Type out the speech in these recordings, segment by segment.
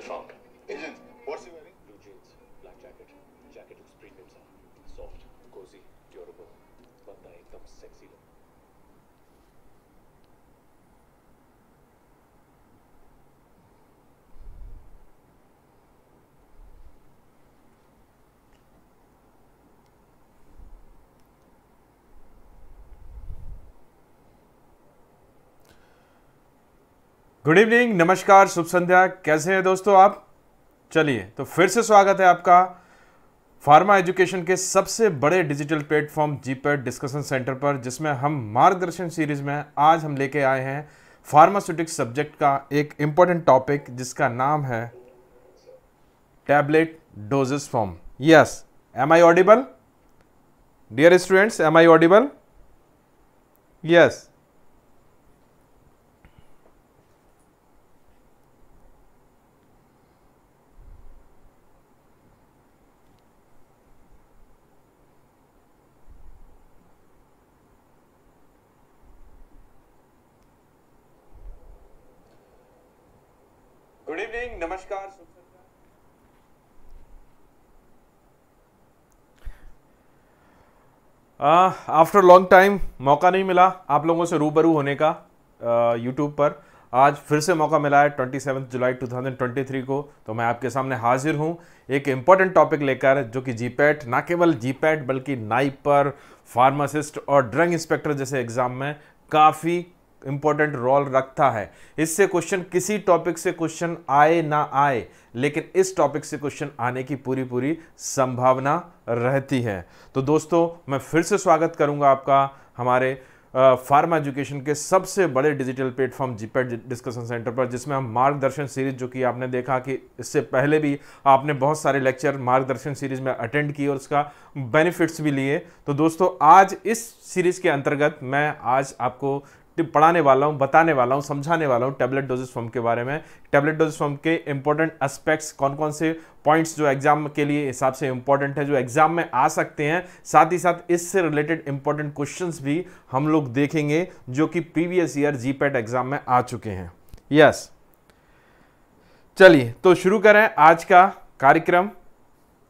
funk. Good evening नमस्कार शुभ संध्या कैसे हैं दोस्तों आप चलिए तो फिर से स्वागत है आपका फार्मा एजुकेशन के सबसे बड़े digital platform GPAT discussion centre पर जिसमें हम मार्गदर्शन सीरीज में आज हम लेके आए हैं फार्मास्यूटिक्स सब्जेक्ट का एक इंपॉर्टेंट टॉपिक जिसका नाम है tablet dosage form yes am I audible dear students am I audible yes after long time मौका नहीं मिला आप लोगों से रूबरू होने का यूट्यूब uh, पर आज फिर से मौका मिला है ट्वेंटी जुलाई टू थाउजेंड ट्वेंटी थ्री को तो मैं आपके सामने हाजिर हूँ एक इम्पॉर्टेंट टॉपिक लेकर जो कि जीपैट ना केवल जीपैट बल्कि नाइपर फार्मासिस्ट और ड्रग इंस्पेक्टर जैसे एग्ज़ाम में काफ़ी इंपॉर्टेंट रोल रखता है इससे क्वेश्चन किसी टॉपिक से क्वेश्चन आए ना आए लेकिन इस टॉपिक से क्वेश्चन आने की पूरी पूरी संभावना रहती है तो दोस्तों मैं फिर से स्वागत करूंगा आपका हमारे फार्मा एजुकेशन के सबसे बड़े digital platform GPAT discussion centre पर जिसमें हम मार्गदर्शन सीरीज जो कि आपने देखा कि इससे पहले भी आपने बहुत सारे लेक्चर मार्गदर्शन सीरीज में अटेंड किए और उसका बेनिफिट्स भी लिए तो दोस्तों आज इस सीरीज के अंतर्गत मैं आज आपको पढ़ाने वाला हूँ बताने वाला हूँ समझाने वाला हूँ टैबलेट डोजेस फॉर्म के बारे में टैबलेट डोजेस फॉर्म के इंपॉर्टेंट एस्पेक्ट्स कौन कौन से पॉइंट्स जो एग्जाम के लिए हिसाब से इंपॉर्टेंट है जो एग्जाम में आ सकते हैं साथ ही साथ इससे रिलेटेड इंपॉर्टेंट क्वेश्चन भी हम लोग देखेंगे जो कि प्रीवियस ईयर जी एग्जाम में आ चुके हैं यस yes. चलिए तो शुरू करें आज का कार्यक्रम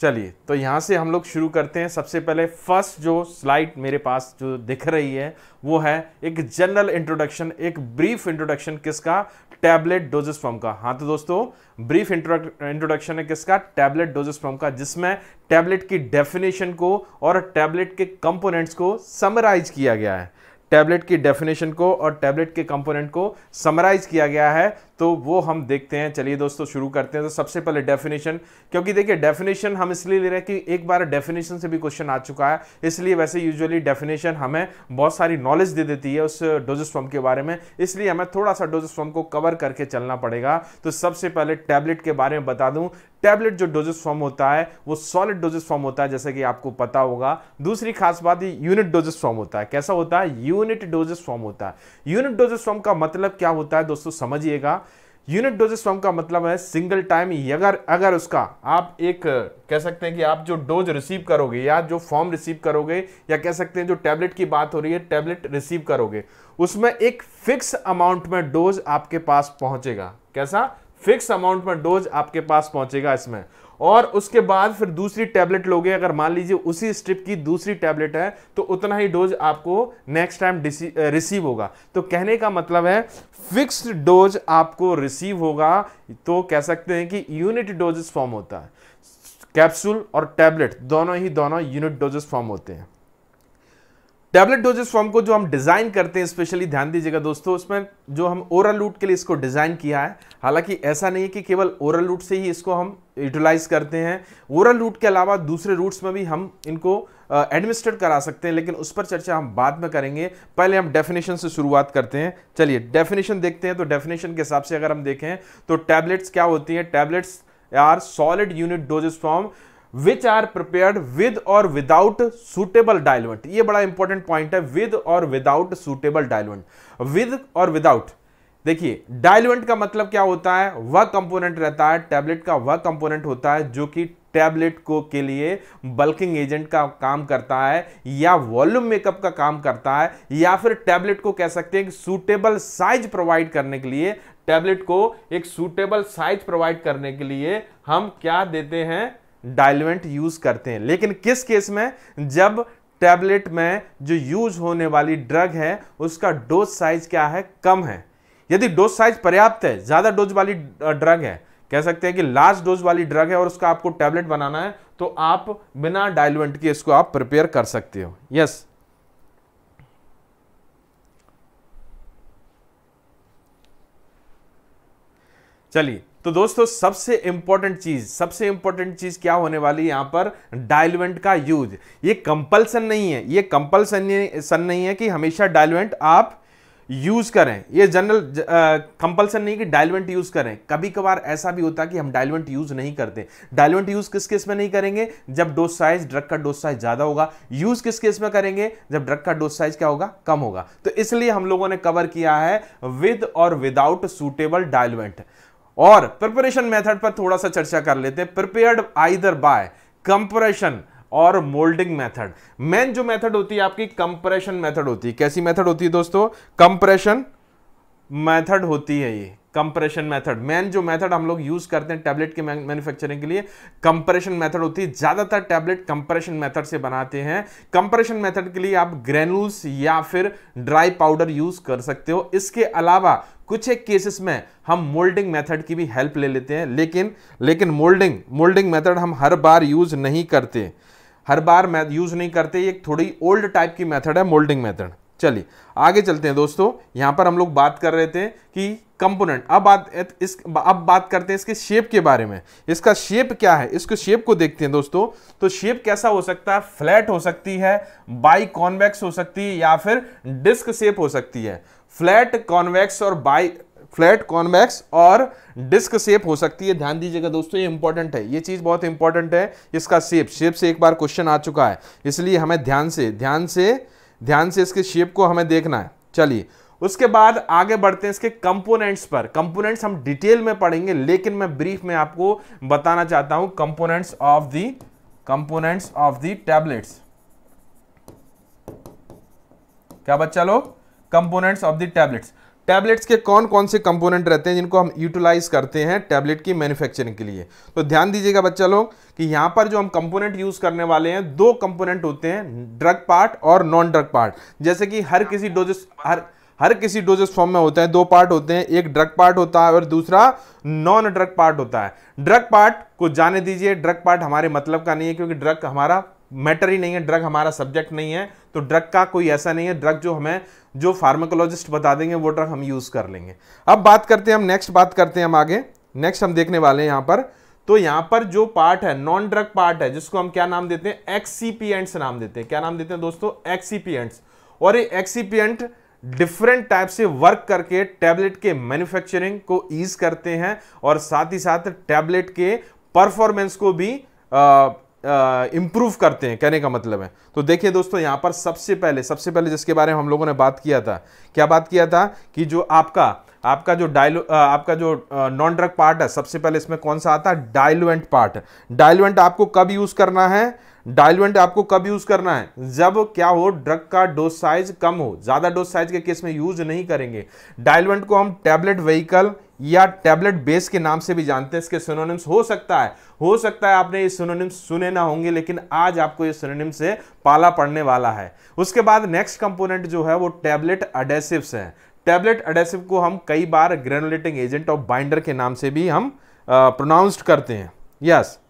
चलिए तो यहाँ से हम लोग शुरू करते हैं सबसे पहले फर्स्ट जो स्लाइड मेरे पास जो दिख रही है वो है एक जनरल इंट्रोडक्शन एक ब्रीफ इंट्रोडक्शन किसका टैबलेट डोजेस फॉर्म का हाँ तो दोस्तों ब्रीफ इंट्रोडक्शन है किसका टैबलेट डोजेस फॉर्म का जिसमें टैबलेट की डेफिनेशन को और टैबलेट के कंपोनेंट्स को समराइज किया गया है टैबलेट की डेफिनेशन को और टैबलेट के कंपोनेंट को समराइज किया गया है तो वो हम देखते हैं चलिए दोस्तों शुरू करते हैं तो सबसे पहले डेफिनेशन क्योंकि देखिए डेफिनेशन हम इसलिए ले रहे हैं कि एक बार डेफिनेशन से भी क्वेश्चन आ चुका है इसलिए वैसे यूजुअली डेफिनेशन हमें बहुत सारी नॉलेज दे देती है उस डोजेस फॉर्म के बारे में इसलिए हमें थोड़ा सा डोजेस फॉर्म को कवर करके चलना पड़ेगा तो सबसे पहले टैबलेट के बारे में बता दूँ टैबलेट जो डोजेस फॉर्म होता है वो सॉलिड डोजेस फॉर्म होता है जैसे कि आपको पता होगा दूसरी खास बात ये यूनिट डोजेस फॉर्म होता है कैसा होता है यूनिट डोजेस फॉर्म होता है यूनिट डोजेस फॉर्म का मतलब क्या होता है दोस्तों समझिएगा यूनिट डोजेस फॉर्म का मतलब है सिंगल टाइम अगर अगर उसका आप एक कह सकते हैं कि आप जो डोज रिसीव करोगे या जो फॉर्म रिसीव करोगे या कह सकते हैं जो टैबलेट की बात हो रही है टैबलेट रिसीव करोगे उसमें एक फिक्स अमाउंट में डोज आपके पास पहुंचेगा कैसा फिक्स अमाउंट में डोज आपके पास पहुंचेगा इसमें और उसके बाद फिर दूसरी टैबलेट लोगे अगर मान लीजिए उसी स्ट्रिप की दूसरी टैबलेट है तो उतना ही डोज आपको नेक्स्ट टाइम रिसीव होगा तो कहने का मतलब है फिक्स्ड डोज आपको रिसीव होगा तो कह सकते हैं कि यूनिट डोजेस फॉर्म होता है कैप्सूल और टैबलेट दोनों ही दोनों यूनिट डोजेस फॉर्म होते हैं टैबलेट डोजेस फॉर्म को जो हम डिज़ाइन करते हैं स्पेशली ध्यान दीजिएगा दोस्तों उसमें जो हम ओरल रूट के लिए इसको डिज़ाइन किया है हालांकि ऐसा नहीं है कि केवल ओरल रूट से ही इसको हम यूटिलाइज करते हैं ओरल रूट के अलावा दूसरे रूट्स में भी हम इनको एडमिनिस्ट्रेट करा सकते हैं लेकिन उस पर चर्चा हम बाद में करेंगे पहले हम डेफिनेशन से शुरुआत करते हैं चलिए डेफिनेशन देखते हैं तो डेफिनेशन के हिसाब से अगर हम देखें तो टैबलेट्स क्या होती हैं tablets are solid unit dosage form which are prepared with और विदाउट सुटेबल डायलवेंट ये बड़ा इंपॉर्टेंट पॉइंट है विद और विदाउट सुटेबल डायलवेंट विद और विदाउट देखिए डायलवेंट का मतलब क्या होता है वह कंपोनेंट रहता है टैबलेट का वह कंपोनेंट होता है जो कि टैबलेट को के लिए बल्किंग एजेंट का काम करता है या वॉल्यूम मेकअप का काम करता है या फिर टैबलेट को कह सकते हैं कि सूटेबल साइज प्रोवाइड करने के लिए टैबलेट को एक सूटेबल साइज प्रोवाइड करने के लिए हम क्या देते हैं डायलवेंट यूज करते हैं लेकिन किस केस में जब टैबलेट में जो यूज होने वाली ड्रग है उसका डोज साइज क्या है कम है यदि डोज साइज पर्याप्त है ज़्यादा डोज वाली ड्रग है कह सकते हैं कि लार्ज डोज वाली ड्रग है और उसका आपको टैबलेट बनाना है तो आप बिना डायलवेंट के इसको आप प्रिपेयर कर सकते हो यस चलिए तो दोस्तों सबसे इंपॉर्टेंट चीज सबसे इंपॉर्टेंट चीज क्या होने वाली यहां पर डायलवेंट का यूज ये कंपल्सन नहीं है ये कंपल्सन नहीं है कि हमेशा डायलवेंट आप यूज करें ये जनरल कंपल्सन नहीं कि डायलवेंट यूज करें कभी कभार ऐसा भी होता है कि हम डायलवेंट यूज नहीं करते डायलवेंट यूज किस केस में नहीं करेंगे जब डोज साइज ड्रग का डोज साइज ज्यादा होगा यूज किस केस में करेंगे जब ड्रग का डोज साइज क्या होगा कम होगा तो इसलिए हम लोगों ने कवर किया है विद और विदाउट सूटेबल डायलवेंट और प्रिपरेशन मेथड पर थोड़ा सा चर्चा कर लेते हैं प्रिपेयर्ड आइदर बाय कंप्रेशन और मोल्डिंग मेथड मेन जो मेथड होती है आपकी कंप्रेशन मेथड होती है कैसी मेथड होती है दोस्तों कंप्रेशन मेथड होती है ये कंप्रेशन मेथड मेन जो मेथड हम लोग यूज करते हैं टैबलेट के मैन्युफैक्चरिंग के लिए कंप्रेशन मेथड होती है ज्यादातर टैबलेट कंप्रेशन मेथड से बनाते हैं कंप्रेशन मेथड के लिए आप ग्रेनुल्स या फिर ड्राई पाउडर यूज कर सकते हो इसके अलावा कुछ एक केसेस में हम मोल्डिंग मेथड की भी हेल्प ले लेते हैं लेकिन लेकिन मोल्डिंग मोल्डिंग मेथड हम हर बार यूज नहीं करते हर बार यूज नहीं करते ये थोड़ी ओल्ड टाइप की मेथड है मोल्डिंग मेथड चलिए आगे चलते हैं दोस्तों यहां पर हम लोग बात कर रहे थे कि कंपोनेंट अब बात इस अब बात करते हैं इसके शेप के बारे में इसका शेप क्या है इसके शेप को देखते हैं दोस्तों तो शेप कैसा हो सकता है फ्लैट हो सकती है बाई कॉन्वेक्स हो सकती है या फिर डिस्क शेप हो सकती है फ्लैट कॉन्वेक्स और बाई फ्लैट कॉन्वेक्स और डिस्क शेप हो सकती है ध्यान दीजिएगा दोस्तों ये इंपॉर्टेंट है ये चीज़ बहुत इंपॉर्टेंट है इसका शेप शेप से एक बार क्वेश्चन आ चुका है इसलिए हमें ध्यान से ध्यान से ध्यान से इसके शेप को हमें देखना है चलिए उसके बाद आगे बढ़ते हैं इसके कंपोनेंट्स पर कंपोनेंट्स हम डिटेल में पढ़ेंगे लेकिन मैं ब्रीफ में आपको बताना चाहता हूं components of the components of the tablets क्या बच्चा लोग components of the tablets tablets के कौन कौन से कंपोनेंट रहते हैं जिनको हम यूटिलाइज करते हैं टैबलेट की मैन्युफैक्चरिंग के लिए तो ध्यान दीजिएगा बच्चा लोग कि यहाँ पर जो हम कंपोनेंट यूज़ करने वाले हैं दो कंपोनेंट होते हैं ड्रग पार्ट और नॉन ड्रग पार्ट जैसे कि हर किसी डोजेस हर हर किसी डोजेस फॉर्म में होते हैं दो पार्ट होते हैं एक ड्रग पार्ट होता है और दूसरा नॉन ड्रग पार्ट होता है ड्रग पार्ट को जाने दीजिए ड्रग पार्ट हमारे मतलब का नहीं है क्योंकि ड्रग हमारा मैटर ही नहीं है ड्रग हमारा सब्जेक्ट नहीं है तो ड्रग का कोई ऐसा नहीं है ड्रग जो हमें जो फार्माकोलॉजिस्ट बता देंगे वो ड्रग हम यूज़ कर लेंगे अब बात करते हैं हम नेक्स्ट बात करते हैं हम आगे नेक्स्ट हम देखने वाले हैं यहां पर तो यहां पर जो पार्ट है नॉन ड्रग पार्ट है जिसको हम क्या नाम देते हैं एक्सीपियंट्स नाम देते हैं क्या नाम देते हैं दोस्तों एक्सीपियंट्स और ये एक्सीपियंट डिफरेंट टाइप से वर्क करके टैबलेट के मैन्युफैक्चरिंग को ईज करते हैं और साथ ही साथ टैबलेट के परफॉर्मेंस को भी आ, इम्प्रूव करते हैं कहने का मतलब है तो देखिए दोस्तों यहाँ पर सबसे पहले सबसे पहले जिसके बारे में हम लोगों ने बात किया था क्या बात किया था कि जो आपका आपका जो डायलो आपका जो नॉन ड्रग पार्ट है सबसे पहले इसमें कौन सा आता है डायलुएंट पार्ट डायलुएंट आपको कब यूज़ करना है डायलुएंट आपको कब यूज़ करना है जब क्या हो ड्रग का डोज साइज कम हो ज़्यादा डोज साइज के केस में यूज़ नहीं करेंगे डायलुएंट को हम टैबलेट व्हीकल या टैबलेट बेस के नाम से भी जानते हैं इसके सिनोनिम्स हो सकता है हो सकता है आपने ये सिनोनिम्स सुने ना होंगे लेकिन आज आपको ये सिनोनिम से पाला पड़ने वाला है उसके बाद नेक्स्ट कंपोनेंट जो है वो टैबलेट अडेसिवस हैं टैबलेट अडेसिव को हम कई बार ग्रेनुलेटिंग एजेंट और बाइंडर के नाम से भी हम प्रोनाउंस्ड करते हैं यस yes.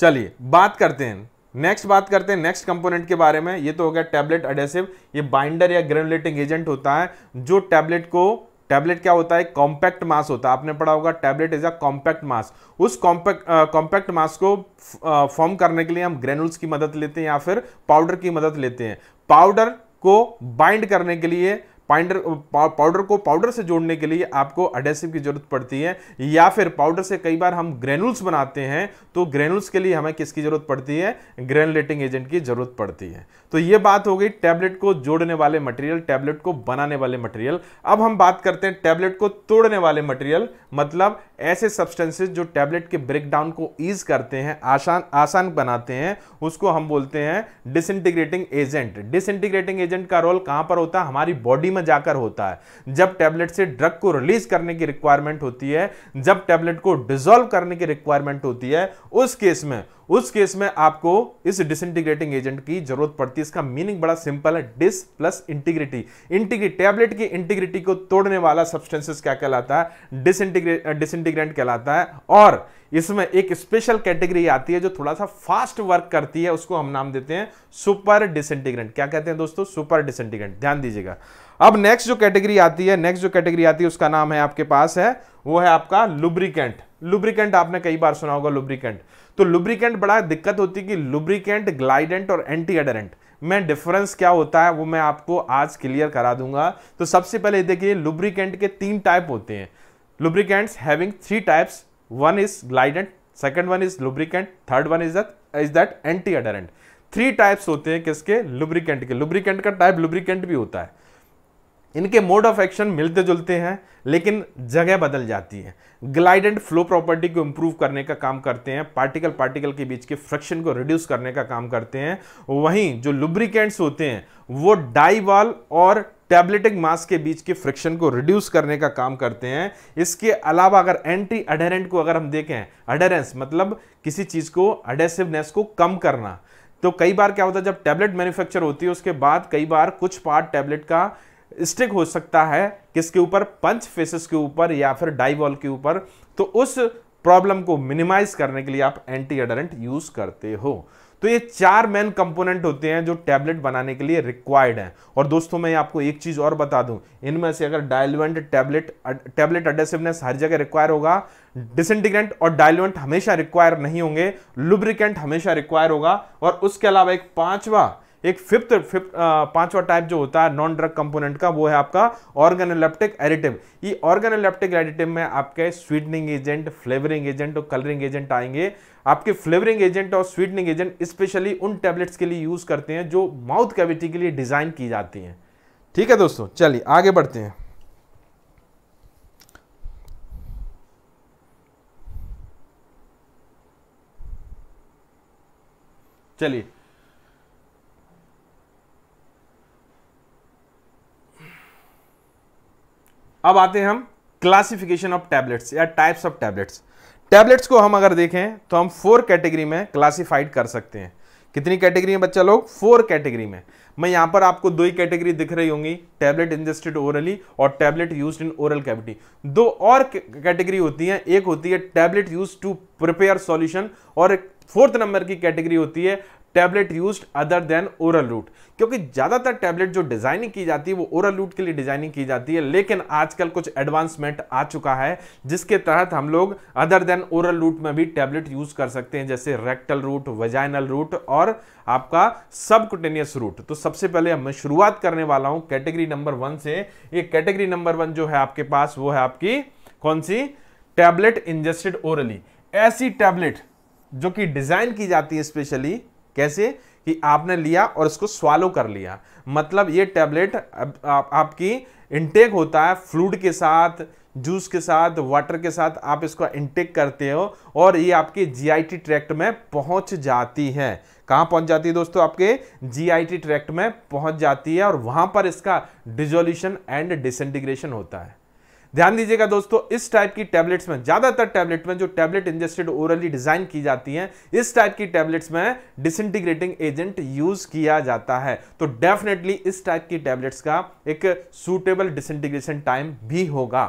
चलिए बात करते हैं नेक्स्ट बात करते हैं नेक्स्ट कंपोनेंट के बारे में ये तो हो गया टैबलेट अडेसिव ये बाइंडर या ग्रेनुलेटिंग एजेंट होता है जो टैबलेट को टैबलेट क्या होता है कॉम्पैक्ट मास होता है आपने पढ़ा होगा tablet is a compact mass उस कॉम्पैक्ट कॉम्पैक्ट मास को फॉर्म करने के लिए हम ग्रेनुल्स की मदद लेते हैं या फिर पाउडर की मदद लेते हैं पाउडर को बाइंड करने के लिए पाउडर पाउडर को पाउडर से जोड़ने के लिए आपको अडेसिव की ज़रूरत पड़ती है या फिर पाउडर से कई बार हम ग्रेनुल्स बनाते हैं तो ग्रेनुल्स के लिए हमें किसकी ज़रूरत पड़ती है ग्रेनुलेटिंग एजेंट की ज़रूरत पड़ती है तो ये बात हो गई टैबलेट को जोड़ने वाले मटेरियल टैबलेट को बनाने वाले मटेरियल अब हम बात करते हैं टैबलेट को तोड़ने वाले मटेरियल मतलब ऐसे सब्सटेंसेज जो टैबलेट के ब्रेकडाउन को ईज करते हैं आसान आसान बनाते हैं उसको हम बोलते हैं डिसइंटीग्रेटिंग एजेंट डिसइंटीग्रेटिंग एजेंट का रोल कहां पर होता है हमारी बॉडी में में जाकर होता है जब टैबलेट से ड्रग को रिलीज करने की रिक्वायरमेंट होती है जब टैबलेट को डिजोल्व करने की रिक्वायरमेंट होती है उस केस में उस केस में आपको इस डिस एजेंट की जरूरत पड़ती है इसका मीनिंग बड़ा सिंपल है dis plus integrity integrity tablet की इंटीग्रिटी को तोड़ने वाला सब्सटेंसेस क्या कहलाता है डिसइंटीग्रेट डिसइंटीग्रेंट कहलाता है और इसमें एक स्पेशल कैटेगरी आती है जो थोड़ा सा फास्ट वर्क करती है उसको हम नाम देते हैं सुपर डिसइंटीग्रेंट क्या कहते हैं दोस्तों सुपर डिसइंटीग्रेंट ध्यान दीजिएगा अब नेक्स्ट जो कैटेगरी आती है नेक्स्ट जो कैटेगरी आती है उसका नाम है आपके पास है वो है आपका लुब्रिकेंट लुब्रिकेंट आपने कई बार सुना होगा लुब्रिकेंट तो लुब्रिकेंट बड़ा दिक्कत होती है कि लुब्रिकेंट ग्लाइडेंट और एंटी एडरेंट में डिफरेंस क्या होता है वो मैं आपको आज क्लियर करा दूंगा तो सबसे पहले देखिए लुब्रिकेंट के तीन टाइप होते हैं lubricants having three types one is glidant second one is lubricant third one is is that anti adherent three types होते हैं किसके लुब्रिकेंट के लुब्रिकेंट का टाइप लुब्रिकेंट भी होता है इनके मोड ऑफ एक्शन मिलते जुलते हैं लेकिन जगह बदल जाती है ग्लाइड एंड फ्लो प्रॉपर्टी को इम्प्रूव करने का काम करते हैं पार्टिकल पार्टिकल के बीच के फ्रिक्शन को रिड्यूस करने का काम करते हैं वहीं जो लुब्रिकेंट्स होते हैं वो डाईवाल और टैबलेटिक मास के बीच के फ्रिक्शन को रिड्यूस करने का काम करते हैं इसके अलावा अगर एंटी अडेरेंट को अगर हम देखें अडेरेंस मतलब किसी चीज़ को अडेसिवनेस को कम करना तो कई बार क्या होता है जब टैबलेट मैन्युफैक्चर होती है उसके बाद कई बार कुछ पार्ट टैबलेट का स्टिक हो सकता है किसके ऊपर पंच फेसेस के ऊपर या फिर डाई के ऊपर तो उस प्रॉब्लम को मिनिमाइज करने के लिए आप एंटी एडरेंट यूज करते हो तो ये चार मेन कंपोनेंट होते हैं जो टैबलेट बनाने के लिए रिक्वायर्ड हैं और दोस्तों मैं आपको एक चीज़ और बता दूं इनमें से अगर डायलवेंट टैबलेट टैबलेट एडेसिवनेस हर जगह रिक्वायर होगा डिसइंटीग्रेंट और डायलवेंट हमेशा रिक्वायर नहीं होंगे लुब्रिकेंट हमेशा रिक्वायर होगा और उसके अलावा एक पांचवा एक फिफ्थ फिफ्थ पांचवा टाइप जो होता है नॉन ड्रग कंपोनेंट का वो है आपका ऑर्गेनोलेप्टिक एडिटिव ये ऑर्गेनोलेप्टिक एडिटिव में आपके स्वीटनिंग एजेंट फ्लेवरिंग एजेंट और कलरिंग एजेंट आएंगे आपके फ्लेवरिंग एजेंट और स्वीटनिंग एजेंट स्पेशली उन टैबलेट्स के लिए यूज़ करते हैं जो माउथ कैविटी के लिए डिज़ाइन की जाती हैं ठीक है दोस्तों चलिए आगे बढ़ते हैं चलिए अब आते हैं हम क्लासिफिकेशन ऑफ टैबलेट्स या टाइप्स ऑफ टैबलेट्स टैबलेट्स को हम अगर देखें तो हम फोर कैटेगरी में क्लासिफाइड कर सकते हैं कितनी कैटेगरी में बच्चा लोग फोर कैटेगरी में मैं यहां पर आपको दो ही कैटेगरी दिख रही होंगी टैबलेट इंजेस्टेड ओरली और tablet use in oral cavity दो और कैटेगरी होती है एक होती है tablet use to prepare solution और फोर्थ नंबर की कैटेगरी होती है tablet use other than oral route क्योंकि ज़्यादातर टैबलेट जो डिज़ाइनिंग की जाती है वो ओरल रूट के लिए डिज़ाइनिंग की जाती है लेकिन आजकल कुछ एडवांसमेंट आ चुका है जिसके तहत हम लोग अदर देन ओरल रूट में भी टैबलेट यूज़ कर सकते हैं जैसे रेक्टल रूट वजाइनल रूट और आपका सबकुटेनियस रूट तो सबसे पहले मैं शुरुआत करने वाला हूं कैटेगरी नंबर वन से ये कैटेगरी नंबर वन जो है आपके पास वो है आपकी कौन सी टैबलेट इंजेस्टेड ओरली ऐसी टैबलेट जो कि डिज़ाइन की जाती है स्पेशली कैसे कि आपने लिया और इसको स्वालो कर लिया मतलब ये टैबलेट आप, आप, आपकी इंटेक होता है फ्लूड के साथ जूस के साथ वाटर के साथ आप इसको इंटेक करते हो और ये आपके जीआईटी ट्रैक्ट में पहुंच जाती है कहाँ पहुंच जाती है दोस्तों आपके जीआईटी ट्रैक्ट में पहुंच जाती है और वहाँ पर इसका डिजोल्यूशन एंड डिसइंटीग्रेशन होता है ध्यान दीजिएगा दोस्तों इस टाइप की टैबलेट्स में ज़्यादातर टैबलेट में जो टैबलेट इंजेस्टेड ओरली डिज़ाइन की जाती हैं इस टाइप की टैबलेट्स में डिसइंटीग्रेटिंग एजेंट यूज़ किया जाता है तो डेफिनेटली इस टाइप की टैबलेट्स का एक सूटेबल डिसइंटीग्रेशन टाइम भी होगा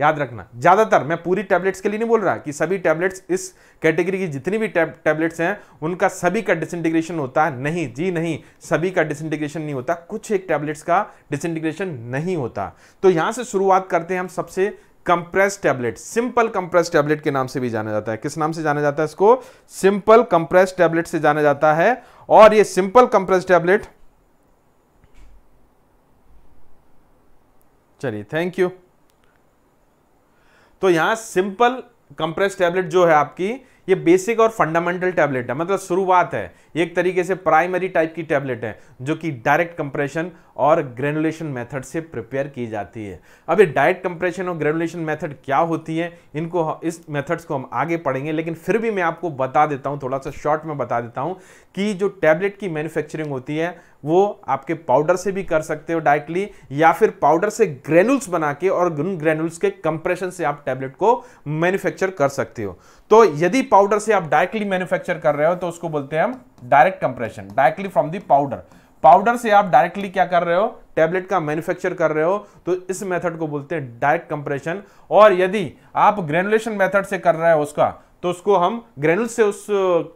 याद रखना ज़्यादातर मैं पूरी टैबलेट्स के लिए नहीं बोल रहा कि सभी टैबलेट्स इस कैटेगरी की जितनी भी टैबलेट्स हैं उनका सभी का डिसइंटीग्रेशन होता है नहीं जी नहीं सभी का डिसइंटीग्रेशन नहीं होता कुछ एक टैबलेट्स का डिसइंटीग्रेशन नहीं होता तो यहां से शुरुआत करते हैं हम सबसे compress tablet simple compress tablet के नाम से भी जाना जाता है किस नाम से जाना जाता है इसको सिंपल कंप्रेस टैबलेट से जाना जाता है और ये सिंपल कंप्रेस टैबलेट चलिए थैंक यू तो यहाँ सिंपल कंप्रेस टैबलेट जो है आपकी ये बेसिक और फंडामेंटल टैबलेट है मतलब शुरुआत है ये एक तरीके से प्राइमरी टाइप की टैबलेट है जो कि डायरेक्ट कंप्रेशन और ग्रेनुलेशन मेथड से प्रिपेयर की जाती है अब ये डायरेक्ट कंप्रेशन और ग्रेनुलेशन मेथड क्या होती है इनको इस मेथड्स को हम आगे पढ़ेंगे लेकिन फिर भी मैं आपको बता देता हूँ थोड़ा सा शॉर्ट में बता देता हूँ कि जो टैबलेट की मैन्युफैक्चरिंग होती है वो आपके पाउडर से भी कर सकते हो डायरेक्टली या फिर पाउडर से ग्रेनुल्स बना के और उन ग्रेनुल्स के कंप्रेशन से आप टैबलेट को मैन्युफैक्चर कर सकते हो तो यदि पाउडर से आप डायरेक्टली मैन्युफैक्चर कर रहे हो तो उसको बोलते हैं हम direct compression directly from the powder powder से आप डायरेक्टली क्या कर रहे हो टैबलेट का मैन्युफैक्चर कर रहे हो तो इस मेथड को बोलते हैं डायरेक्ट कंप्रेशन और यदि आप ग्रेनुलेशन मेथड से कर रहे हो उसका तो उसको हम ग्रेनुल से उस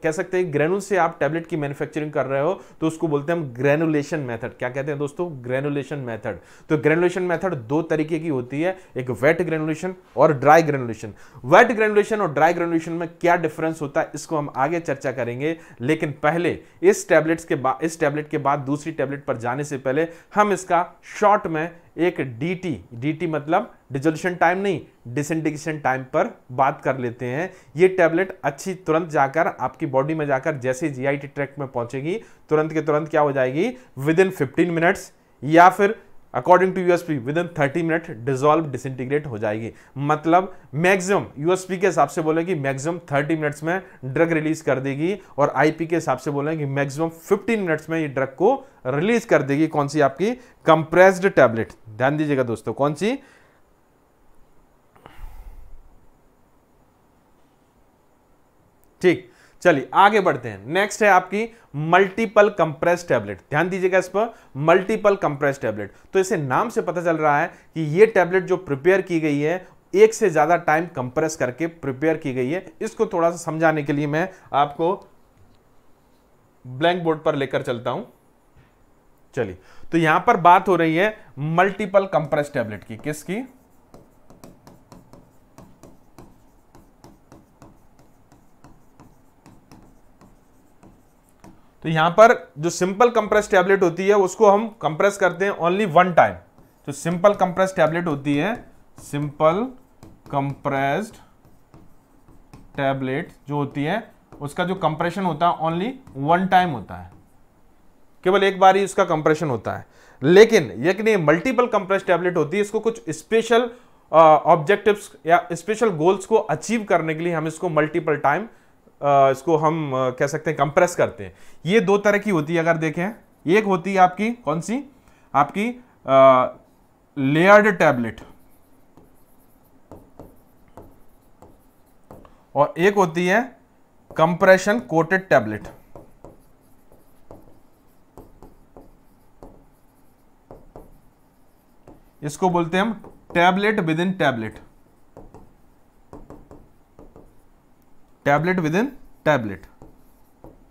कह सकते हैं ग्रेनुल से आप टैबलेट की मैन्युफैक्चरिंग कर रहे हो तो उसको बोलते हैं हम ग्रेनुलेशन मेथड क्या कहते हैं दोस्तों ग्रेनुलेशन मेथड तो ग्रेनुलेशन मेथड दो तरीके की होती है एक वेट ग्रेनुलेशन और ड्राई ग्रेनुलेशन वेट ग्रेनुलेशन और ड्राई ग्रेनुलेशन में क्या डिफरेंस होता है इसको हम आगे चर्चा करेंगे लेकिन पहले इस टैबलेट्स के बाद इस टैबलेट के बाद दूसरी टैबलेट पर जाने से पहले हम इसका शॉर्ट में एक डीटी डीटी मतलब डिजोल्यूशन टाइम नहीं डिसइंटीग्रेशन टाइम पर बात कर लेते हैं ये टैबलेट अच्छी तुरंत जाकर आपकी बॉडी में जाकर जैसे जीआईटी ट्रैक में पहुंचेगी तुरंत के तुरंत क्या हो जाएगी विद इन फिफ्टीन मिनट्स या फिर according to USP within thirty minute dissolve disintegrate हो जाएगी मतलब मैक्सिमम यूएसपी के हिसाब से बोलेगी मैक्सिमम थर्टी मिनट्स में ड्रग रिलीज कर देगी और आईपी के हिसाब से बोलेगी मैक्सिमम फिफ्टीन मिनट्स में ये ड्रग को रिलीज कर देगी कौन सी आपकी कंप्रेस्ड टैबलेट ध्यान दीजिएगा दोस्तों कौन सी ठीक चलिए आगे बढ़ते हैं नेक्स्ट है आपकी मल्टीपल कंप्रेस टैबलेट ध्यान दीजिएगा इस पर मल्टीपल कंप्रेस टैबलेट तो इसे नाम से पता चल रहा है कि ये टैबलेट जो प्रिपेयर की गई है एक से ज़्यादा टाइम कंप्रेस करके प्रिपेयर की गई है इसको थोड़ा सा समझाने के लिए मैं आपको ब्लैंक बोर्ड पर लेकर चलता हूं चलिए तो यहां पर बात हो रही है मल्टीपल कंप्रेस टैबलेट की किसकी तो यहां पर जो सिंपल कंप्रेस टैबलेट होती है उसको हम कंप्रेस करते हैं ओनली वन टाइम जो सिंपल कंप्रेस टैबलेट होती है सिंपल कंप्रेस्ड टैबलेट जो होती है उसका जो कंप्रेशन होता है ओनली वन टाइम होता है केवल एक बार ही इसका कंप्रेशन होता है लेकिन ये कि नहीं मल्टीपल कंप्रेस टैबलेट होती है इसको कुछ स्पेशल ऑब्जेक्टिव्स या स्पेशल गोल्स को अचीव करने के लिए हम इसको मल्टीपल टाइम इसको हम कह सकते हैं कंप्रेस करते हैं ये दो तरह की होती है अगर देखें एक होती है आपकी कौन सी आपकी लेयर्ड टैबलेट और एक होती है कंप्रेशन कोटेड टैबलेट इसको बोलते हैं हम tablet within tablet tablet within tablet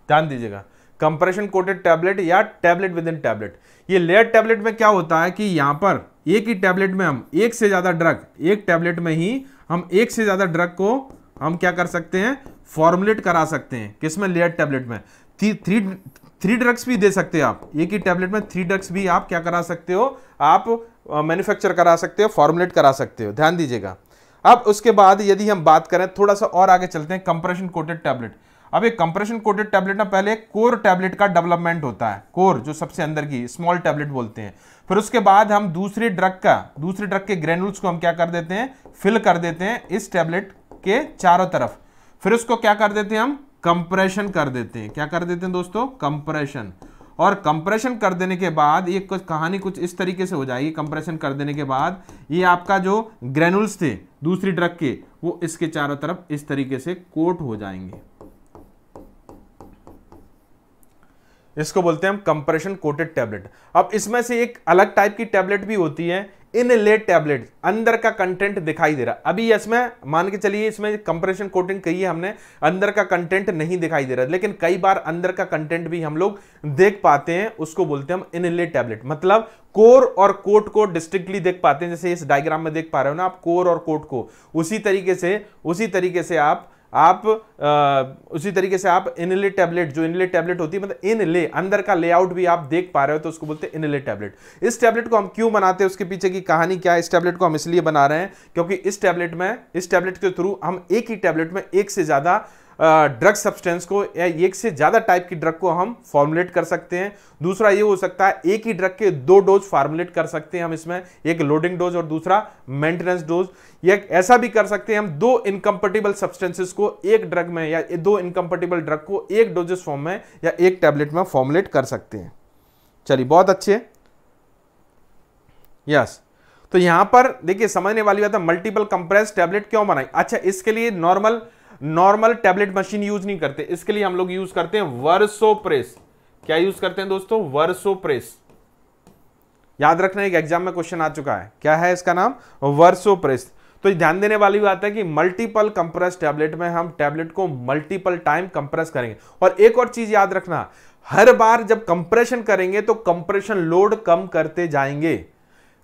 ध्यान दीजिएगा कंप्रेशन कोटेड टैबलेट या टैबलेट विद इन टैबलेट ये लेयर टैबलेट में क्या होता है कि यहां पर एक ही टैबलेट में हम एक से ज़्यादा ड्रग एक टैबलेट में ही हम एक से ज़्यादा ड्रग को हम क्या कर सकते हैं फॉर्मुलेट करा सकते हैं किसमें लेयर टैबलेट में थ्री थ्री ड्रग्स भी दे सकते हैं आप एक ही टैबलेट में थ्री ड्रग्स भी आप क्या करा सकते हो आप मैन्युफैक्चर करा सकते हो फॉर्मुलेट करा सकते हो ध्यान दीजिएगा अब उसके बाद यदि हम बात करें थोड़ा सा और आगे चलते हैं कंप्रेशन कोटेड टैबलेट अब ये कंप्रेशन कोटेड टैबलेट ना पहले कोर टैबलेट का डेवलपमेंट होता है कोर जो सबसे अंदर की स्मॉल टैबलेट बोलते हैं फिर उसके बाद हम दूसरे ड्रग का दूसरे ड्रग के ग्रेनुल्स को हम क्या कर देते हैं फिल कर देते हैं इस टैबलेट के चारों तरफ फिर उसको क्या कर देते हैं हम कंप्रेशन कर देते हैं क्या कर देते हैं दोस्तों कंप्रेशन और कंप्रेशन कर देने के बाद ये कुछ कहानी कुछ इस तरीके से हो जाएगी कंप्रेशन कर देने के बाद ये आपका जो ग्रेनुल्स थे दूसरी ड्रग के वो इसके चारों तरफ इस तरीके से कोट हो जाएंगे इसको बोलते हैं हम कंप्रेशन कोटेड टैबलेट अब इसमें से एक अलग टाइप की टैबलेट भी होती है इन लेट टैबलेट अंदर का कंटेंट दिखाई दे रहा अभी इसमें मान के चलिए इसमें कंप्रेशन कोटिंग कही है हमने अंदर का कंटेंट नहीं दिखाई दे रहा लेकिन कई बार अंदर का कंटेंट भी हम लोग देख पाते हैं उसको बोलते हैं हम इन लेट टैबलेट मतलब कोर और कोट को डिस्टिंक्टली देख पाते हैं जैसे इस डायग्राम में देख पा रहे हो ना आप कोर और कोट को उसी तरीके से उसी तरीके से आप आ, आप आ, उसी तरीके से आप इनले टैबलेट जो इनले टैबलेट होती है मतलब इनले अंदर का लेआउट भी आप देख पा रहे हो तो उसको बोलते हैं इनले टैबलेट इस टैबलेट को हम क्यों बनाते हैं उसके पीछे की कहानी क्या है इस टैबलेट को हम इसलिए बना रहे हैं क्योंकि इस टैबलेट में इस टैबलेट के थ्रू हम एक ही टैबलेट में एक से ज़्यादा ड्रग सब्सटेंस को या एक से ज़्यादा टाइप की ड्रग को हम फॉर्मुलेट कर सकते हैं दूसरा ये हो सकता है एक ही ड्रग के दो डोज फार्मुलेट कर सकते हैं हम इसमें एक लोडिंग डोज और दूसरा मेंटेनेंस डोज या ऐसा भी कर सकते हैं हम दो इनकम्पर्टेबल सब्सटेंसेस को एक ड्रग में या दो इनकम्पर्टेबल ड्रग को एक डोजेस फॉर्म में या एक टैबलेट में फॉर्मुलेट कर सकते हैं चलिए बहुत अच्छे यस तो यहां पर देखिए समझने वाली बात है मल्टीपल कंप्रेस टैबलेट क्यों बनाई अच्छा इसके लिए normal normal tablet machine use नहीं करते इसके लिए हम लोग यूज करते हैं वर्सो प्रेस क्या यूज करते हैं दोस्तों वर्सो प्रेस याद रखना एक एग्जाम में क्वेश्चन आ चुका है क्या है इसका नाम वर्सो प्रेस तो ध्यान देने वाली बात है कि मल्टीपल कंप्रेस टैबलेट में हम टैबलेट को मल्टीपल टाइम कंप्रेस करेंगे और एक और चीज याद रखना हर बार जब कंप्रेशन करेंगे तो कंप्रेशन लोड कम करते जाएंगे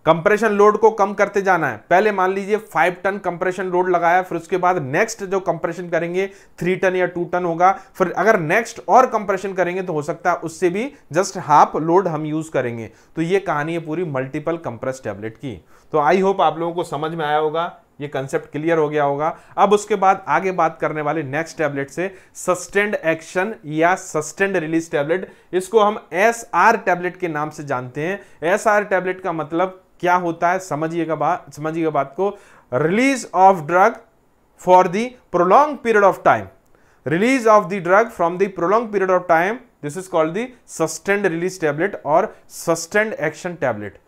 कंप्रेशन लोड को कम करते जाना है पहले मान लीजिए फाइव टन कंप्रेशन लोड लगाया फिर उसके बाद नेक्स्ट जो कंप्रेशन करेंगे थ्री टन या टू टन होगा फिर अगर नेक्स्ट और कंप्रेशन करेंगे तो हो सकता है उससे भी जस्ट हाफ लोड हम यूज करेंगे तो ये कहानी है पूरी मल्टीपल कंप्रेस टैबलेट की तो आई होप आप लोगों को समझ में आया होगा ये कंसेप्ट क्लियर हो गया होगा अब उसके बाद आगे बात करने वाले नेक्स्ट टैबलेट से सस्टेंड एक्शन या सस्टेंड रिलीज टैबलेट इसको हम एस आर टैबलेट के नाम से जानते हैं एस आर टैबलेट का मतलब क्या होता है समझिएगा बात समझिएगा बात को release of drug for the prolong period of time release of the drug from the prolong period of time this is called the sustained release tablet और सस्टेंड एक्शन टैबलेट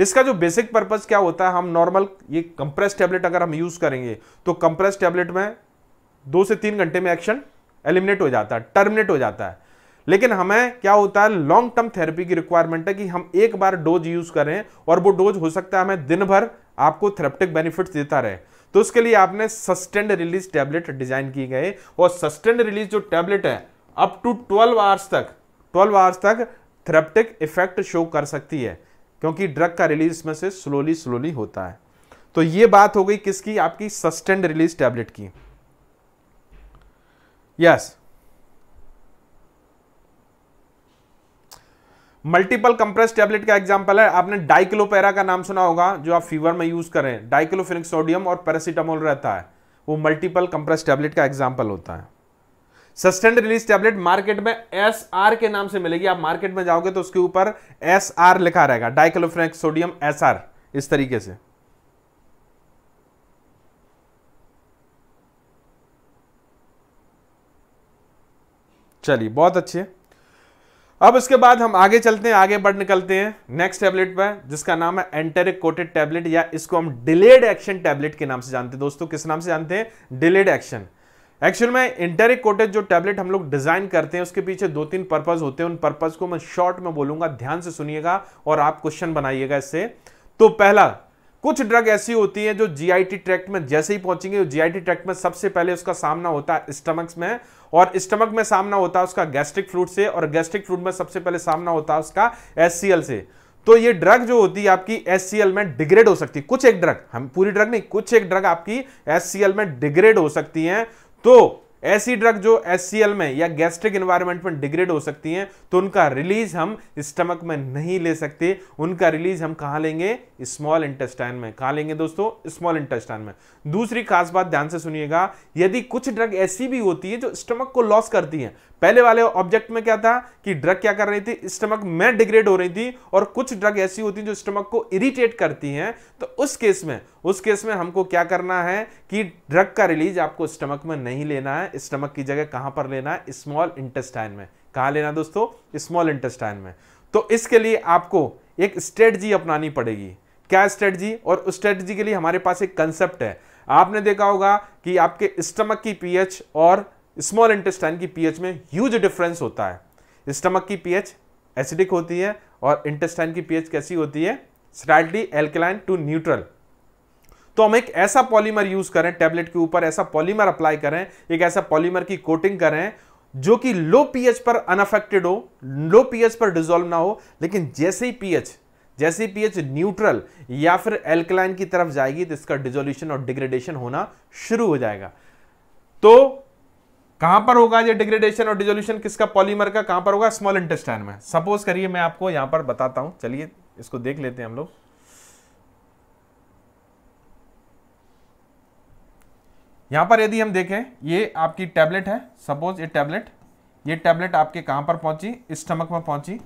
इसका जो बेसिक पर्पज क्या होता है हम normal ये compress tablet अगर हम यूज करेंगे तो कंप्रेस टैबलेट में दो से तीन घंटे में एक्शन एलिमिनेट हो जाता है टर्मिनेट हो जाता है लेकिन हमें क्या होता है लॉन्ग टर्म थेरेपी की रिक्वायरमेंट है कि हम एक बार डोज यूज करें और वो डोज हो सकता है हमें दिन भर आपको थेरेप्टिक बेनिफिट देता रहे तो उसके लिए आपने सस्टेंड रिलीज टैबलेट डिजाइन की गए और सस्टेंड रिलीज जो टैबलेट है अप टू ट्वेल्व आवर्स तक ट्वेल्व आवर्स तक थेरेप्टिक इफेक्ट शो कर सकती है क्योंकि ड्रग का रिलीज में से स्लोली स्लोली होता है तो ये बात हो गई किसकी आपकी सस्टेंड रिलीज टैबलेट की yes yes. Multiple compress tablet का एग्जाम्पल है आपने डाइक्लोपेरा का नाम सुना होगा जो आप फीवर में यूज करें डाइक्लोफिनिक सोडियम और पैरासीटामोल रहता है वो मल्टीपल कंप्रेस टैबलेट का एग्जाम्पल होता है सस्टेंड रिलीज टैबलेट मार्केट में एस आर के नाम से मिलेगी आप मार्केट में जाओगे तो उसके ऊपर एस आर लिखा रहेगा डाइक्लोफिनिक सोडियम एस आर इस तरीके से चलिए बहुत अच्छे अब उसके बाद हम आगे चलते हैं आगे बढ़ निकलते हैं नेक्स्ट टैबलेट पर जिसका नाम है एंटेरिक कोटेड टैबलेट या इसको हम डिलेड एक्शन टैबलेट के नाम से जानते हैं दोस्तों किस नाम से जानते हैं डिलेड एक्शन एक्चुअल में इंटेरिक कोटेड जो टैबलेट हम लोग डिजाइन करते हैं उसके पीछे दो तीन पर्पज होते हैं उन पर्पज को मैं शॉर्ट में बोलूंगा ध्यान से सुनिएगा और आप क्वेश्चन बनाइएगा इससे तो पहला कुछ ड्रग ऐसी होती है जो जीआईटी ट्रैक्ट में जैसे ही पहुंचेंगे जीआईटी ट्रैक्ट में सबसे पहले उसका सामना होता है स्टमक्स में और स्टमक में सामना होता है उसका गैस्ट्रिक फ्लूड से और गैस्ट्रिक फ्लूड में सबसे पहले सामना होता है उसका एस से तो ये ड्रग जो होती है आपकी एस में डिग्रेड हो सकती है कुछ एक ड्रग हम पूरी ड्रग नहीं कुछ एक ड्रग आपकी एस में डिग्रेड हो सकती है तो ऐसी ड्रग जो एस में या गैस्ट्रिक इन्वायरमेंट में डिग्रेड हो सकती हैं तो उनका रिलीज हम स्टमक में नहीं ले सकते उनका रिलीज हम कहाँ लेंगे स्मॉल इंटेस्टाइन में कहाँ लेंगे दोस्तों स्मॉल इंटेस्टाइन में दूसरी खास बात ध्यान से सुनिएगा यदि कुछ ड्रग ऐसी भी होती है जो स्टमक को लॉस करती है पहले वाले ऑब्जेक्ट में क्या था कि ड्रग क्या कर रही थी स्टमक में डिग्रेड हो रही थी और कुछ ड्रग ऐसी होती हैं जो स्टमक को इरिटेट करती हैं तो उस केस में उस केस में हमको क्या करना है कि ड्रग का रिलीज आपको स्टमक में नहीं लेना है स्टमक की जगह कहां पर लेना है स्मॉल इंटेस्टाइन में कहा लेना दोस्तों स्मॉल इंटेस्टाइन में तो इसके लिए आपको एक स्ट्रेटजी अपनानी पड़ेगी क्या स्ट्रेटजी और उस स्ट्रेटजी के लिए हमारे पास एक कंसेप्ट है आपने देखा होगा कि आपके स्टमक की पीएच और स्मॉल इंटेस्टाइन की पीएच में ह्यूज डिफरेंस होता है स्टमक की पीएच एसिडिक होती है और इंटेस्टाइन की पीएच कैसी होती है स्टाइल्टी एल्कलाइन टू न्यूट्रल तो हम एक ऐसा पॉलीमर यूज करें टेबलेट के ऊपर ऐसा पॉलीमर अप्लाई करें एक ऐसा पॉलीमर की कोटिंग करें जो कि लो पीएच पर अनअफेक्टेड हो लो पीएच पर डिजोल्व ना हो लेकिन जैसे ही पीएच जैसे ही पीएच न्यूट्रल या फिर एल्कलाइन की तरफ जाएगी तो इसका डिजोल्यूशन और डिग्रेडेशन होना शुरू हो जाएगा तो कहां पर होगा ये डिग्रेडेशन और डिजोल्यूशन किसका पॉलीमर का कहां पर होगा स्मॉल इंटेस्टाइन में सपोज करिए मैं आपको यहां पर बताता हूं चलिए इसको देख लेते हैं हम लोग यहां पर यदि हम देखें ये आपकी टैबलेट है सपोज ये टैबलेट ये टैबलेट आपके कहां पर पहुंची स्टमक में पहुंची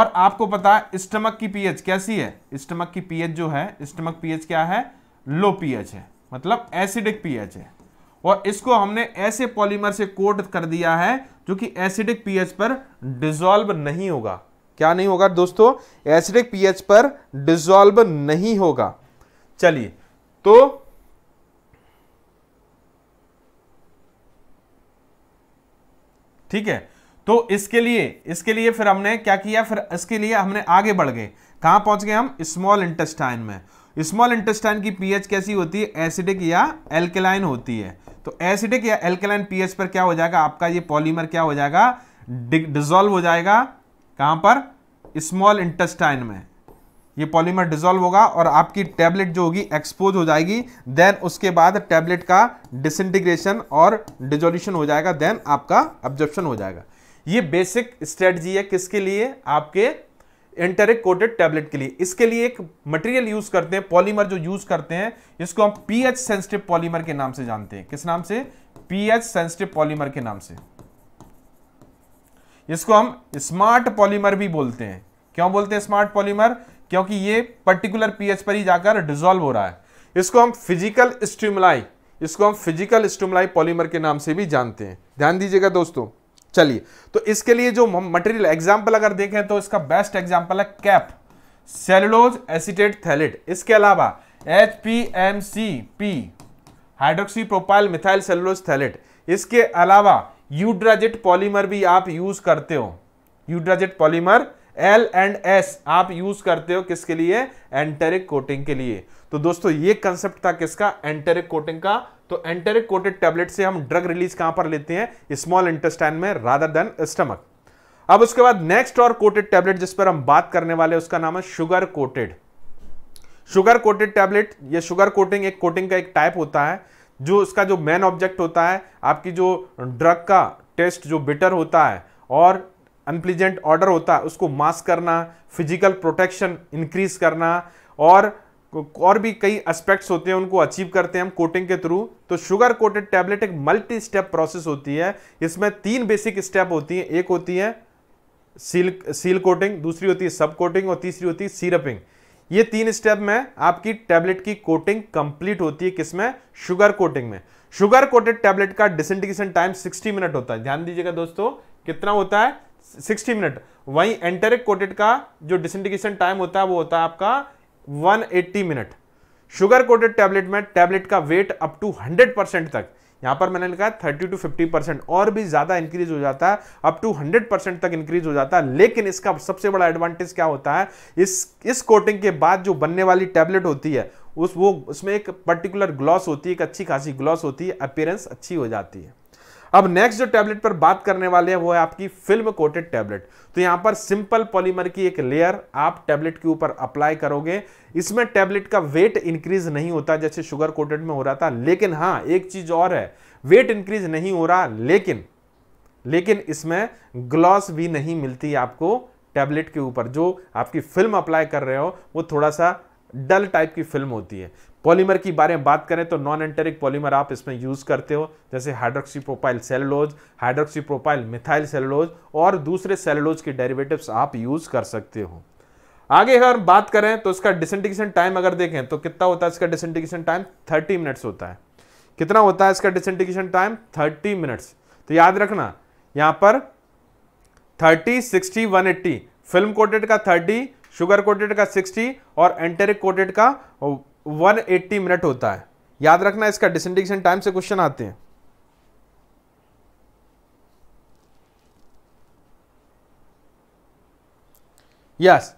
और आपको पता है स्टमक की पीएच कैसी है स्टमक की पीएच जो है स्टमक पीएच क्या है लो पीएच है मतलब एसिडिक पीएच है और इसको हमने ऐसे पॉलीमर से कोट कर दिया है जो कि एसिडिक पीएच पर डिजॉल्व नहीं होगा क्या नहीं होगा दोस्तों एसिडिक पीएच पर डिजॉल्व नहीं होगा चलिए तो ठीक है तो इसके लिए इसके लिए फिर हमने क्या किया फिर इसके लिए हमने आगे बढ़ गए कहां पहुंच गए हम स्मॉल इंटेस्टाइन में स्मॉल इंटेस्टाइन की पीएच कैसी होती है एसिडिक या एल्केलाइन होती है तो एसिडिक या एल्केलाइन पीएच पर क्या हो जाएगा आपका ये पॉलीमर क्या हो जाएगा डिजोल्व हो जाएगा कहां पर स्मॉल इंटेस्टाइन में ये पॉलीमर डिजोल्व होगा और आपकी टैबलेट जो होगी एक्सपोज हो जाएगी देन उसके बाद टैबलेट का डिसइंटीग्रेशन और डिजोल्यूशन हो जाएगा देन आपका ऑब्जॉर्प्शन हो जाएगा ये बेसिक स्ट्रेटजी है किसके लिए आपके एंटेरिक कोटेड टैबलेट के लिए इसके लिए एक मटेरियल यूज करते हैं पॉलीमर जो यूज करते हैं इसको हम पीएच सेंसिटिव पॉलीमर के नाम से जानते हैं किस नाम से पीएच सेंसिटिव पॉलीमर के नाम से इसको हम स्मार्ट पॉलीमर भी बोलते हैं क्यों बोलते हैं स्मार्ट पॉलीमर क्योंकि ये पर्टिकुलर पीएच पर ही जाकर डिजोल्व हो रहा है इसको हम फिजिकल स्ट्यूमलाई इसको हम फिजिकल स्ट्यूमलाई पॉलीमर के नाम से भी जानते हैं ध्यान दीजिएगा दोस्तों चलिए तो इसके लिए जो मटेरियल एग्जाम्पल अगर देखें तो इसका बेस्ट एग्जाम्पल है कैप सेलोज एसिटेट थैलेट इसके अलावा H P M C P hydroxy propyl methyl cellulose phthalate इसके अलावा यूड्राजेट पॉलीमर भी आप यूज करते हो Eudragit polymer L and S आप यूज करते हो किसके लिए एंटेरिक कोटिंग के लिए तो दोस्तों ये कंसेप्ट था किसका एंटेरिक कोटिंग का तो एंटेरिक कोटेड टेबलेट से हम ड्रग रिलीज कहां पर लेते हैं स्मॉल इंटेस्टाइन में रादर देन स्टमक अब उसके बाद नेक्स्ट और कोटेड टेबलेट जिस पर हम बात करने वाले उसका नाम है sugar coated sugar coated tablet ये शुगर कोटिंग एक कोटिंग का एक टाइप होता है जो उसका जो मेन ऑब्जेक्ट होता है आपकी जो ड्रग का टेस्ट जो बिटर होता है और अनप्लीजेंट ऑर्डर होता है उसको मास्क करना फिजिकल प्रोटेक्शन इंक्रीज करना और और भी कई एस्पेक्ट्स होते हैं उनको अचीव करते हैं हम कोटिंग के थ्रू तो शुगर कोटेड टैबलेट एक मल्टी स्टेप प्रोसेस होती है इसमें तीन बेसिक स्टेप होती है एक होती है सील सील कोटिंग दूसरी होती है सब कोटिंग और तीसरी होती है सीरपिंग ये तीन स्टेप में आपकी टैबलेट की कोटिंग कंप्लीट होती है किसमें शुगर कोटिंग में शुगर कोटेड टैबलेट का डिसइंटीग्रेशन टाइम 60 मिनट होता है ध्यान दीजिएगा दोस्तों कितना होता है सिक्सटी मिनट वहीं एंटेरिक कोटेड का जो डिसइंटीग्रेशन टाइम होता है वो होता है आपका 180 मिनट शुगर कोटेड टैबलेट में टैबलेट का वेट अप टू 100 परसेंट तक यहां पर मैंने लिखा है 30 टू 50 परसेंट और भी ज़्यादा इंक्रीज हो जाता है अप टू 100 परसेंट तक इंक्रीज हो जाता है लेकिन इसका सबसे बड़ा एडवांटेज क्या होता है इस इस कोटिंग के बाद जो बनने वाली टैबलेट होती है उस वो उसमें एक पर्टिकुलर ग्लॉस होती है एक अच्छी खासी ग्लॉस होती है अपेयरेंस अच्छी हो जाती है अब नेक्स्ट जो टैबलेट पर बात करने वाले हैं वो है आपकी फिल्म कोटेड टैबलेट तो यहां पर सिंपल पॉलीमर की एक लेयर आप टैबलेट के ऊपर अप्लाई करोगे इसमें टैबलेट का वेट इंक्रीज नहीं होता जैसे शुगर कोटेड में हो रहा था लेकिन हाँ एक चीज और है वेट इंक्रीज नहीं हो रहा लेकिन लेकिन इसमें ग्लॉस भी नहीं मिलती आपको टैबलेट के ऊपर जो आपकी फिल्म अप्लाई कर रहे हो वो थोड़ा सा डल टाइप की फिल्म होती है पॉलीमर की बारे में बात करें तो नॉन एंटेरिक पॉलीमर आप इसमें यूज़ करते हो जैसे hydroxy propyl cellulose hydroxy propyl methyl cellulose और दूसरे सेलोज के डेरिवेटिव्स आप यूज़ कर सकते हो आगे अगर बात करें तो इसका डिसइंटीग्रेशन टाइम अगर देखें तो कितना होता है इसका डिसइंटीग्रेशन टाइम थर्टी मिनट्स होता है कितना होता है इसका डिसेंटिकेशन टाइम थर्टी मिनट्स तो याद रखना यहाँ पर thirty sixty one eighty film coated का थर्टी शुगर कोटेड का सिक्सटी और एंटेरिक कोटेड का 180 मिनट होता है याद रखना इसका डिसइंटीग्रेशन टाइम से क्वेश्चन आते हैं यस yes.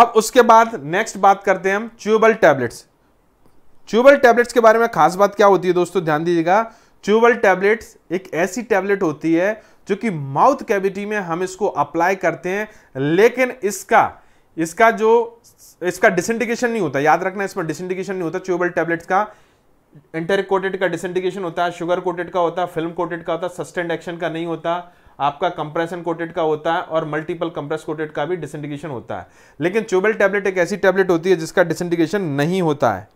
अब उसके बाद नेक्स्ट बात करते हैं हम च्यूबल टैबलेट्स च्यूबल टैबलेट्स के बारे में खास बात क्या होती है दोस्तों ध्यान दीजिएगा च्यूबल टैबलेट्स एक ऐसी टैबलेट होती है जो कि माउथ कैविटी में हम इसको अप्लाई करते हैं लेकिन इसका इसका जो इसका डिसइंटीग्रेशन नहीं होता याद रखना इसमें डिसइंटीग्रेशन नहीं होता च्यूबल टैबलेट्स का इंटर कोटेड का डिसइंटीग्रेशन होता है शुगर कोटेड का होता है फिल्म कोटेड का होता है सस्टेंड एक्शन का नहीं होता आपका कंप्रेशन कोटेड का होता है और मल्टीपल कंप्रेस कोटेड का भी डिसइंटीग्रेशन होता है लेकिन चोबल टैबलेट एक ऐसी टैबलेट होती है जिसका डिसइंटीग्रेशन नहीं होता है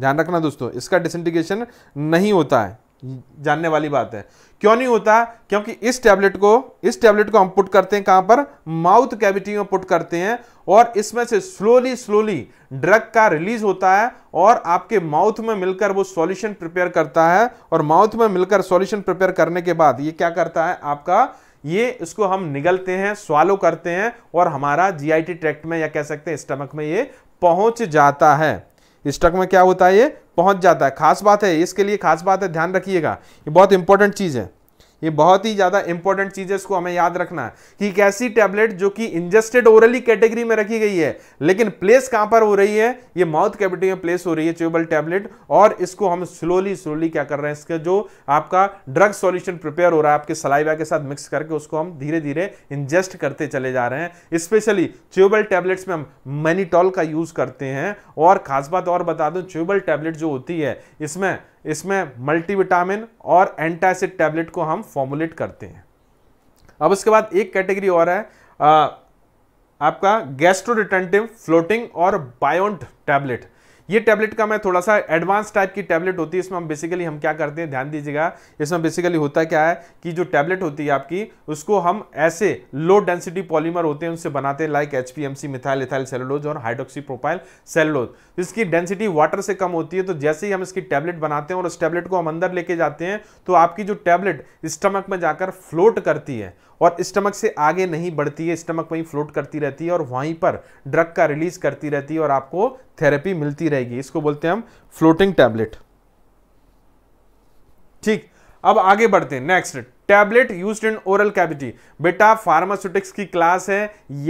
ध्यान रखना दोस्तों इसका डिसइंटीग्रेशन नहीं होता है जानने वाली बात है क्यों नहीं होता क्योंकि इस टैबलेट को इस टैबलेट को हम पुट करते हैं कहां पर माउथ कैविटी में पुट करते हैं और इसमें से स्लोली स्लोली ड्रग का रिलीज होता है और आपके माउथ में मिलकर वो सॉल्यूशन प्रिपेयर करता है और माउथ में मिलकर सॉल्यूशन प्रिपेयर करने के बाद ये क्या करता है आपका ये इसको हम निगलते हैं स्वालो करते हैं और हमारा जीआईटी ट्रैक्ट में या कह सकते हैं स्टमक में ये पहुंच जाता है स्टॉक में क्या होता है ये पहुंच जाता है खास बात है इसके लिए खास बात है ध्यान रखिएगा ये बहुत इंपॉर्टेंट चीज़ है ये बहुत ही ज़्यादा इंपॉर्टेंट चीज़ है इसको हमें याद रखना है कि एक ऐसी टैबलेट जो कि इंजेस्टेड ओरली कैटेगरी में रखी गई है लेकिन प्लेस कहां पर हो रही है ये माउथ कैविटी में प्लेस हो रही है च्यूबल टैबलेट और इसको हम स्लोली स्लोली क्या कर रहे हैं इसका जो आपका ड्रग सॉल्यूशन प्रिपेयर हो रहा है आपके सलाइवा के साथ मिक्स करके उसको हम धीरे धीरे इंजेस्ट करते चले जा रहे हैं स्पेशली च्यूबल टैबलेट्स में हम मैनीटॉल का यूज़ करते हैं और खास बात और बता दूं च्यूबल टैबलेट जो होती है इसमें इसमें मल्टीविटामिन और एंटासिड टैबलेट को हम फॉर्मुलेट करते हैं अब उसके बाद एक कैटेगरी और है आ, आपका गैस्ट्रोडिटेंटिव फ्लोटिंग और बायोन्ट टैबलेट ये टैबलेट का मैं थोड़ा सा एडवांस टाइप की टैबलेट होती है इसमें हम बेसिकली हम क्या करते हैं ध्यान दीजिएगा इसमें बेसिकली होता क्या है कि जो टैबलेट होती है आपकी उसको हम ऐसे लो डेंसिटी पॉलीमर होते हैं उनसे बनाते हैं like HPMC methyl ethyl cellulose और हाइड्रोक्सी प्रोफाइल सेलोलोज इसकी डेंसिटी वाटर से कम होती है तो जैसे ही हम इसकी टैबलेट बनाते हैं और उस टैबलेट को हम अंदर लेके जाते हैं तो आपकी जो टैबलेट स्टमक में जाकर फ्लोट करती है और स्टमक से आगे नहीं बढ़ती है स्टमक वहीं फ्लोट करती रहती है और वहीं पर ड्रग का रिलीज करती रहती है और आपको थेरेपी मिलती रहेगी इसको बोलते हैं हम फ्लोटिंग टैबलेट ठीक अब आगे बढ़ते हैं next tablet used in oral cavity बेटा फार्मास्यूटिक्स की क्लास है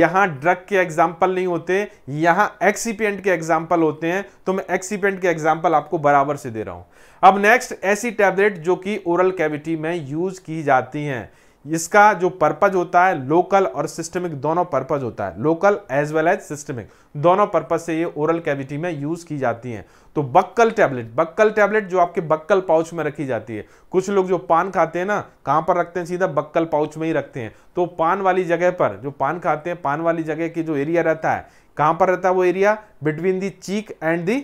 यहां ड्रग के एग्जाम्पल नहीं होते यहां एक्सीपेंट के एग्जाम्पल होते हैं तो मैं एक्सीपेंट के एग्जाम्पल आपको बराबर से दे रहा हूं अब नेक्स्ट ऐसी टैबलेट जो कि ओरल कैविटी में यूज की जाती हैं इसका जो पर्पज होता है लोकल और सिस्टमिक दोनों पर्पज होता है local as well as systemic दोनों पर्पज से ये ओरल कैविटी में यूज की जाती हैं तो बक्कल टैबलेट बक्कल टैबलेट जो आपके बक्कल पाउच में रखी जाती है कुछ लोग जो पान खाते हैं ना कहाँ पर रखते हैं सीधा बक्कल पाउच में ही रखते हैं तो पान वाली जगह पर जो पान खाते हैं पान वाली जगह की जो एरिया रहता है कहाँ पर रहता है वो area between the cheek and the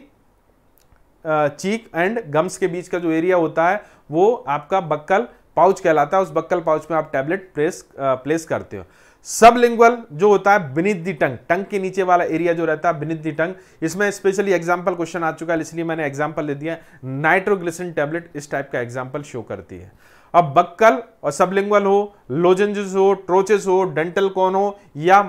cheek and gums के बीच का जो एरिया होता है वो आपका बक्कल पाउच कहलाता है उस बक्कल पाउच में आप टैबलेट प्रेस प्लेस करते हो सबलिंगुअल जो होता है बिनिथ दी टंग टंग के नीचे वाला एरिया जो रहता है बिनिथ दी टंग इसमें स्पेशली एग्जाम्पल क्वेश्चन आ चुका है इसलिए मैंने एग्जाम्पल दे दिया नाइट्रोग्लिसिन टैबलेट इस टाइप का एग्जाम्पल शो करती है अब बक्कल और सबलिंगुअल हो लोजेंजेस हो ट्रोचेस हो डेंटल कॉन हो या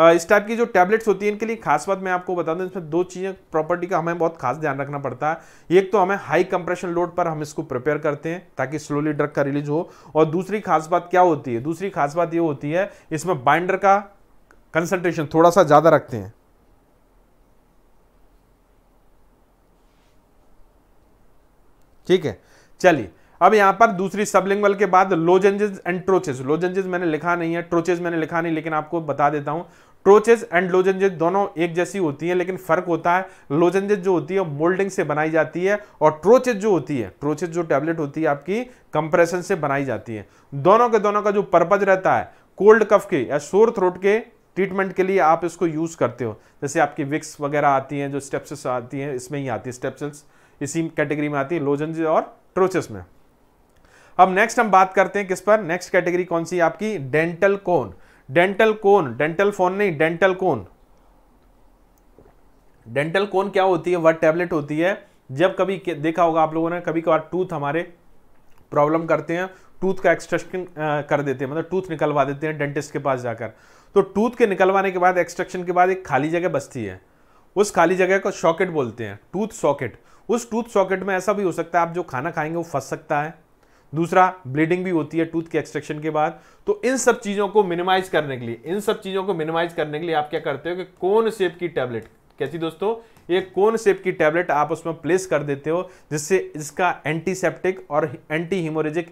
इस टाइप की जो टैबलेट्स होती है इनके लिए खास बात मैं आपको बता दूं इसमें दो चीज़ें प्रॉपर्टी का हमें बहुत खास ध्यान रखना पड़ता है एक तो हमें हाई कंप्रेशन लोड पर हम इसको प्रिपेयर करते हैं ताकि स्लोली ड्रग का रिलीज हो और दूसरी खास बात क्या होती है दूसरी खास बात ये होती है इसमें बाइंडर का कंसनट्रेशन थोड़ा सा ज़्यादा रखते हैं ठीक है चलिए अब यहां पर दूसरी सबलिंगल के बाद लोजेंजेस एंड ट्रोचेस लोजेंजेस मैंने लिखा नहीं है ट्रोचेस मैंने लिखा नहीं लेकिन आपको बता देता हूं ट्रोचेज एंड लोजेंजेज दोनों एक जैसी होती हैं लेकिन फर्क होता है लोजेंजेज जो होती है मोल्डिंग से बनाई जाती है और ट्रोचेज जो होती है ट्रोचेज जो टैबलेट होती है आपकी कंप्रेशन से बनाई जाती है दोनों के दोनों का जो पर्पज रहता है कोल्ड कफ के या शोर थ्रोट के ट्रीटमेंट के लिए आप इसको यूज़ करते हो जैसे आपकी विक्स वगैरह आती हैं जो स्टेप्सिस आती हैं इसमें ही आती है स्टेप्स इसी कैटेगरी में आती है लोजेंज और ट्रोचेस में अब नेक्स्ट हम बात करते हैं किस पर नेक्स्ट कैटेगरी कौन सी आपकी dental cone dental cone dental phone नहीं डेंटल कोन डेंटल कोन क्या होती है वह टैबलेट होती है जब कभी देखा होगा आप लोगों ने कभी कभार टूथ हमारे प्रॉब्लम करते हैं टूथ का एक्सट्रक्शन कर देते हैं मतलब टूथ निकलवा देते हैं डेंटिस्ट के पास जाकर तो टूथ के निकलवाने के बाद एक्सट्रक्शन के बाद एक खाली जगह बचती है उस खाली जगह को सॉकेट बोलते हैं टूथ सॉकेट उस टूथ सॉकेट में ऐसा भी हो सकता है आप जो खाना खाएंगे वो फंस सकता है दूसरा ब्लीडिंग भी होती है टूथ के एक्सट्रैक्शन के बाद तो इन सब चीज़ों को मिनिमाइज करने के लिए इन सब चीज़ों को मिनिमाइज करने के लिए आप क्या करते हो कि कौन सेप की टैबलेट कैसी दोस्तों एक कोन सेप की टैबलेट आप उसमें प्लेस कर देते हो जिससे इसका एंटीसेप्टिक और anti haemorrhagic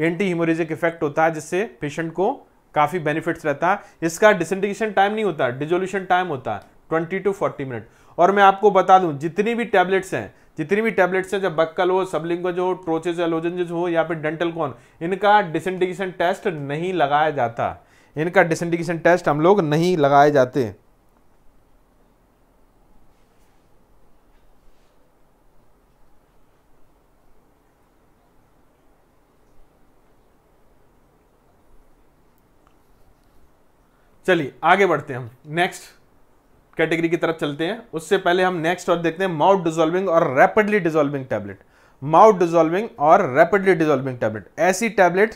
anti haemorrhagic effect होता है जिससे पेशेंट को काफ़ी बेनिफिट्स रहता है इसका डिसइंटीग्रेशन टाइम नहीं होता डिजोल्यूशन टाइम होता है ट्वेंटी टू फोर्टी मिनट और मैं आपको बता दूं जितनी भी टैबलेट्स हैं जितनी भी टैबलेट्स हैं जब बक्कल हो सबलिंग हो ट्रोचेज एलोजेंजेज हो या फिर डेंटल कॉन इनका डिसइंडिकेशन टेस्ट नहीं लगाया जाता इनका डिसइंडिकेशन टेस्ट हम लोग नहीं लगाए जाते चलिए आगे बढ़ते हैं हम नेक्स्ट कैटेगरी की तरफ चलते हैं उससे पहले हम नेक्स्ट और देखते हैं माउथ डिजोल्विंग और rapidly dissolving tablet mouth dissolving और रैपिडली डिजोल्विंग टैबलेट ऐसी टैबलेट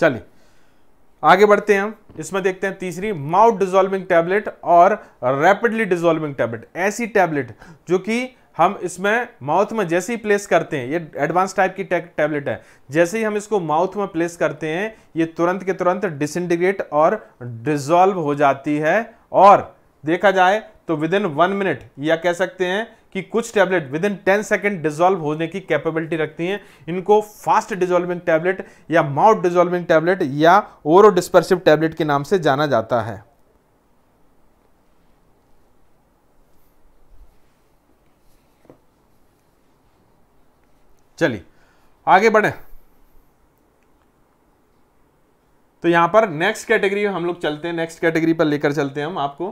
चलिए आगे बढ़ते हैं हम इसमें देखते हैं तीसरी माउथ डिजोल्विंग टैबलेट और रैपिडली डिजोल्विंग टैबलेट ऐसी टैबलेट जो कि हम इसमें माउथ में जैसे ही प्लेस करते हैं ये एडवांस टाइप की टैबलेट है जैसे ही हम इसको माउथ में प्लेस करते हैं ये तुरंत के तुरंत डिसइंटीग्रेट और डिजोल्व हो जाती है और देखा जाए तो विद इन वन मिनट या कह सकते हैं कि कुछ tablet within ten second dissolve होने की कैपेबिलिटी रखती हैं इनको फास्ट डिजोल्विंग टैबलेट या माउथ डिजोल्विंग टैबलेट या ओरो डिस्पर्सिव टैबलेट के नाम से जाना जाता है चलिए आगे बढ़े तो यहां पर नेक्स्ट कैटेगरी हम लोग चलते हैं नेक्स्ट कैटेगरी पर लेकर चलते हैं हम आपको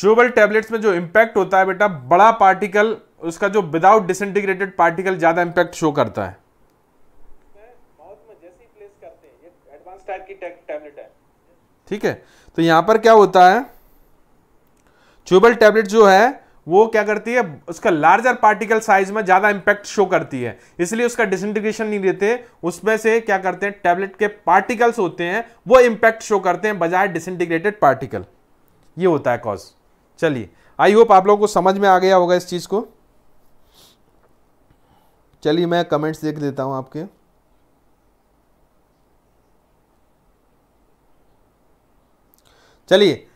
चोबल टैबलेट्स में जो इम्पैक्ट होता है बेटा बड़ा पार्टिकल उसका जो विदाउट डिसइंटीग्रेटेड पार्टिकल ज़्यादा इम्पैक्ट शो करता है ठीक है तो यहाँ पर क्या होता है चोबल टैबलेट जो है वो क्या करती है उसका लार्जर पार्टिकल साइज में ज़्यादा इंपैक्ट शो करती है इसलिए उसका डिसइंटीग्रेशन नहीं देते उसमें से क्या करते हैं टैबलेट के पार्टिकल्स होते हैं वो इंपैक्ट शो करते हैं बजाय डिसइंटीग्रेटेड पार्टिकल ये होता है कॉज चलिए आई होप आप लोगों को समझ में आ गया होगा इस चीज़ को चलिए मैं कमेंट्स देख देता हूँ आपके चलिए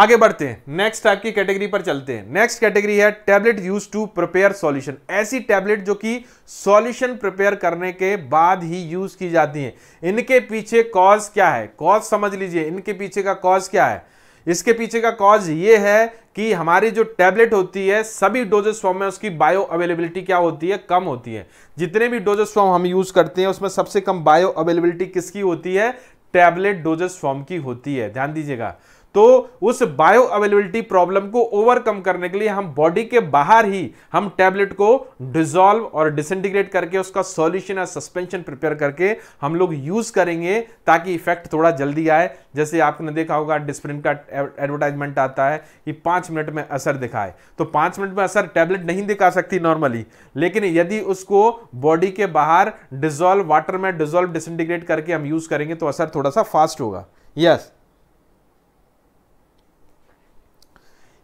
आगे बढ़ते हैं नेक्स्ट टाइप की कैटेगरी पर चलते हैं नेक्स्ट कैटेगरी है tablet use to prepare solution ऐसी टैबलेट जो कि सॉल्यूशन प्रिपेयर करने के बाद ही यूज की जाती हैं इनके पीछे कॉज क्या है कॉज समझ लीजिए इनके पीछे का कॉज क्या है इसके पीछे का कॉज ये है कि हमारी जो टैबलेट होती है सभी डोजेस फॉर्म में उसकी बायो अवेलेबिलिटी क्या होती है कम होती है जितने भी डोजेस फॉर्म हम यूज़ करते हैं उसमें सबसे कम बायो अवेलेबिलिटी किसकी होती है टैबलेट डोजेस फॉर्म की होती है ध्यान दीजिएगा तो उस बायो अवेलेबिलिटी प्रॉब्लम को ओवरकम करने के लिए हम बॉडी के बाहर ही हम टैबलेट को डिजोल्व और डिसइंटीग्रेट करके उसका सॉल्यूशन या सस्पेंशन प्रिपेयर करके हम लोग यूज करेंगे ताकि इफेक्ट थोड़ा जल्दी आए जैसे आपने देखा होगा डिस्प्रिन का एडवर्टाइजमेंट आता है कि पांच मिनट में असर दिखाए तो पांच मिनट में असर टैबलेट नहीं दिखा सकती नॉर्मली लेकिन यदि उसको बॉडी के बाहर डिजोल्व वाटर में डिजोल्व डिसइंटीग्रेट करके हम यूज करेंगे तो असर थोड़ा सा फास्ट होगा यस yes.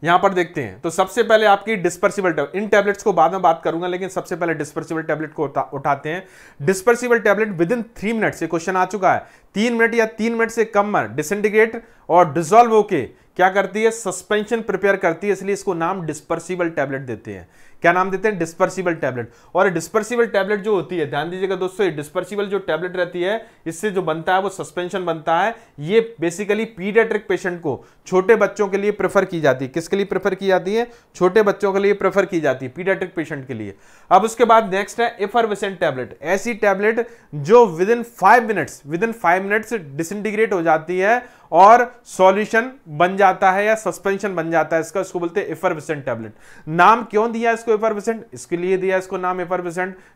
यहां पर देखते हैं तो सबसे पहले आपकी डिस्पर्सिबल टेबलेट इन टैबलेट्स को बाद में बात करूंगा लेकिन सबसे पहले डिस्पर्सिबल टैबलेट को उठाते हैं dispersible tablet within three minute से क्वेश्चन आ चुका है तीन मिनट या तीन मिनट से कम में डिसइंटीग्रेट और डिजोल्व होके क्या करती है सस्पेंशन प्रिपेयर करती है इसलिए इसको नाम डिस्पर्सिबल टैबलेट देते हैं क्या नाम देते हैं डिस्पर्सिबल टैबलेट और डिस्पर्सिबल टैबलेट जो होती है ध्यान दीजिएगा दोस्तों ये डिस्पर्सिबल जो टैबलेट रहती है इससे जो बनता है वो सस्पेंशन बनता है ये बेसिकली पीडियाट्रिक पेशेंट को छोटे बच्चों के लिए प्रेफर की जाती है किसके लिए प्रेफर की जाती है छोटे बच्चों के लिए प्रेफर की जाती है पीडियाट्रिक पेशेंट के लिए अब उसके बाद नेक्स्ट है इफरविसेंट टैबलेट ऐसी टैबलेट जो within five minutes within five minutes disintegrate हो जाती है और सॉल्यूशन बन जाता है या सस्पेंशन बन जाता है इसका इसको बोलते हैं इफरविसेंट टैबलेट नाम क्यों दिया इसको इसको एपर इसके लिए दिया इसको नाम एपर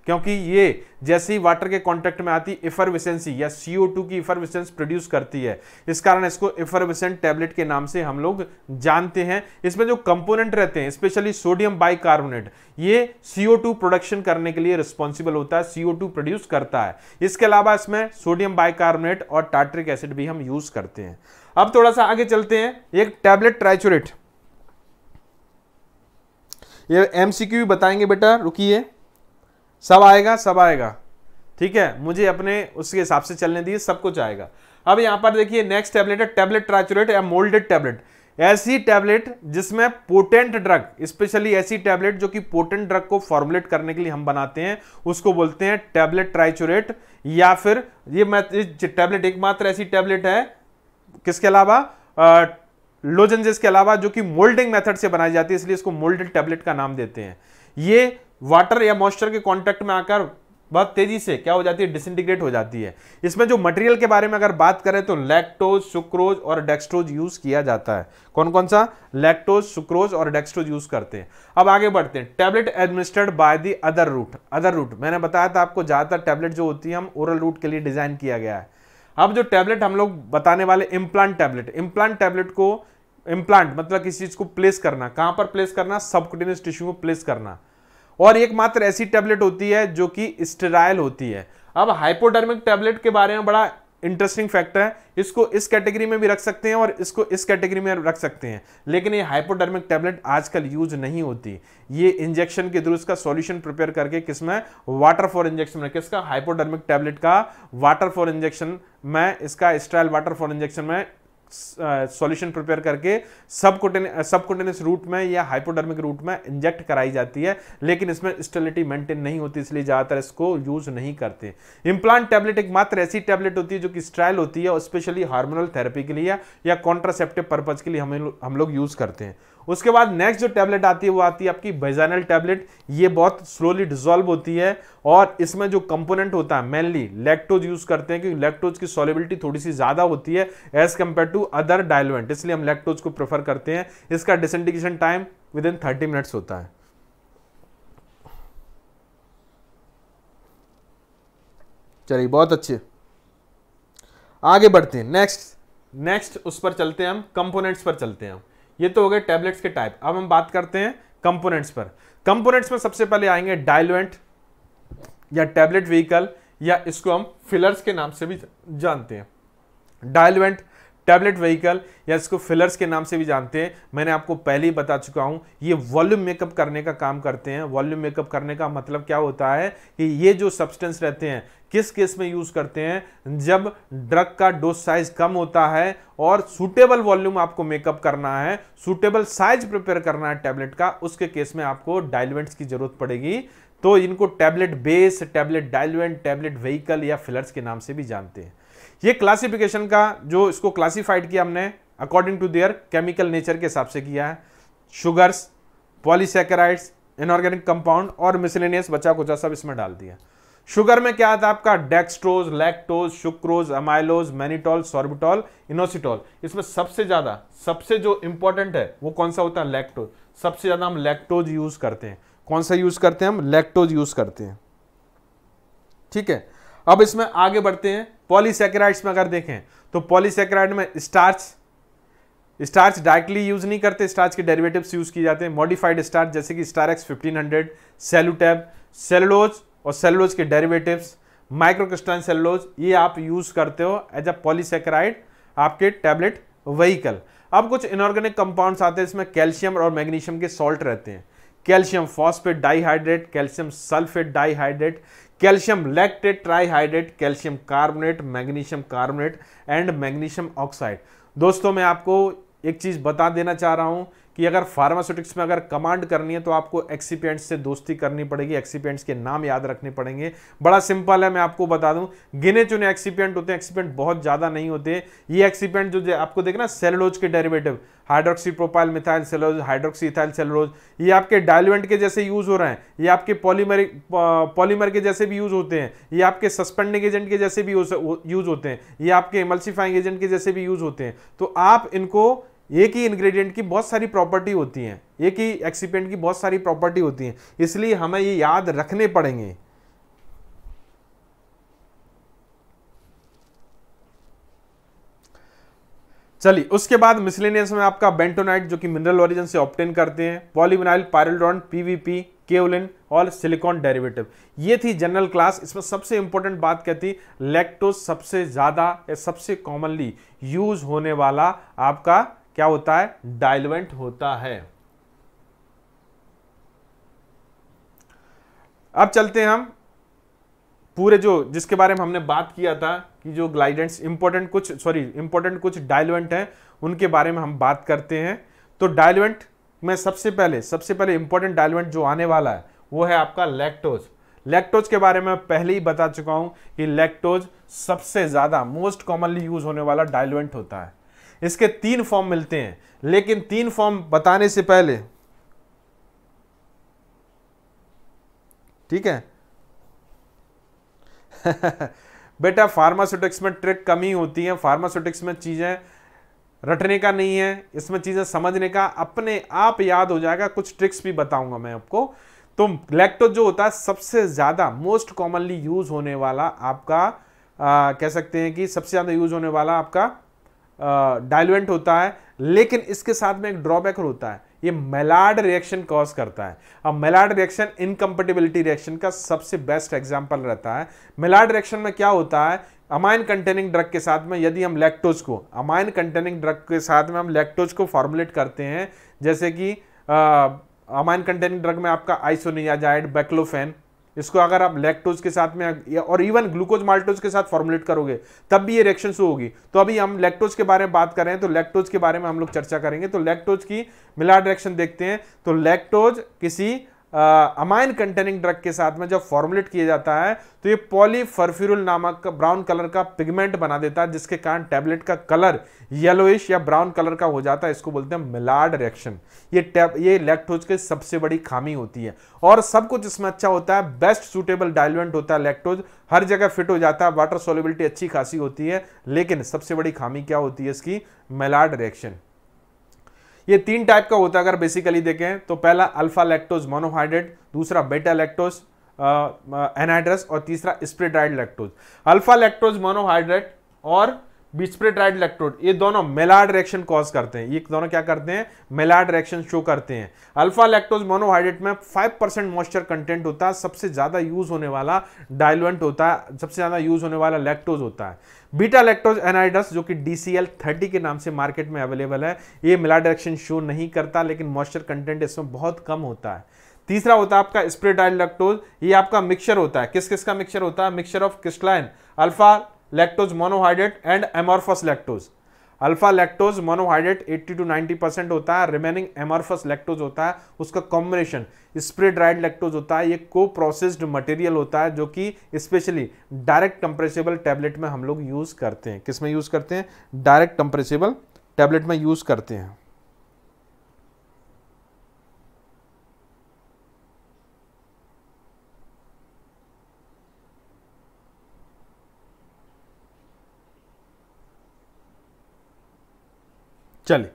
क्योंकि ये जैसे ही वाटर के कॉन्टेक्ट में आती इफरविसेंसी या सीओ टू की इफरविसेंस प्रोड्यूस करती है इस कारण इसको इफरविसेंट टैबलेट के नाम से हम लोग जानते हैं इसमें जो कंपोनेंट रहते हैं स्पेशली सोडियम बाइकार्बोनेट ये सीओ टू प्रोडक्शन करने के लिए रिस्पॉन्सिबल होता है सीओ टू प्रोड्यूस करता है इसके अलावा इसमें सोडियम बाइकार्बोनेट और टाट्रिक एसिड भी हम यूज करते हैं अब थोड़ा सा आगे चलते हैं एक टैबलेट ट्राइचोरेट ये भी बताएंगे बेटा रुकिए सब आएगा सब आएगा ठीक है मुझे अपने उसके हिसाब से चलने दिए सब कुछ आएगा अब यहाँ पर देखिए नेक्स्ट टैबलेट है टैबलेट ट्राचुरेट या मोल्डेड टैबलेट ऐसी टैबलेट जिसमें पोटेंट ड्रग स्पेशली ऐसी टैबलेट जो कि पोटेंट ड्रग को फॉर्मुलेट करने के लिए हम बनाते हैं उसको बोलते हैं टैबलेट ट्राइचुरेट या फिर ये टैबलेट एकमात्र ऐसी टैबलेट है किसके अलावा लोजेंजेस के अलावा जो कि मोल्डिंग मेथड से बनाई जाती है इसलिए इसको मोल्डेड टेबलेट का नाम देते हैं ये वाटर या मॉइस्चर के कॉन्टेक्ट में आकर बहुत तेजी से क्या हो जाती है डिसइंटीग्रेट हो जाती है इसमें जो मटेरियल के बारे में अगर बात करें तो लैक्टोज सुक्रोज और डेक्स्ट्रोज यूज किया जाता है कौन कौन सा लैक्टोज सुक्रोज और डेक्स्ट्रोज यूज करते हैं अब आगे बढ़ते हैं tablet administered by the other route other route मैंने बताया था आपको ज़्यादातर टैबलेट जो होती है हम ओरल रूट के लिए डिजाइन किया गया है अब जो टैबलेट हम लोग बताने वाले इम्प्लांट टैबलेट इम्प्लांट टैबलेट को इम्प्लांट मतलब किसी चीज को प्लेस करना कहां पर प्लेस करना सबकुटेनियस टिश्यू को प्लेस करना और एकमात्र ऐसी टैबलेट होती है जो कि स्टेराइल होती है अब हाइपोडर्मिक टैबलेट के बारे में बड़ा इंटरेस्टिंग फैक्ट है इसको इस कैटेगरी में भी रख सकते हैं और इसको इस कैटेगरी में रख सकते हैं लेकिन ये हाइपोडर्मिक टैबलेट आजकल यूज नहीं होती ये इंजेक्शन के थ्रू इसका सॉल्यूशन प्रिपेयर करके किसमें वाटर फॉर इंजेक्शन में किसका हाइपोडर्मिक टैबलेट का वाटर फॉर इंजेक्शन में इसका स्टाइल वाटर फॉर इंजेक्शन में सॉल्यूशन प्रिपेयर करके सब कोटेनियस रूट में या हाइपोडर्मिक रूट में इंजेक्ट कराई जाती है लेकिन इसमें स्टेलिटी मेंटेन नहीं होती इसलिए ज़्यादातर इसको यूज़ नहीं करते इम्प्लांट टैबलेट एक मात्र ऐसी टैबलेट होती है जो कि स्ट्राइल होती है और स्पेशली हार्मोनल थेरेपी के लिए या कॉन्ट्रासेप्टिव पर्पज़ के लिए हम हम लोग यूज़ करते हैं उसके बाद नेक्स्ट जो टैबलेट आती है वो आती है आपकी बेजानल टैबलेट ये बहुत स्लोली डिजोल्व होती है और इसमें जो कंपोनेंट होता है मेनली लैक्टोज यूज करते हैं क्योंकि लैक्टोज की सॉलिबिलिटी थोड़ी सी ज़्यादा होती है as compared to other diluent इसलिए हम लैक्टोज को प्रेफर करते हैं इसका disintegration time within thirty minutes होता है चलिए बहुत अच्छे आगे बढ़ते हैं नेक्स्ट नेक्स्ट उस पर चलते हैं हम कंपोनेंट्स पर चलते हैं हम ये तो हो गए टैबलेट्स के टाइप अब हम बात करते हैं कंपोनेंट्स पर कंपोनेंट्स में सबसे पहले आएंगे डायलुएंट या टैबलेट व्हीकल या इसको हम फिलर्स के नाम से भी जानते हैं डायलुएंट टैबलेट व्हीकल या इसको फिलर्स के नाम से भी जानते हैं मैंने आपको पहले ही बता चुका हूँ ये वॉल्यूम मेकअप करने का काम करते हैं वॉल्यूम मेकअप करने का मतलब क्या होता है कि ये जो सब्सटेंस रहते हैं किस केस में यूज करते हैं जब ड्रग का डोज साइज कम होता है और सूटेबल वॉल्यूम आपको मेकअप करना है सूटेबल साइज प्रिपेयर करना है टैबलेट का उसके केस में आपको डाइलवेंट्स की जरूरत पड़ेगी तो इनको tablet base tablet diluent tablet vehicle या फिलर्स के नाम से भी जानते हैं ये क्लासिफिकेशन का जो इसको क्लासिफाइड किया हमने according to their chemical nature के हिसाब से किया है शुगर्स पॉलीसेकेराइड्स इनऑर्गेनिक कंपाउंड और मिसलिनियस बचा कुचा सब इसमें डाल दिया शुगर में क्या था आपका dextrose lactose sucrose amylose mannitol sorbitol inositol इसमें सबसे ज़्यादा सबसे जो इंपॉर्टेंट है वो कौन सा होता है लैक्टोज सबसे ज़्यादा हम लैक्टोज यूज़ करते हैं कौन सा यूज़ करते हैं हम लैक्टोज यूज़ करते हैं ठीक है अब इसमें आगे बढ़ते हैं पॉलीसेक्राइड्स में अगर देखें तो पॉलीसेक्राइड में स्टार्च स्टार्च डायरेक्टली यूज नहीं करते स्टार्च के डेरिवेटिव्स यूज किए जाते हैं मॉडिफाइड स्टार्च जैसे कि star X fifteen hundred Celutab cellulose और सेलोज के डेरिवेटिव्स माइक्रोक्रिस्टाइन सेलोज ये आप यूज करते हो एज अ पॉलीसेक्राइड आपके टैबलेट वहीकल अब कुछ इनऑर्गेनिक कंपाउंड्स आते हैं इसमें कैल्शियम और मैग्नीशियम के सॉल्ट रहते हैं calcium phosphate dihydrate calcium sulphate dihydrate calcium lactate trihydrate calcium carbonate magnesium carbonate and magnesium oxide दोस्तों मैं आपको एक चीज़ बता देना चाह रहा हूं कि अगर फार्मास्यूटिक्स में अगर कमांड करनी है तो आपको एक्सीपेंट्स से दोस्ती करनी पड़ेगी एक्सीपेंट्स के नाम याद रखने पड़ेंगे बड़ा सिंपल है मैं आपको बता दूं गिने चुने एक्सीपेंट होते हैं एक्सीपेंट बहुत ज़्यादा नहीं होते ये एक्सीपेंट जो आपको देखना सेलोज के derivative hydroxy propyl methyl cellulose hydroxy ethyl cellulose ये आपके डायलवेंट के जैसे यूज़ हो रहे हैं ये आपके पॉलीमर पॉलीमर के जैसे भी यूज़ होते हैं ये आपके सस्पेंडिंग एजेंट के जैसे भी यूज़ होते हैं ये आपके इमल्सिफाइंग एजेंट के जैसे भी यूज़ होते हैं तो आप इनको एक ही इंग्रेडिएंट की बहुत सारी प्रॉपर्टी होती हैं एक ही एक्सीपेंट की बहुत सारी प्रॉपर्टी होती हैं इसलिए हमें ये याद रखने पड़ेंगे चलिए उसके बाद मिसलेनियस में आपका बेंटोनाइट जो कि मिनरल ओरिजिन से ऑप्टेन करते हैं पॉलीविनाइल पायरलडॉन पीवीपी केवलिन और सिलिकॉन डेरिवेटिव ये थी जनरल क्लास इसमें सबसे इंपॉर्टेंट बात क्या थी लैक्टोज सबसे ज़्यादा या सबसे कॉमनली यूज होने वाला आपका क्या होता है डायलवेंट होता है अब चलते हैं हम पूरे जो जिसके बारे में हमने बात किया था कि जो ग्लाइडेंट्स इंपॉर्टेंट कुछ सॉरी इंपॉर्टेंट कुछ डायलवेंट हैं उनके बारे में हम बात करते हैं तो डायलवेंट में सबसे पहले सबसे पहले इंपॉर्टेंट डायलवेंट जो आने वाला है वो है आपका लैक्टोज लैक्टोज के बारे में पहले ही बता चुका हूं कि लैक्टोज सबसे ज़्यादा मोस्ट कॉमनली यूज होने वाला डायलवेंट होता है इसके तीन फॉर्म मिलते हैं लेकिन तीन फॉर्म बताने से पहले ठीक है बेटा फार्मास्यूटिक्स में ट्रिक कमी होती है फार्मास्यूटिक्स में चीज़ें रटने का नहीं है इसमें चीज़ें समझने का अपने आप याद हो जाएगा कुछ ट्रिक्स भी बताऊंगा मैं आपको तो लैक्टोज जो होता है सबसे ज़्यादा मोस्ट कॉमनली यूज़ होने वाला आपका आ, कह सकते हैं कि सबसे ज़्यादा यूज़ होने वाला आपका डायलवेंट होता है लेकिन इसके साथ में एक ड्रॉबैक होता है ये मेलाड रिएक्शन कॉज करता है अब मेलाड रिएक्शन इनकम्पेटेबिलिटी रिएक्शन का सबसे बेस्ट एग्जाम्पल रहता है मेलाड रिएक्शन में क्या होता है अमाइन कंटेनिंग ड्रग के साथ में यदि हम लैक्टोज को अमाइन कंटेनिंग ड्रग के साथ में हम लैक्टोज को फॉर्मुलेट करते हैं जैसे कि अमाइन कंटेनिंग ड्रग में आपका आइसोनियाजाइड बैक्लोफेन इसको अगर आप लैक्टोज के साथ में और इवन ग्लूकोज माल्टोज के साथ फॉर्मुलेट करोगे तब भी ये रिएक्शन शुरू होगी तो अभी हम लैक्टोज के बारे में बात कर रहे हैं तो लैक्टोज के बारे में हम लोग चर्चा करेंगे तो लैक्टोज की मिलाड रिएक्शन देखते हैं तो लैक्टोज किसी अमाइन कंटेनिंग ड्रग के साथ में जब फॉर्मुलेट किया जाता है तो ये पॉलीफरफ्यूरल नामक ब्राउन कलर का पिगमेंट बना देता है जिसके कारण टैबलेट का कलर येलोइश या ब्राउन कलर का हो जाता है इसको बोलते हैं मिलाड रिएक्शन ये टैब ये लैक्टोज की सबसे बड़ी खामी होती है और सब कुछ इसमें अच्छा होता है बेस्ट सुटेबल डायलमेंट होता है लैक्टोज हर जगह फिट हो जाता है वाटर सोलिबिलिटी अच्छी खासी होती है लेकिन सबसे बड़ी खामी क्या होती है इसकी मिलाड रिएक्शन ये तीन टाइप का होता है अगर बेसिकली देखें तो पहला अल्फा लैक्टोज मोनोहाइड्रेट दूसरा बेटा लैक्टोज एनाइड्रस और तीसरा spray dried lactose alpha lactose monohydrate और बिस्प्रेट राइट इलेक्ट्रोड ये दोनों मेलाड रिएक्शन कॉज करते हैं ये दोनों क्या करते हैं मेलाड रिएक्शन शो करते हैं अल्फा इलेक्ट्रोज मोनोहाइड्रेट में 5 परसेंट मॉइस्चर कंटेंट होता है सबसे ज़्यादा यूज होने वाला डाइलवेंट होता है सबसे ज़्यादा यूज होने वाला लैक्टोज होता है बीटा लैक्टोज एनाइडस जो कि डी थर्टी के नाम से मार्केट में अवेलेबल है ये मेलाड रिएक्शन शो नहीं करता लेकिन मॉइस्चर कंटेंट इसमें बहुत कम होता है तीसरा होता है आपका स्प्रेड डाइलैक्टोज ये आपका मिक्सचर होता है किस किस का मिक्सचर होता है mixture of crystalline alpha lactose monohydrate and amorphous lactose alpha lactose monohydrate 80 to 90 percent होता है रिमेनिंग एमोर्फस लैक्टोज होता है उसका कॉम्बिनेशन स्प्रे ड्राइड लैक्टोज होता है ये को प्रोसेस्ड मटेरियल होता है जो कि स्पेशली डायरेक्ट कंप्रेसेबल टैबलेट में हम लोग यूज़ करते हैं किस में यूज़ करते हैं डायरेक्ट कंप्रेसेबल टैबलेट में यूज़ करते हैं चलिए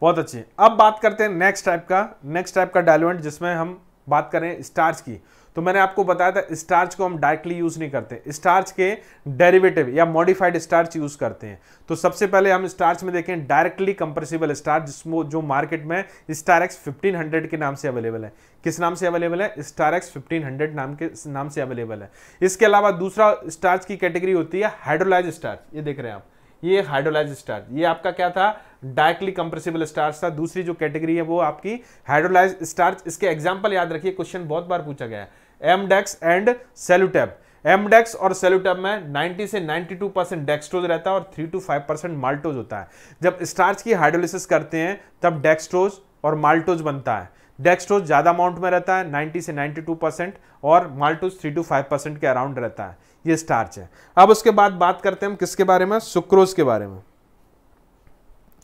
बहुत अच्छी अब बात करते हैं नेक्स्ट टाइप का नेक्स्ट टाइप का डायलोमेंट जिसमें हम बात करें स्टार्च की तो मैंने आपको बताया था स्टार्च को हम डायरेक्टली यूज़ नहीं करते स्टार्च के डेरिवेटिव या मॉडिफाइड स्टार्च यूज़ करते हैं तो सबसे पहले हम स्टार्च में देखें डायरेक्टली कंप्रेसिबल स्टार्च जिसमें जो मार्केट में स्टारक्स 1500 के नाम से अवेलेबल है किस नाम से अवेलेबल है स्टारक्स 1500 नाम के नाम से अवेलेबल है इसके अलावा दूसरा स्टार्च की कैटेगरी होती है हाइड्रोलाइज स्टार्च ये देख रहे हैं आप ये हाइड्रोलाइज स्टार्च ये आपका क्या था डायरेक्टली कंप्रेसिबल स्टार्च था दूसरी जो कैटेगरी है वो आपकी हाइड्रोलाइज स्टार्च इसके एग्जाम्पल याद रखिए क्वेश्चन बहुत बार पूछा गया है एमडेक्स एंड सेलुटेप एमडेक्स और सेलुटेप में 90 से 92 परसेंट डेक्सट्रोज रहता है और 3 टू 5 परसेंट माल्टोज होता है जब स्टार्च की हाइड्रोलिसिस करते हैं तब डेक्सट्रोज और माल्टोज बनता है डेक्सट्रोज ज़्यादा अमाउंट में रहता है 90 से 92 परसेंट और माल्टोज 3 टू 5 परसेंट के अराउंड रहता है ये स्टार्च है अब उसके बाद बात करते हैं हम किसके बारे में सुक्रोज के बारे में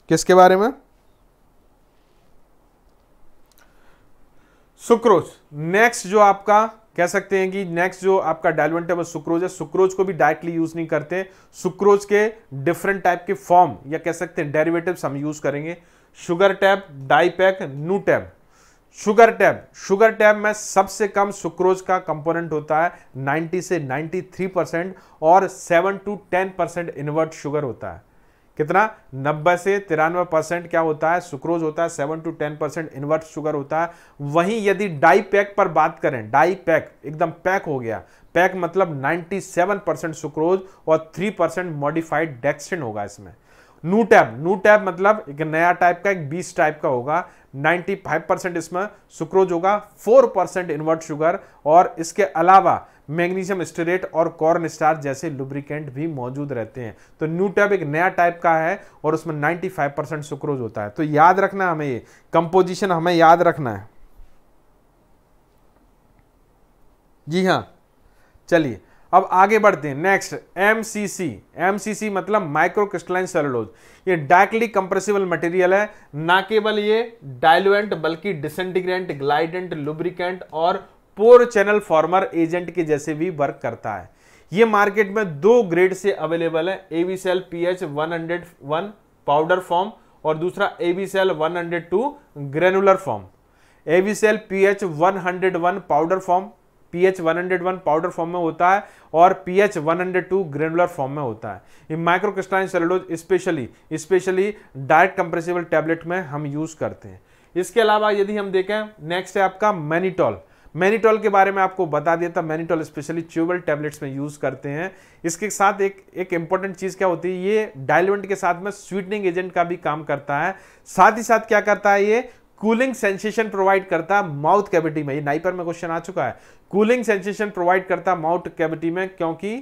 किसके बारे में सुक्रोज नेक्स्ट जो आपका कह सकते हैं कि नेक्स्ट जो आपका डायलवेंट है वो सुक्रोज है सुक्रोज को भी डायरेक्टली यूज नहीं करते सुक्रोज के डिफरेंट टाइप के फॉर्म या कह सकते हैं डेरिवेटिव्स हम यूज करेंगे sugar tab Dipac Nu tab sugar tab sugar tab में सबसे कम सुक्रोज का कंपोनेंट होता है 90 से 93 परसेंट और 7 टू 10 परसेंट इन्वर्ट शुगर होता है कितना 90 से तिरानवे परसेंट क्या होता है सुक्रोज होता है 7 टू 10 परसेंट इन्वर्ट शुगर होता है वहीं यदि डाई पैक पर बात करें डाई पैक एकदम पैक हो गया पैक मतलब 97 परसेंट सुक्रोज और 3 परसेंट मॉडिफाइड डेक्सिन होगा इसमें नू टैब नू टैब मतलब एक नया टाइप का एक बीस टाइप का होगा 95 परसेंट इसमें सुक्रोज होगा 4 परसेंट इन्वर्ट शुगर और इसके अलावा मैग्नीशियम स्टेरेट और कॉर्न स्टार जैसे लुब्रिकेंट भी मौजूद रहते हैं तो न्यूटैब एक नया टाइप का है और उसमें 95 परसेंट सुक्रोज होता है तो याद रखना हमें ये कंपोजिशन हमें याद रखना है जी हाँ चलिए अब आगे बढ़ते हैं नेक्स्ट एमसीसी एमसीसी मतलब माइक्रो क्रिस्टलाइन सेलोज ये डायरेक्टली कंप्रेसिबल मटेरियल है ना केवल ये डायलुएंट बल्कि डिसइंटीग्रेंट ग्लाइडेंट लुब्रिकेंट और पोर चैनल फॉर्मर एजेंट के जैसे भी वर्क करता है ये मार्केट में दो ग्रेड से अवेलेबल है Avicel P H one powder form और दूसरा Avicel one granular form Avicel P H powder form P H powder form में होता है और पी एच ग्रेनुलर फॉर्म में होता है इन microcrystalline cellulose specially specially direct compressible tablet में हम यूज करते हैं इसके अलावा यदि हम देखें नेक्स्ट है आपका मैनीटॉल मैनीटॉल के बारे में आपको बता दिया था मैनीटॉल स्पेशली ट्यूबल टैबलेट्स में यूज़ करते हैं इसके साथ एक एक इंपॉर्टेंट चीज़ क्या होती है ये डायलवेंट के साथ में स्वीटनिंग एजेंट का भी काम करता है साथ ही साथ क्या करता है ये कूलिंग सेंसेशन प्रोवाइड करता है माउथ कैविटी में ये नाइपर में क्वेश्चन आ चुका है कूलिंग सेंसेशन प्रोवाइड करता माउथ कैविटी में क्योंकि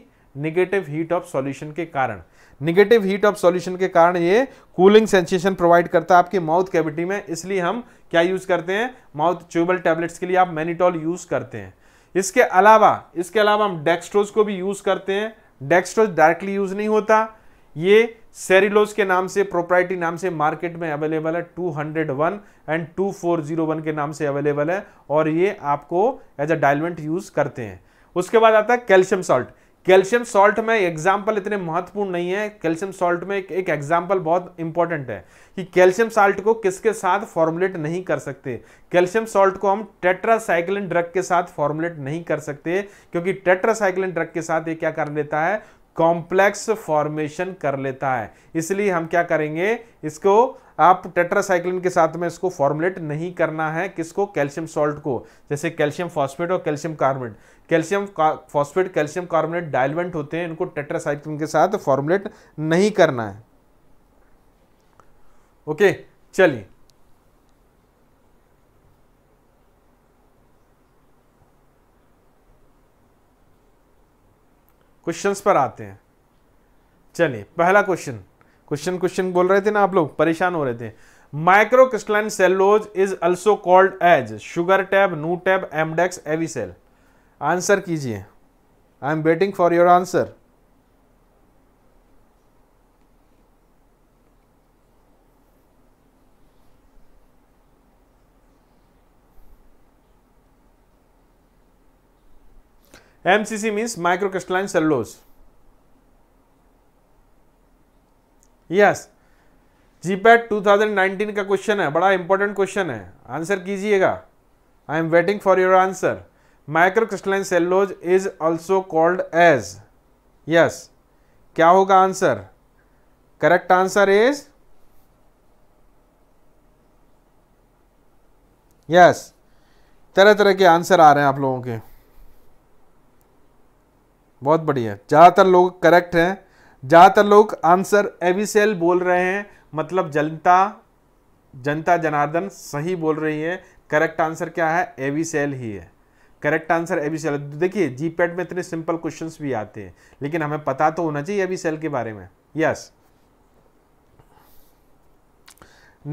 निगेटिव हीट ऑफ सॉल्यूशन के कारण निगेटिव हीट ऑफ सॉल्यूशन के कारण ये कूलिंग सेंसेशन प्रोवाइड करता है आपके माउथ कैविटी में इसलिए हम क्या यूज करते हैं माउथ च्यूबल टैबलेट्स के लिए आप मेनिटॉल यूज करते हैं इसके अलावा इसके अलावा हम डेक्स्ट्रोज को भी यूज करते हैं डेक्स्ट्रोज डायरेक्टली यूज नहीं होता ये सेरिलोज के नाम से प्रोप्राइटी नाम से मार्केट में अवेलेबल है 201 एंड 2401 के नाम से अवेलेबल है और ये आपको एज अ डायलमेंट यूज करते हैं उसके बाद आता है कैल्शियम सॉल्ट कैल्शियम सॉल्ट में एग्जाम्पल इतने महत्वपूर्ण नहीं है कैल्शियम सॉल्ट में एक एग्जाम्पल बहुत इंपॉर्टेंट है कि कैल्शियम सॉल्ट को किसके साथ फॉर्मुलेट नहीं कर सकते कैल्शियम सॉल्ट को हम टेट्रासाइक्लिन ड्रग के साथ फॉर्मुलेट नहीं कर सकते क्योंकि टेट्रासाइक्लिन ड्रग के साथ ये क्या कर लेता है कॉम्प्लेक्स फॉर्मेशन कर लेता है इसलिए हम क्या करेंगे इसको आप टेट्रासाइक्लिन के साथ में इसको फॉर्मुलेट नहीं करना है किसको कैल्शियम सॉल्ट को जैसे कैल्शियम फॉस्फेट और calcium carbonate calcium phosphate calcium carbonate diluent होते हैं इनको टेट्रासाइक्लिन के साथ फॉर्मुलेट नहीं करना है ओके चलिए क्वेश्चंस पर आते हैं चलिए पहला क्वेश्चन क्वेश्चन क्वेश्चन बोल रहे थे ना आप लोग परेशान हो रहे थे micro crystalline cellulose is also called as sugar tab Nu tab Emdex Avicel answer कीजिए I am waiting for your answer MCC means microcrystalline cellulose. Yes GPAT 2019 का क्वेश्चन है बड़ा इंपॉर्टेंट क्वेश्चन है आंसर कीजिएगा I am waiting for your answer microcrystalline cellulose is also called as yes क्या होगा answer correct answer is yes तरह तरह के आंसर आ रहे हैं आप लोगों के बहुत बढ़िया ज़्यादातर लोग करेक्ट हैं ज़्यादातर लोग आंसर एविसेल बोल रहे हैं मतलब जनता जनता जनार्दन सही बोल रही है करेक्ट आंसर क्या है एविसेल ही है करेक्ट आंसर एवी सेल देखिए जी में इतने सिंपल क्वेश्चंस भी आते हैं लेकिन हमें पता तो होना चाहिए एविसेल सेल के बारे में यस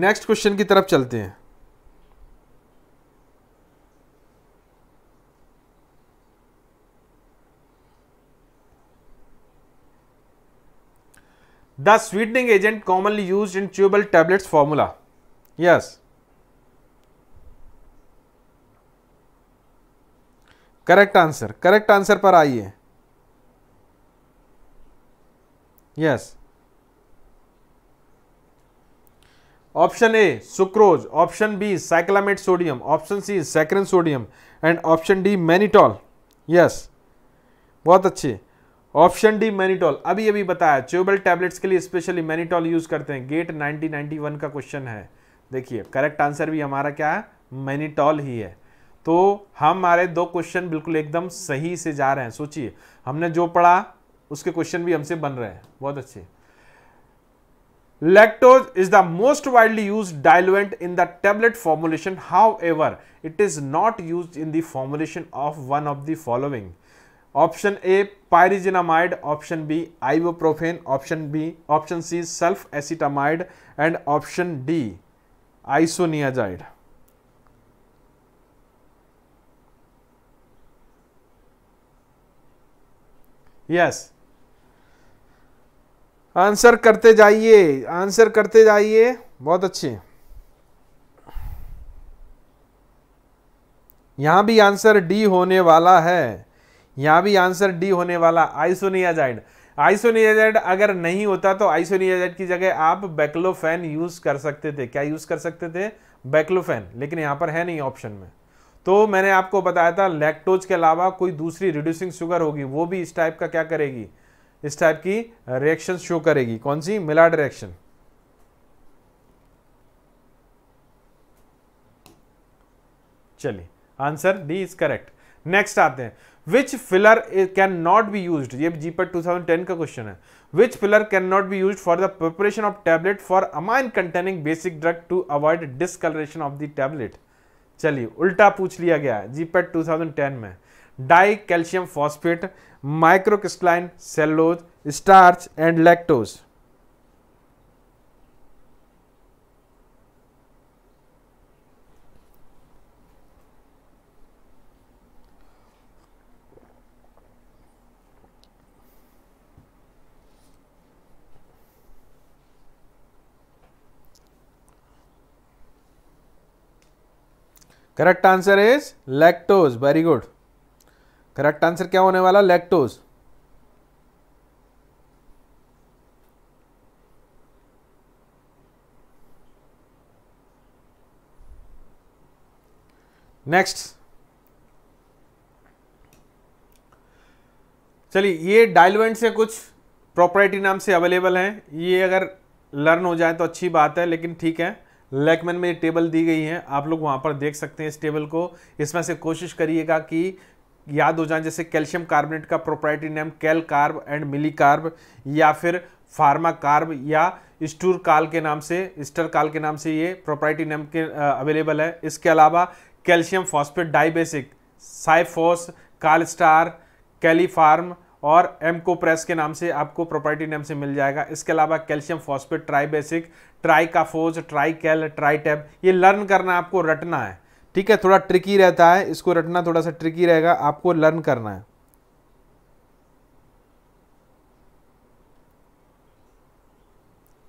नेक्स्ट क्वेश्चन की तरफ चलते हैं the sweetening agent commonly use in chewable tablets formula yes correct answer correct answer पर आइए yes option A sucrose option B cyclamate sodium option C saccharin sodium and option D mannitol yes बहुत अच्छी option D mannitol अभी अभी बताया च्यूबल tablets के लिए specially mannitol use करते हैं गेट 1991 का क्वेश्चन है देखिए करेक्ट आंसर भी हमारा क्या है मैनिटॉल ही है तो हमारे दो क्वेश्चन बिल्कुल एकदम सही से जा रहे हैं सोचिए हमने जो पढ़ा उसके क्वेश्चन भी हमसे बन रहे हैं बहुत अच्छे is the most widely use diluent in the tablet formulation however it is not use in the formulation of one of the following option A pyrazinamide option B ibuprofen option B option C sulphacetamide and option D isoniazid yes answer करते जाइए answer करते जाइए बहुत अच्छे यहां भी answer D होने वाला है यहां भी आंसर डी होने वाला आइसोनियाजाइड आइसोनियाजाइड अगर नहीं होता तो आइसोनियाजाइड की जगह आप बैक्लोफेन यूज़ कर सकते थे क्या यूज़ कर सकते थे बैक्लोफेन लेकिन यहां पर है नहीं ऑप्शन में तो मैंने आपको बताया था लैक्टोज के अलावा कोई दूसरी रिड्यूसिंग शुगर होगी वो भी इस टाइप का क्या करेगी इस टाइप की रिएक्शन शो करेगी कौन सी मिलाड रिएक्शन चलिए answer D is correct next आते हैं which filler can not be use ये टू थाउजेंड टेन का क्वेश्चन है which filler can not be use for the preparation of tablet for amine containing basic drug to avoid discoloration of the tablet चलिए उल्टा पूछ लिया गया है GPAT ten में di calcium phosphate microcrystalline cellulose starch and lactose correct answer is lactose very good correct answer क्या होने वाला लैक्टोज नेक्स्ट चलिए ये डायलवेंट से कुछ प्रॉपर्टी नाम से अवेलेबल हैं ये अगर लर्न हो जाए तो अच्छी बात है लेकिन ठीक है लेकमैन में ये टेबल दी गई है आप लोग वहाँ पर देख सकते हैं इस टेबल को इसमें से कोशिश करिएगा कि याद हो जाए जैसे कैल्शियम कार्बोनेट का property name Cal carb and Milli carb या फिर फार्मा कार्ब या स्टूर काल के नाम से स्टर काल के नाम से ये प्रोपर्टी नेम के अवेलेबल है इसके अलावा कैल्शियम फॉस्फेट डाइबेसिक साइफोस काल स्टार कैलीफार्म और एम को प्रेस के नाम से आपको प्रॉपर्टी नेम से मिल जाएगा इसके अलावा calcium phosphate tri basic tri Cafos tri Cal tri tab ये लर्न करना आपको रटना है ठीक है थोड़ा ट्रिकी रहता है इसको रटना थोड़ा सा ट्रिकी रहेगा आपको लर्न करना है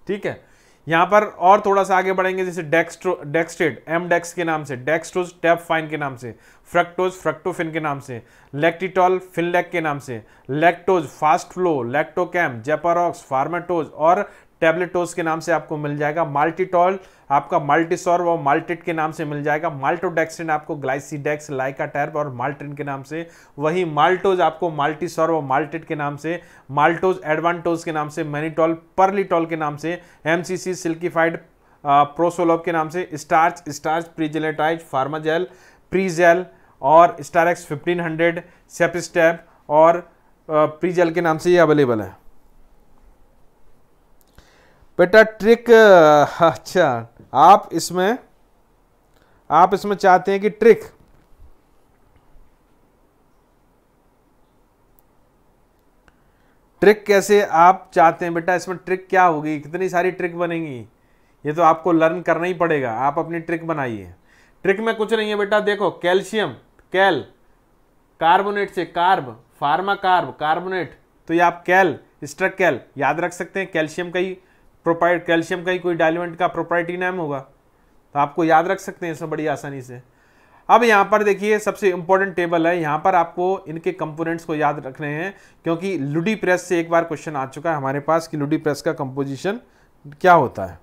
ठीक है यहाँ पर और थोड़ा सा आगे बढ़ेंगे जैसे डेक्स्ट्रो डेक्स्टेड एम डेक्स के नाम से डेक्स्ट्रोज टेपफाइन के नाम से फ्रक्टोज फ्रक्टोफिन के नाम से लेक्टिटॉल फिनलेक के नाम से lactose fast flo Lactochem Zeparox Pharmatose और टेबलेटोज के नाम से आपको मिल जाएगा माल्टीटॉल आपका माल्टीसॉर व माल्टिट के नाम से मिल जाएगा माल्टोडेक्सिन आपको ग्लाइसीडेक्स टैर्प और माल्टिन के नाम से वही माल्टोज आपको माल्टीसॉर व माल्टिट के नाम से माल्टोज एडवांटोज के नाम से मैनीटॉल परलीटॉल के नाम से सी सिल्कीफाइड प्रोसोलोप के नाम से स्टार्च स्टार्च प्रीजेलेटाइज फार्माजेल प्रीजेल और स्टारक्स हंड्रेड सेपस्टैप और प्रीजेल के नाम से ये अवेलेबल है बेटा ट्रिक अच्छा आप इसमें आप इसमें चाहते हैं कि ट्रिक ट्रिक कैसे आप चाहते हैं बेटा इसमें ट्रिक क्या होगी कितनी सारी ट्रिक बनेगी ये तो आपको लर्न करना ही पड़ेगा आप अपनी ट्रिक बनाइए ट्रिक में कुछ नहीं है बेटा देखो कैल्शियम कैल कार्बोनेट से कार्ब फार्मा कार्ब कार्बोनेट तो ये आप कैल स्ट्रक कैल याद रख सकते हैं कैल्शियम का ही प्रोपाइट कैल्शियम का ही कोई डायलमेंट का प्रोपर्टी नाम होगा तो आपको याद रख सकते हैं इसमें बड़ी आसानी से अब यहाँ पर देखिए सबसे इंपॉर्टेंट टेबल है यहाँ पर आपको इनके कंपोनेंट्स को याद रखने हैं क्योंकि लुडी प्रेस से एक बार क्वेश्चन आ चुका है हमारे पास कि लुडी प्रेस का कंपोजिशन क्या होता है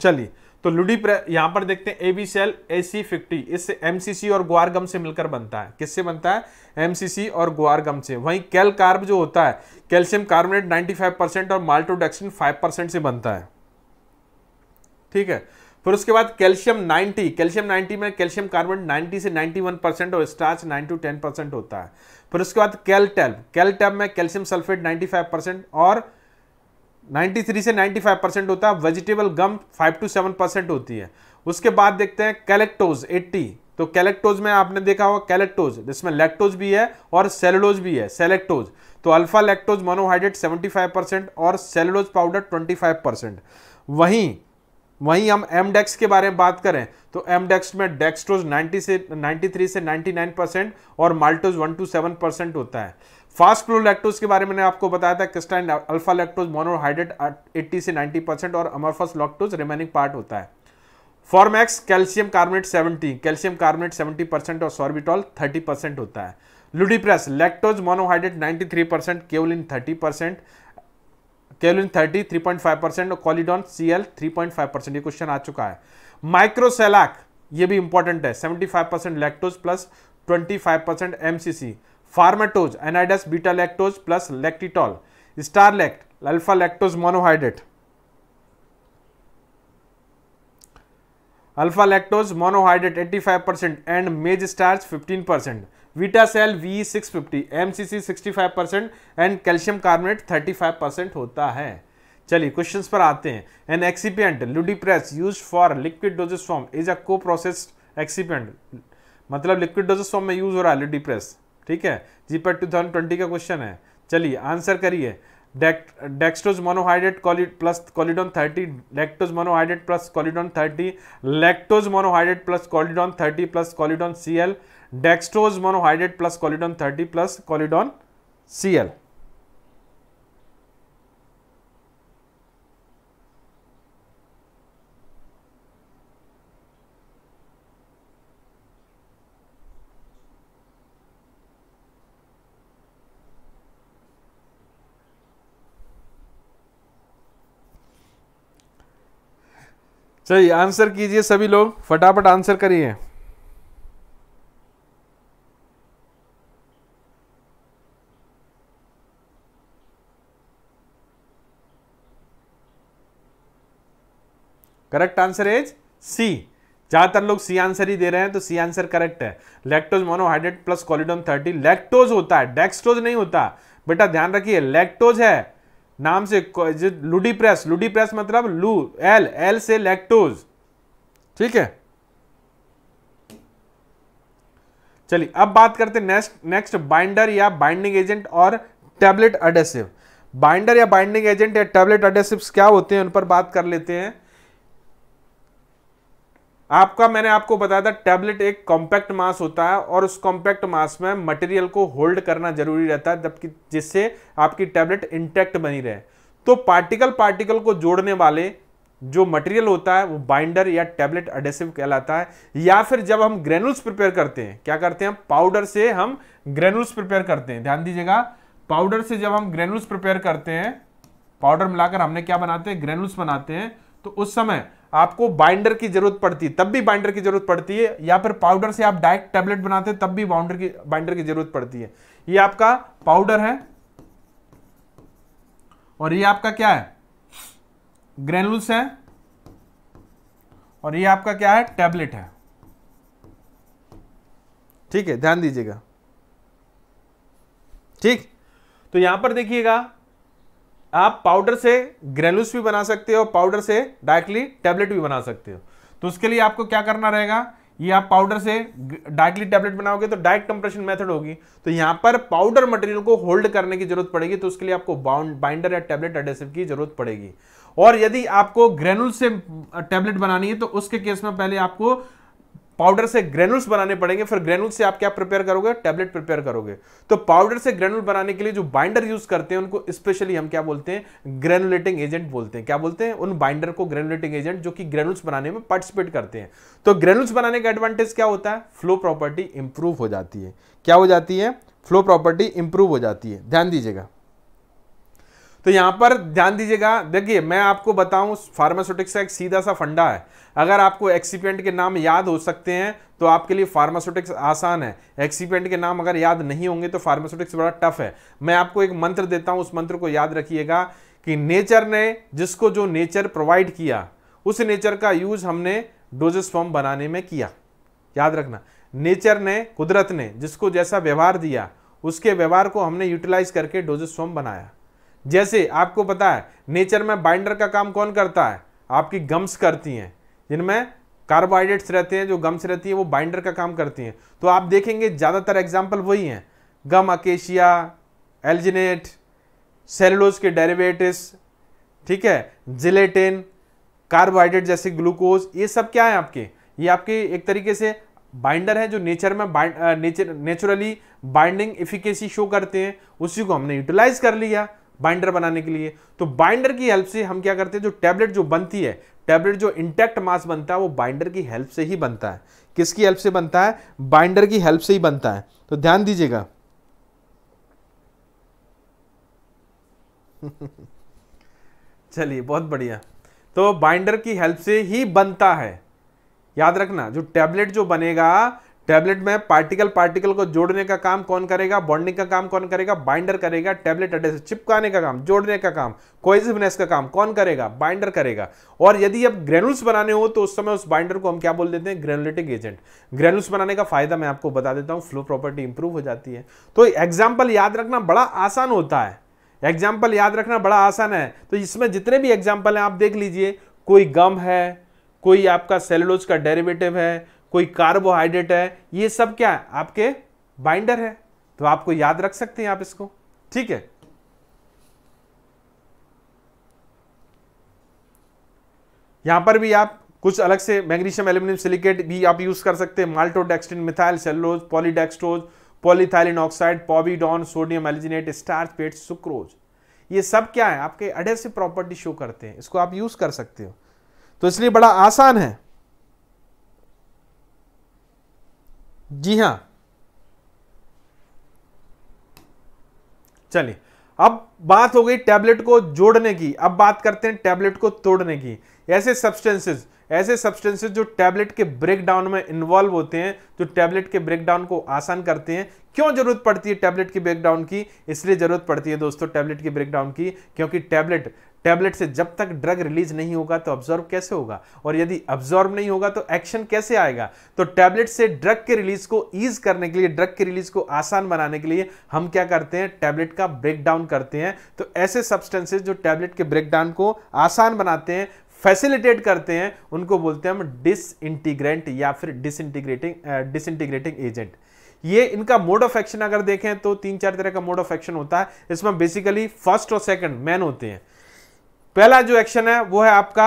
चलिए तो लुडी यहां पर देखते हैं एबी सेल एसी फिफ्टी इससे एमसीसी और ग्वार गम से मिलकर बनता है किससे बनता है एमसीसी और ग्वार गम से वहीं कैल कार्ब जो होता है कैल्शियम कार्बोनेट 95 परसेंट और माल्टोडेक्सिन 5 परसेंट से बनता है ठीक है फिर उसके बाद कैल्शियम 90 कैल्शियम 90 में कैल्शियम कार्बोनेट 90 से 91 परसेंट और स्टार्च 9 टू 10 परसेंट होता है फिर उसके बाद कैलटेब कैलटेब में कैल्शियम सल्फेट 95 परसेंट और 93 से 95 परसेंट होता है वेजिटेबल गम 5 टू 7 परसेंट होती है उसके बाद देखते हैं कैलेक्टोज 80 तो कैलेक्टोज में आपने देखा होगा कैलेक्टोज जिसमें लेक्टोज भी है और सेलोज भी है सेलेक्टोज तो अल्फा लेक्टोज मोनोहाइड्रेट 75 परसेंट और सेलोज पाउडर 25 परसेंट वहीं वहीं हम एमडेक्स e के बारे में बात करें तो एमडेक्स e में डेक्सट्रोज 90 से 93 से 99 परसेंट और माल्टोज 1 टू 7 परसेंट होता है फास्ट फ्लो लेक्टोज के बारे में आपको बताया था क्रिस्टाइन अल्फा लैक्टोज मोनोहाइड्रेट 80 से 90 परसेंट और अमरफस लॉक्टोज रिमेनिंग पार्ट होता है Formaxx calcium carbonate 70 calcium carbonate 70 percent और सॉर्बिटॉल 30 परसेंट होता है Ludipress lactose monohydrate 93 percent kaolin 30 percent kaolin 30 3.5 percent और कॉलिडॉन सी एल परसेंट ये क्वेश्चन आ चुका है माइक्रोसेलाक ये भी इंपॉर्टेंट है 75 percent lactose plus 25 percent MCC Pharmatose anhydrous beta lactose plus lactitol StarLac alpha lactose monohydrate alpha lactose monohydrate 85 percent and मेज starch 15 percent Vitacel V six fifty M C C sixty five percent and calcium carbonate thirty five percent होता है चलिए question पर आते हैं an excipient Ludipress use for liquid dosage form is a co processed excipient मतलब liquid dosage form में use हो रहा है लुडिप्रेस ठीक है GPAT two thousand twenty का क्वेश्चन है चलिए आंसर करिए dextrose monohydrate plus Kollidon 30 lactose monohydrate plus Kollidon 30 lactose monohydrate plus Kollidon 30 plus Kollidon L dextrose monohydrate plus Kollidon 30 plus Kollidon L सही आंसर कीजिए सभी लोग फटाफट आंसर करिए करेक्ट आंसर इज सी ज्यादातर लोग सी आंसर ही दे रहे हैं तो सी आंसर करेक्ट है lactose monohydrate plus Kollidon thirty lactose होता है डेक्सटोज नहीं होता बेटा ध्यान रखिए लेक्टोज है नाम से लुडी प्रेस लुडी प्रेस मतलब लू एल एल से लैक्टोज ठीक है चलिए अब बात करते हैं नेक्स्ट नेक्स्ट बाइंडर या बाइंडिंग एजेंट और टैबलेट एडेसिव बाइंडर या बाइंडिंग एजेंट या टैबलेट एडेसिव क्या होते हैं उन पर बात कर लेते हैं आपका मैंने आपको बताया था टैबलेट एक कॉम्पैक्ट मास होता है और उस कॉम्पैक्ट मास में मटेरियल को होल्ड करना जरूरी रहता है जबकि जिससे आपकी टैबलेट इंटैक्ट बनी रहे तो पार्टिकल पार्टिकल को जोड़ने वाले जो मटेरियल होता है वो बाइंडर या टैबलेट एडेसिव कहलाता है या फिर जब हम ग्रेनुल्स प्रिपेयर करते हैं क्या करते हैं पाउडर से हम ग्रेनुल्स प्रिपेयर करते हैं ध्यान दीजिएगा पाउडर से जब हम ग्रेनुल्स प्रिपेयर करते हैं पाउडर मिलाकर हमने क्या बनाते हैं ग्रेनुल्स बनाते हैं तो उस समय आपको बाइंडर की जरूरत पड़ती है तब भी बाइंडर की जरूरत पड़ती है या फिर पाउडर से आप डायरेक्ट टेबलेट बनाते हैं तब भी बाउंडर की बाइंडर की जरूरत पड़ती है ये आपका पाउडर है और ये आपका क्या है ग्रेनुल्स है और ये आपका क्या है टैबलेट है ठीक है ध्यान दीजिएगा ठीक तो यहां पर देखिएगा आप पाउडर से ग्रेनुल्स भी बना सकते हो पाउडर से डायरेक्टली टैबलेट भी बना सकते हो तो उसके लिए आपको क्या करना रहेगा ये आप पाउडर से डायरेक्टली टैबलेट बनाओगे तो डायरेक्ट कंप्रेशन मेथड होगी तो यहां पर पाउडर मटेरियल को होल्ड करने की जरूरत पड़ेगी तो उसके लिए आपको बाइंडर या टैबलेट एडेसिव की जरूरत पड़ेगी और यदि आपको ग्रेनुल से टैबलेट बनानी है तो उसके केस में पहले आपको पाउडर से ग्रेनुल्स बनाने पड़ेंगे फिर ग्रेनुल्स से आप क्या प्रिपेयर करोगे टैबलेट प्रिपेयर करोगे तो पाउडर से ग्रेनुल बनाने के लिए जो बाइंडर यूज करते हैं उनको स्पेशली हम क्या बोलते हैं ग्रेनुलेटिंग एजेंट बोलते हैं क्या बोलते हैं उन बाइंडर को ग्रेनुलेटिंग एजेंट जो कि ग्रेनुल्स बनाने में पार्टिसिपेट करते हैं तो ग्रेनुल्स बनाने का एडवांटेज क्या होता है फ्लो प्रॉपर्टी इंप्रूव हो जाती है क्या हो जाती है फ्लो प्रॉपर्टी इंप्रूव हो जाती है ध्यान दीजिएगा तो यहाँ पर ध्यान दीजिएगा देखिए मैं आपको बताऊं फार्मास्यूटिक्स का एक सीधा सा फंडा है अगर आपको एक्सीपेंट के नाम याद हो सकते हैं तो आपके लिए फार्मास्यूटिक्स आसान है एक्सीपेंट के नाम अगर याद नहीं होंगे तो फार्मास्यूटिक्स बड़ा टफ है मैं आपको एक मंत्र देता हूं उस मंत्र को याद रखिएगा कि नेचर ने जिसको जो नेचर प्रोवाइड किया उस नेचर का यूज हमने डोजेस फॉर्म बनाने में किया याद रखना नेचर ने कुदरत ने जिसको जैसा व्यवहार दिया उसके व्यवहार को हमने यूटिलाइज करके डोजेस फॉर्म बनाया जैसे आपको पता है नेचर में बाइंडर का काम कौन करता है आपकी गम्स करती हैं जिनमें कार्बोहाइड्रेट्स रहते हैं जो गम्स रहती हैं वो बाइंडर का काम करती हैं तो आप देखेंगे ज़्यादातर एग्जाम्पल वही हैं गम अकेशिया एल्जिनेट सेलुलोज के डेरेवेटिस ठीक है जिलेटिन कार्बोहाइड्रेट जैसे ग्लूकोज ये सब क्या है आपके ये आपके एक तरीके से बाइंडर है जो नेचर में bind nature naturally binding efficacy show करते हैं उसी को हमने यूटिलाइज कर लिया बाइंडर बनाने के लिए तो बाइंडर की हेल्प से हम क्या करते हैं जो टैबलेट जो बनती है टैबलेट जो इंटैक्ट मास बनता है वो बाइंडर की हेल्प से ही बनता है किसकी हेल्प से बनता है बाइंडर की हेल्प से ही बनता है तो ध्यान दीजिएगा चलिए बहुत बढ़िया तो बाइंडर की हेल्प से ही बनता है याद रखना जो टैबलेट जो बनेगा टैबलेट में पार्टिकल पार्टिकल को जोड़ने का काम कौन करेगा बॉन्डिंग का काम कौन करेगा बाइंडर करेगा टैबलेट अड्डे से चिपकाने का काम जोड़ने का काम कोइजिवनेस का काम कौन करेगा बाइंडर करेगा और यदि अब ग्रेनुल्स बनाने हो तो उस समय उस बाइंडर को हम क्या बोल देते हैं ग्रेनुलेटिक एजेंट ग्रेनुल्स बनाने का फायदा मैं आपको बता देता हूँ फ्लो प्रॉपर्टी इंप्रूव हो जाती है तो एग्जाम्पल याद रखना बड़ा आसान होता है एग्जाम्पल याद रखना बड़ा आसान है तो इसमें जितने भी एग्जाम्पल हैं आप देख लीजिए कोई गम है कोई आपका सेलुलोज का डेरिवेटिव है कोई कार्बोहाइड्रेट है ये सब क्या है आपके बाइंडर है तो आपको याद रख सकते हैं आप इसको ठीक है यहां पर भी आप कुछ अलग से मैग्नीशियम एल्यूमिनियम सिलिकेट भी आप यूज कर सकते हैं maltodextrin methyl cellulose polydextrose polyethylene oxide povidone sodium alginate starch पेट सुक्रोज ये सब क्या है आपके अडेसिव प्रॉपर्टी शो करते हैं इसको आप यूज कर सकते हो तो इसलिए बड़ा आसान है जी हाँ चलिए अब बात हो गई टैबलेट को जोड़ने की अब बात करते हैं टैबलेट को तोड़ने की ऐसे सब्सटेंसेस ऐसे सब्सटेंसेस जो टैबलेट के ब्रेकडाउन में इन्वॉल्व होते हैं जो टैबलेट के ब्रेकडाउन को आसान करते हैं क्यों जरूरत पड़ती है टैबलेट के ब्रेकडाउन की इसलिए जरूरत पड़ती है दोस्तों टैबलेट के ब्रेकडाउन की क्योंकि टैबलेट टैबलेट से जब तक ड्रग रिलीज नहीं होगा तो ऑब्जॉर्व कैसे होगा और यदि ऑब्जॉर्व नहीं होगा तो एक्शन कैसे आएगा तो टैबलेट से ड्रग के रिलीज को ईज करने के लिए ड्रग के रिलीज को आसान बनाने के लिए हम क्या करते हैं टैबलेट का ब्रेकडाउन करते हैं तो ऐसे सब्सटेंसेज जो टैबलेट के ब्रेकडाउन को आसान बनाते हैं फैसिलिटेट करते हैं उनको बोलते हैं हम डिसइंटीग्रेंट या फिर डिसइंटीग्रेटिंग डिसइंटीग्रेटिंग एजेंट ये इनका मोड ऑफ एक्शन अगर देखें तो तीन चार तरह का मोड ऑफ एक्शन होता है इसमें बेसिकली फर्स्ट और सेकंड मैन होते हैं पहला जो एक्शन है वो है आपका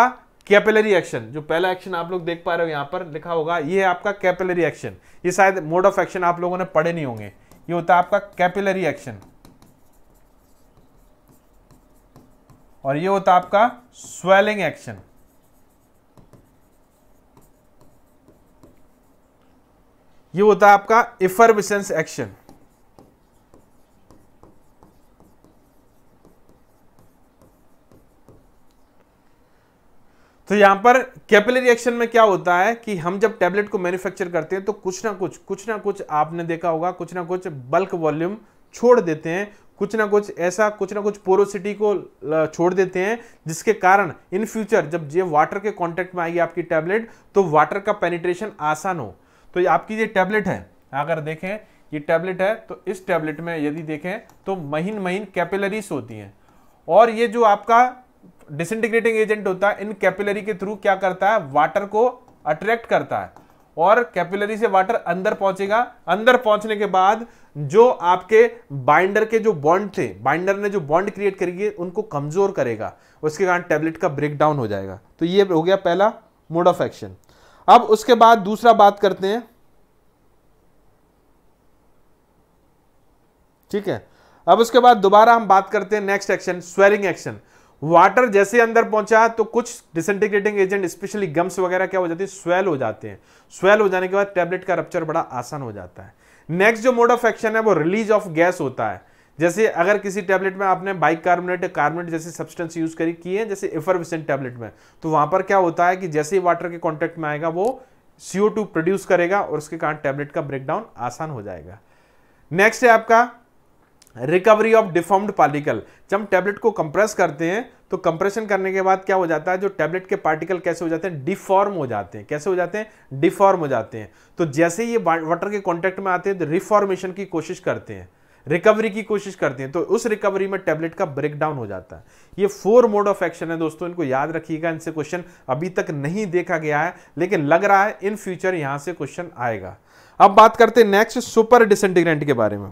कैपिलरी एक्शन जो पहला एक्शन आप लोग देख पा रहे हो यहां पर लिखा होगा ये है आपका कैपिलरी एक्शन ये शायद मोड ऑफ एक्शन आप लोगों ने पढ़े नहीं होंगे ये होता है आपका कैपिलरी एक्शन और ये होता है आपका स्वेलिंग एक्शन ये होता है आपका इफर्बिसेंस एक्शन तो यहाँ पर कैपिलरी रिएक्शन में क्या होता है कि हम जब टैबलेट को मैन्युफैक्चर करते हैं तो कुछ ना कुछ कुछ ना कुछ आपने देखा होगा कुछ ना कुछ बल्क वॉल्यूम छोड़ देते हैं कुछ ना कुछ ऐसा कुछ ना कुछ पोरोसिटी को छोड़ देते हैं जिसके कारण इन फ्यूचर जब ये वाटर के कांटेक्ट में आएगी आपकी टैबलेट तो वाटर का पेनिट्रेशन आसान हो तो ये आपकी ये टैबलेट है अगर देखें ये टैबलेट है तो इस टैबलेट में यदि देखें तो महीन महीन कैपिलरीज होती हैं और ये जो आपका डिसइंटीग्रेटिंग एजेंट होता है इन कैपिलरी के थ्रू क्या करता है वाटर को अट्रैक्ट करता है और कैपिलरी से वाटर अंदर पहुंचेगा अंदर पहुंचने के बाद जो आपके बाइंडर के जो बॉन्ड थे बाइंडर ने जो बॉन्ड क्रिएट करेगी उनको कमजोर करेगा उसके कारण टेबलेट का ब्रेक डाउन हो जाएगा तो ये हो गया पहला मोड ऑफ एक्शन अब उसके बाद दूसरा बात करते हैं ठीक है अब उसके बाद दोबारा हम बात करते हैं next action swelling action water जैसे अंदर पहुंचा तो कुछ डिसइंटीग्रेटिंग एजेंट स्पेशली गम्स वगैरह क्या हो जाती है स्वेल हो जाते हैं स्वेल हो जाने के बाद टैबलेट का रप्चर बड़ा आसान हो जाता है नेक्स्ट जो मोड ऑफ एक्शन है वो रिलीज ऑफ गैस होता है जैसे अगर किसी टैबलेट में आपने बाइक कार्बोनेट कार्बोनेट जैसे सब्सटेंस यूज करी किए हैं जैसे इफरविसेंट टैबलेट में तो वहां पर क्या होता है कि जैसे ही वाटर के कॉन्टेक्ट में आएगा वो सीओ प्रोड्यूस करेगा और उसके कारण टैबलेट का ब्रेकडाउन आसान हो जाएगा नेक्स्ट है आपका रिकवरी ऑफ डिफॉर्म्ड पार्टिकल जब हम टैबलेट को कंप्रेस करते हैं तो कंप्रेशन करने के बाद क्या हो जाता है जो टैबलेट के पार्टिकल कैसे हो जाते हैं डिफॉर्म हो जाते हैं कैसे हो जाते हैं डिफॉर्म हो जाते हैं तो जैसे ये वाटर के कॉन्टेक्ट में आते हैं तो रिफॉर्मेशन की कोशिश करते हैं रिकवरी की कोशिश करते हैं तो उस रिकवरी में टैबलेट का ब्रेकडाउन हो जाता है ये फोर मोड ऑफ एक्शन है दोस्तों इनको याद रखिएगा इनसे क्वेश्चन अभी तक नहीं देखा गया है लेकिन लग रहा है इन फ्यूचर यहां से क्वेश्चन आएगा अब बात करते हैं नेक्स्ट सुपर डिसइंटीग्रेंट के बारे में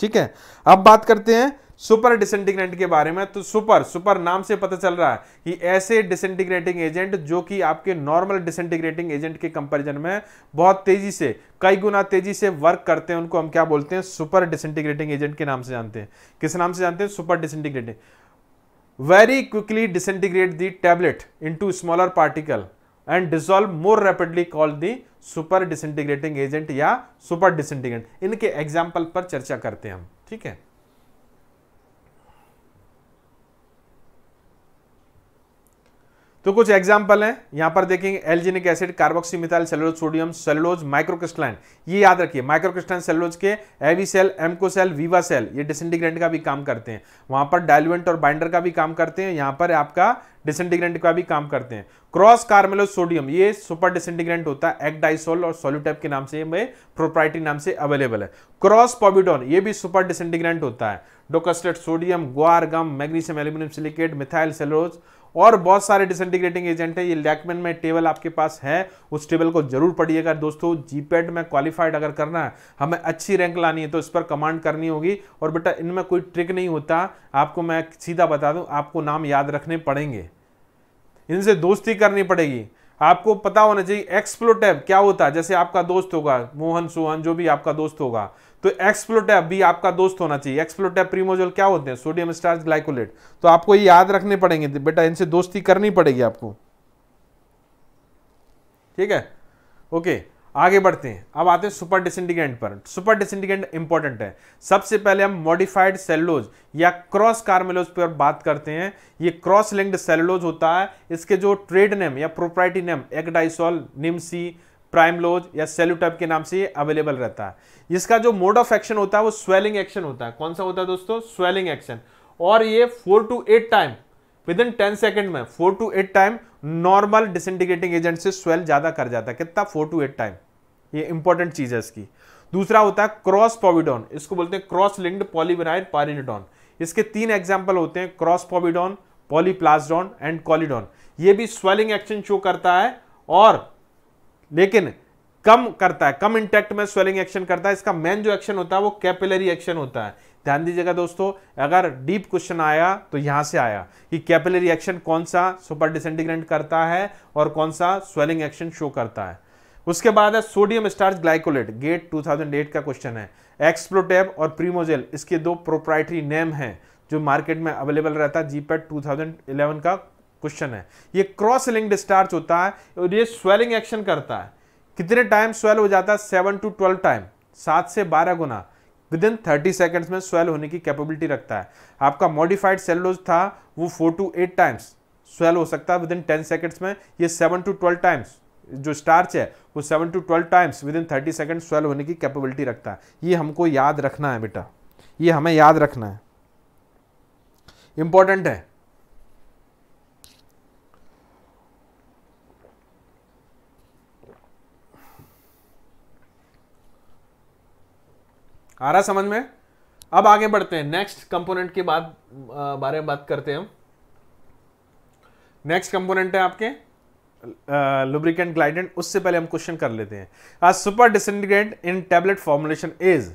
ठीक है अब बात करते हैं सुपर डिसइंटीग्रेट के बारे में तो सुपर सुपर नाम से पता चल रहा है कि ऐसे डिसइंटीग्रेटिंग एजेंट जो कि आपके नॉर्मल डिसइंटीग्रेटिंग एजेंट के कंपैरिजन में बहुत तेजी से कई गुना तेजी से वर्क करते हैं उनको हम क्या बोलते हैं सुपर डिसेंटिग्रेटिंग एजेंट के नाम से जानते हैं किस नाम से जानते हैं super disintegrating very quickly disintegrate the tablet into smaller particle and dissolve more rapidly call the super disintegrating agent या सुपर डिसइंटीग्रेट इनके एग्जाम्पल पर चर्चा करते हैं हम ठीक है तो कुछ एग्जाम्पल हैं यहाँ पर देखेंगे alginic acid carboxymethyl cellulose sodium cellulose microcrystalline ये याद रखिए माइक्रोक्रिस्टलाइन सेलोज के Avicel Emcocel Vivacel ये डिसइंटीग्रेंट का भी काम करते हैं वहाँ पर डायलुएंट और बाइंडर का भी काम करते हैं यहाँ पर आपका डिसइंटीग्रेंट का भी काम करते हैं क्रॉस कार्मेलोज सोडियम ये सुपर डिसइंटीग्रेंट होता है एक्डाइसोल और सोल्यूटेप के नाम से ये प्रोप्राइटी नाम से अवेलेबल है क्रॉस पॉबिडोन ये भी सुपर डिसइंटीग्रेंट होता है docusate sodium guar gum magnesium aluminium silicate methyl cellulose और बहुत सारे डिसइंटीग्रेटिंग एजेंट है ये लैकमेन में टेबल आपके पास है उस टेबल को जरूर पढ़िएगा दोस्तों जीपेड में क्वालिफाइड अगर करना है हमें अच्छी रैंक लानी है तो इस पर कमांड करनी होगी और बेटा इनमें कोई ट्रिक नहीं होता आपको मैं सीधा बता दूं आपको नाम याद रखने पड़ेंगे इनसे दोस्ती करनी पड़ेगी आपको पता होना चाहिए एक्सप्लो क्या होता है जैसे आपका दोस्त होगा मोहन सोहन जो भी आपका दोस्त होगा तो एक्सप्लोटैप भी आपका दोस्त होना चाहिए एक्सप्लोटैप प्रीमोजोल क्या होते हैं सोडियम स्टार्च ग्लाइकोलेट तो आपको ये याद रखने पड़ेंगे बेटा इनसे दोस्ती करनी पड़ेगी आपको ठीक है ओके आगे बढ़ते हैं अब आते हैं सुपर डिसइंटीग्रेंट पर सुपर डिसइंटीग्रेंट इंपॉर्टेंट है सबसे पहले हम मॉडिफाइड सेलुलोज या क्रॉस कार्मेलोज पर बात करते हैं ये क्रॉस लिंक्ड सेलुलोज होता है इसके जो ट्रेड नेम या proprietary name Ac-Di-Sol Nymcel Primellose या सेलुटब के नाम से अवेलेबल रहता है इसका जो मोड ऑफ एक्शन होता है वो स्वेलिंग एक्शन होता है कौन सा होता है दोस्तों स्वेलिंग एक्शन और ये four to eight time within ten second में four to eight time normal disintegrating agent से स्वेल ज़्यादा कर जाता है कितना फोर टू एट टाइम ये इंपॉर्टेंट चीज़ है इसकी दूसरा होता है क्रॉस पॉविडॉन इसको बोलते हैं क्रॉस लिंक्ड पॉलीविनाइड पारिनिडॉन इसके तीन एग्जाम्पल होते हैं क्रॉस पॉविडॉन पॉलीप्लास्डॉन एंड कॉलिडॉन ये भी स्वेलिंग एक्शन शो करता है और लेकिन कम करता है कम इंटैक्ट में स्वेलिंग एक्शन करता है इसका मेन जो एक्शन होता है वो कैपिलरी एक्शन होता है ध्यान दीजिएगा दोस्तों अगर डीप क्वेश्चन आया तो यहां से आया कि कैपिलरी एक्शन कौन सा सुपर डिसेंटीग्रेंट करता है और कौन सा स्वेलिंग एक्शन शो करता है उसके बाद है सोडियम स्टार्च ग्लाइकोलेट गेट 2008 का क्वेश्चन है एक्सप्लोटेब और प्रीमोजेल इसके दो प्रोप्राइटरी नेम हैं जो मार्केट में अवेलेबल रहता है जीपेट 2011 का क्वेश्चन है ये क्रॉस लिंक्ड स्टार्च होता है और ये स्वेलिंग एक्शन करता है कितने टाइम स्वेल हो जाता है सेवन टू ट्वेल्व टाइम सात से बारह गुना विद इन थर्टी सेकेंड्स में स्वेल होने की कैपेबिलिटी रखता है आपका मॉडिफाइड सेलोज था वो four to eight times swell हो सकता है विद इन टेन सेकेंड्स में ये सेवन टू ट्वेल्व टाइम्स जो स्टार्च है वो seven to twelve times within thirty second swell होने की कैपेबिलिटी रखता है ये हमको याद रखना है बेटा ये हमें याद रखना है इंपॉर्टेंट है आ रहा समझ में अब आगे बढ़ते हैं नेक्स्ट कंपोनेंट के बाद बारे में बात करते हैं हम नेक्स्ट कंपोनेंट है आपके लुब्रिकेंट ग्लाइडेंट उससे पहले हम क्वेश्चन कर लेते हैं super disintegrate in tablet formulation is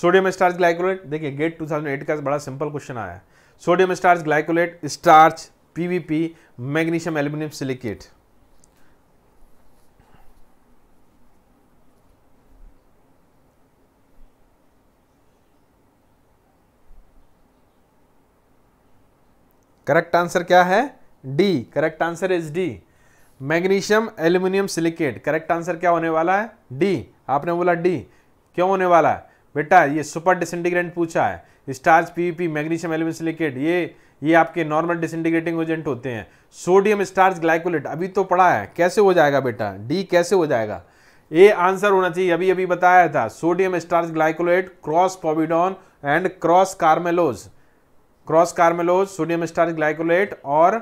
sodium starch glycolate देखिए गेट 2008 का बड़ा सिंपल क्वेश्चन आया sodium starch glycolate starch PVP magnesium aluminium silicate correct answer क्या है D correct answer is D magnesium aluminium silicate correct answer क्या होने वाला है डी आपने बोला डी क्यों होने वाला है बेटा ये सुपर डिसइंटीग्रेंट पूछा है starch PVP magnesium aluminium silicate ये ये आपके नॉर्मल डिसइंटीग्रेटिंग एजेंट होते हैं सोडियम स्टार्च ग्लाइकोलेट अभी तो पड़ा है कैसे हो जाएगा बेटा डी कैसे हो जाएगा ए आंसर होना चाहिए अभी अभी बताया था sodium starch glycolate cross povidone and cross carmellose cross carmellose sodium starch glycolate और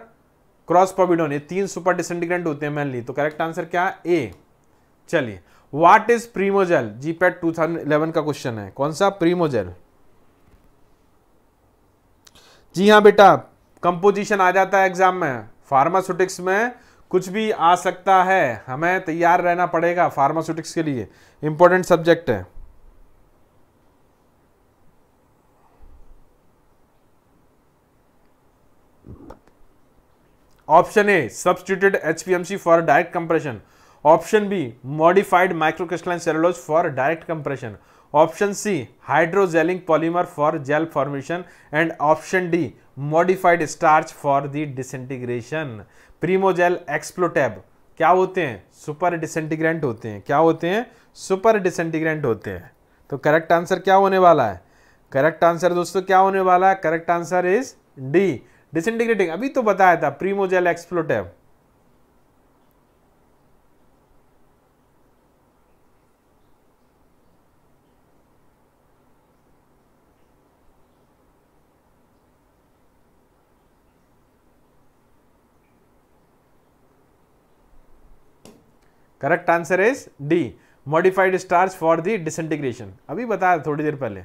क्रॉस पोबिडोन ये तीन सुपर डिसइंटीग्रेंट होते हैं मेनली तो करेक्ट आंसर क्या ए चलिए व्हाट इज प्रीमोजेल जीपैट 2011 का क्वेश्चन है कौन सा प्रीमोजेल जी हाँ बेटा कंपोजिशन आ जाता है एग्जाम में फार्मास्यूटिक्स में कुछ भी आ सकता है हमें तैयार रहना पड़ेगा फार्मास्यूटिक्स के लिए इंपॉर्टेंट सब्जेक्ट है option A substituted HPMC for direct compression option B modified microcrystalline cellulose for direct compression option C hydrogelling polymer for gel formation and option D modified starch for the disintegration Primojel Explotab क्या होते हैं super disintegrant होते हैं क्या होते हैं super disintegrant होते हैं तो करेक्ट आंसर क्या होने वाला है करेक्ट आंसर दोस्तों क्या होने वाला है correct answer is D disintegrating अभी तो बताया था Primojel Explotab correct answer is D modified starch for the disintegration अभी बताया थोड़ी देर पहले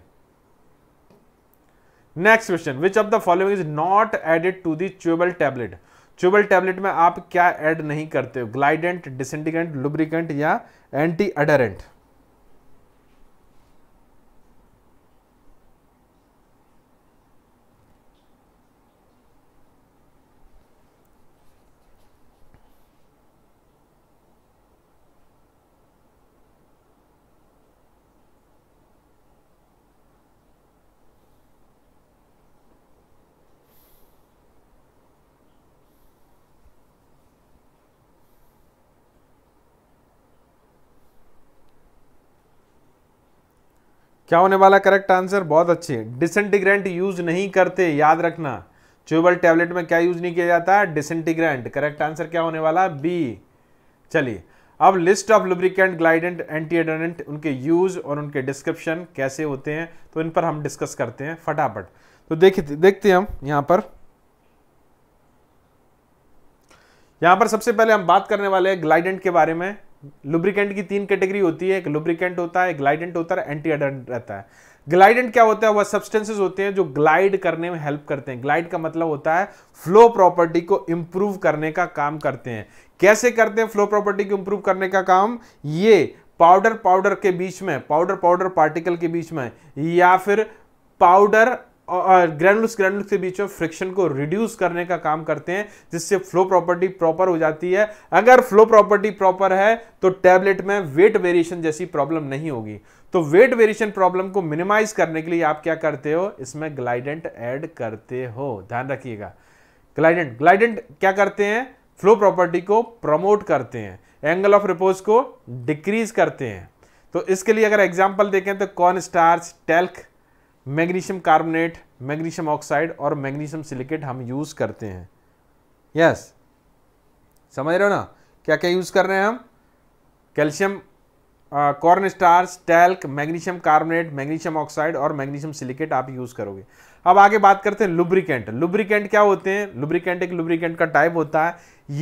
next question which of the following is not added to the chewable tablet chewable tablet में आप क्या ऐड नहीं करते हो ग्लाइडेंट डिसइंटिकेंट लुब्रिकेंट या एंटी अडरेंट क्या होने वाला करेक्ट आंसर बहुत अच्छे डिसइंटीग्रेंट यूज नहीं करते याद रखना चोबल टैबलेट में क्या यूज नहीं किया जाता है डिसइंटीग्रेंट करेक्ट आंसर क्या होने वाला बी चलिए अब list of lubricant glidant antiadherent उनके यूज और उनके डिस्क्रिप्शन कैसे होते हैं तो इन पर हम डिस्कस करते हैं फटाफट तो देखिए देखते हैं हम यहां पर यहां पर सबसे पहले हम बात करने वाले हैं ग्लाइडेंट के बारे में लुब्रिकेंट की तीन कैटेगरी होती है एक लुब्रिकेंट होता है ग्लाइडेंट होता है एंटी अडेंट रहता है ग्लाइडेंट क्या होता है वह सब्सटेंसेस होते हैं जो ग्लाइड करने में हेल्प करते हैं ग्लाइड का मतलब होता है फ्लो प्रॉपर्टी को इंप्रूव करने का काम करते हैं कैसे करते हैं फ्लो प्रॉपर्टी को इंप्रूव करने का काम ये पाउडर पाउडर के बीच में पाउडर पाउडर पार्टिकल के बीच में या फिर पाउडर और ग्रैनुल्स ग्रैनुल्स के बीच में फ्रिक्शन को रिड्यूस करने का काम करते हैं जिससे फ्लो प्रॉपर्टी प्रॉपर हो जाती है अगर फ्लो प्रॉपर्टी प्रॉपर है तो टैबलेट में वेट वेरिएशन जैसी प्रॉब्लम नहीं होगी तो वेट वेरिएशन प्रॉब्लम को मिनिमाइज करने के लिए आप क्या करते हो इसमें ग्लाइडेंट ऐड करते हो ध्यान रखिएगा ग्लाइडेंट ग्लाइडेंट क्या करते हैं फ्लो प्रॉपर्टी को प्रमोट करते हैं एंगल ऑफ रिपोज को डिक्रीज करते हैं तो इसके लिए अगर एग्जाम्पल देखें तो corn starch talc magnesium carbonate magnesium oxide और मैग्नीशियम सिलिकेट हम यूज़ करते हैं यस yes. समझ रहे हो ना क्या क्या यूज़ कर रहे हैं हम calcium corn starch talc magnesium carbonate magnesium oxide और मैग्नीशियम सिलिकेट आप यूज़ करोगे अब आगे बात करते हैं लुब्रिकेंट लुब्रिकेंट क्या होते हैं लुब्रिकेंट एक लुब्रिकेंट का टाइप होता है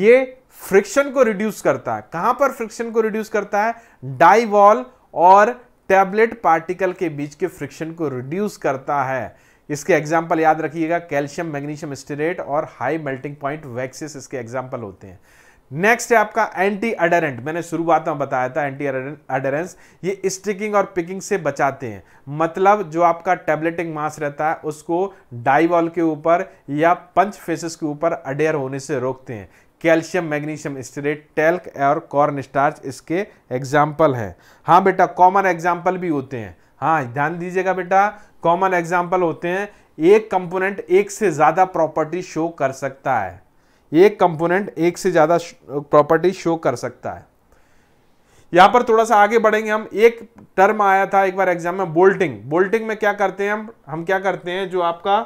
ये फ्रिक्शन को रिड्यूस करता है कहां पर फ्रिक्शन को रिड्यूस करता है डाइवॉल और टैबलेट पार्टिकल के बीच के फ्रिक्शन को रिड्यूस करता है इसके एग्जाम्पल याद रखिएगा कैल्शियम मैग्नीशियम स्टेरेट और हाई मेल्टिंग पॉइंट वैक्सीस इसके एग्जाम्पल होते हैं नेक्स्ट है आपका एंटी अडरेंट मैंने शुरुआत में बताया था एंटी अडरेंस ये स्टिकिंग और पिकिंग से बचाते हैं मतलब जो आपका टेबलेटिंग मास रहता है उसको डाई के ऊपर या पंच फेसेस के ऊपर अडेयर होने से रोकते हैं कैल्शियम मैग्नीशियम स्टेरेट टेल्क और कॉर्न स्टार्च इसके एग्जाम्पल हैं हाँ बेटा कॉमन एग्जाम्पल भी होते हैं हाँ ध्यान दीजिएगा बेटा कॉमन एग्जाम्पल होते हैं एक कंपोनेंट एक से ज़्यादा प्रॉपर्टी शो कर सकता है एक कंपोनेंट एक से ज़्यादा प्रॉपर्टी शो कर सकता है यहाँ पर थोड़ा सा आगे बढ़ेंगे हम एक टर्म आया था एक बार एग्जाम में बोल्टिंग बोल्टिंग में क्या करते हैं हम हम क्या करते हैं जो आपका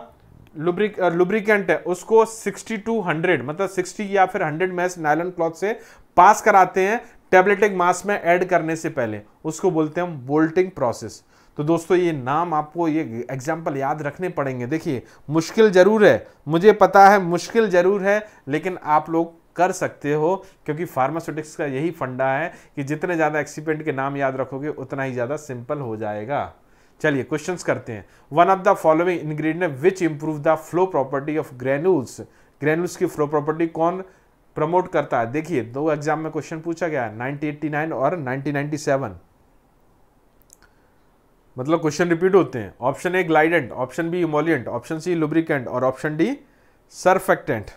लुब्रिक लुब्रिकेंट है उसको 60 टू 100 मतलब 60 या फिर 100 मैस नायलन क्लॉथ से पास कराते हैं टेबलेटिक मास में ऐड करने से पहले उसको बोलते हैं हम वोल्टिंग प्रोसेस तो दोस्तों ये नाम आपको ये एग्जाम्पल याद रखने पड़ेंगे देखिए मुश्किल ज़रूर है मुझे पता है मुश्किल ज़रूर है लेकिन आप लोग कर सकते हो क्योंकि फार्मास्यूटिक्स का यही फंडा है कि जितने ज़्यादा एक्सीपेंट के नाम याद रखोगे उतना ही ज़्यादा सिंपल हो जाएगा चलिए क्वेश्चंस करते हैं one of the following ingredient which improve the flow property of granules granules की फ्लो प्रॉपर्टी कौन प्रमोट करता है देखिए दो एग्जाम में क्वेश्चन पूछा गया है 1989 और 1997 मतलब क्वेश्चन रिपीट होते हैं option A glidant option B emollient option C lubricant और option D surfactant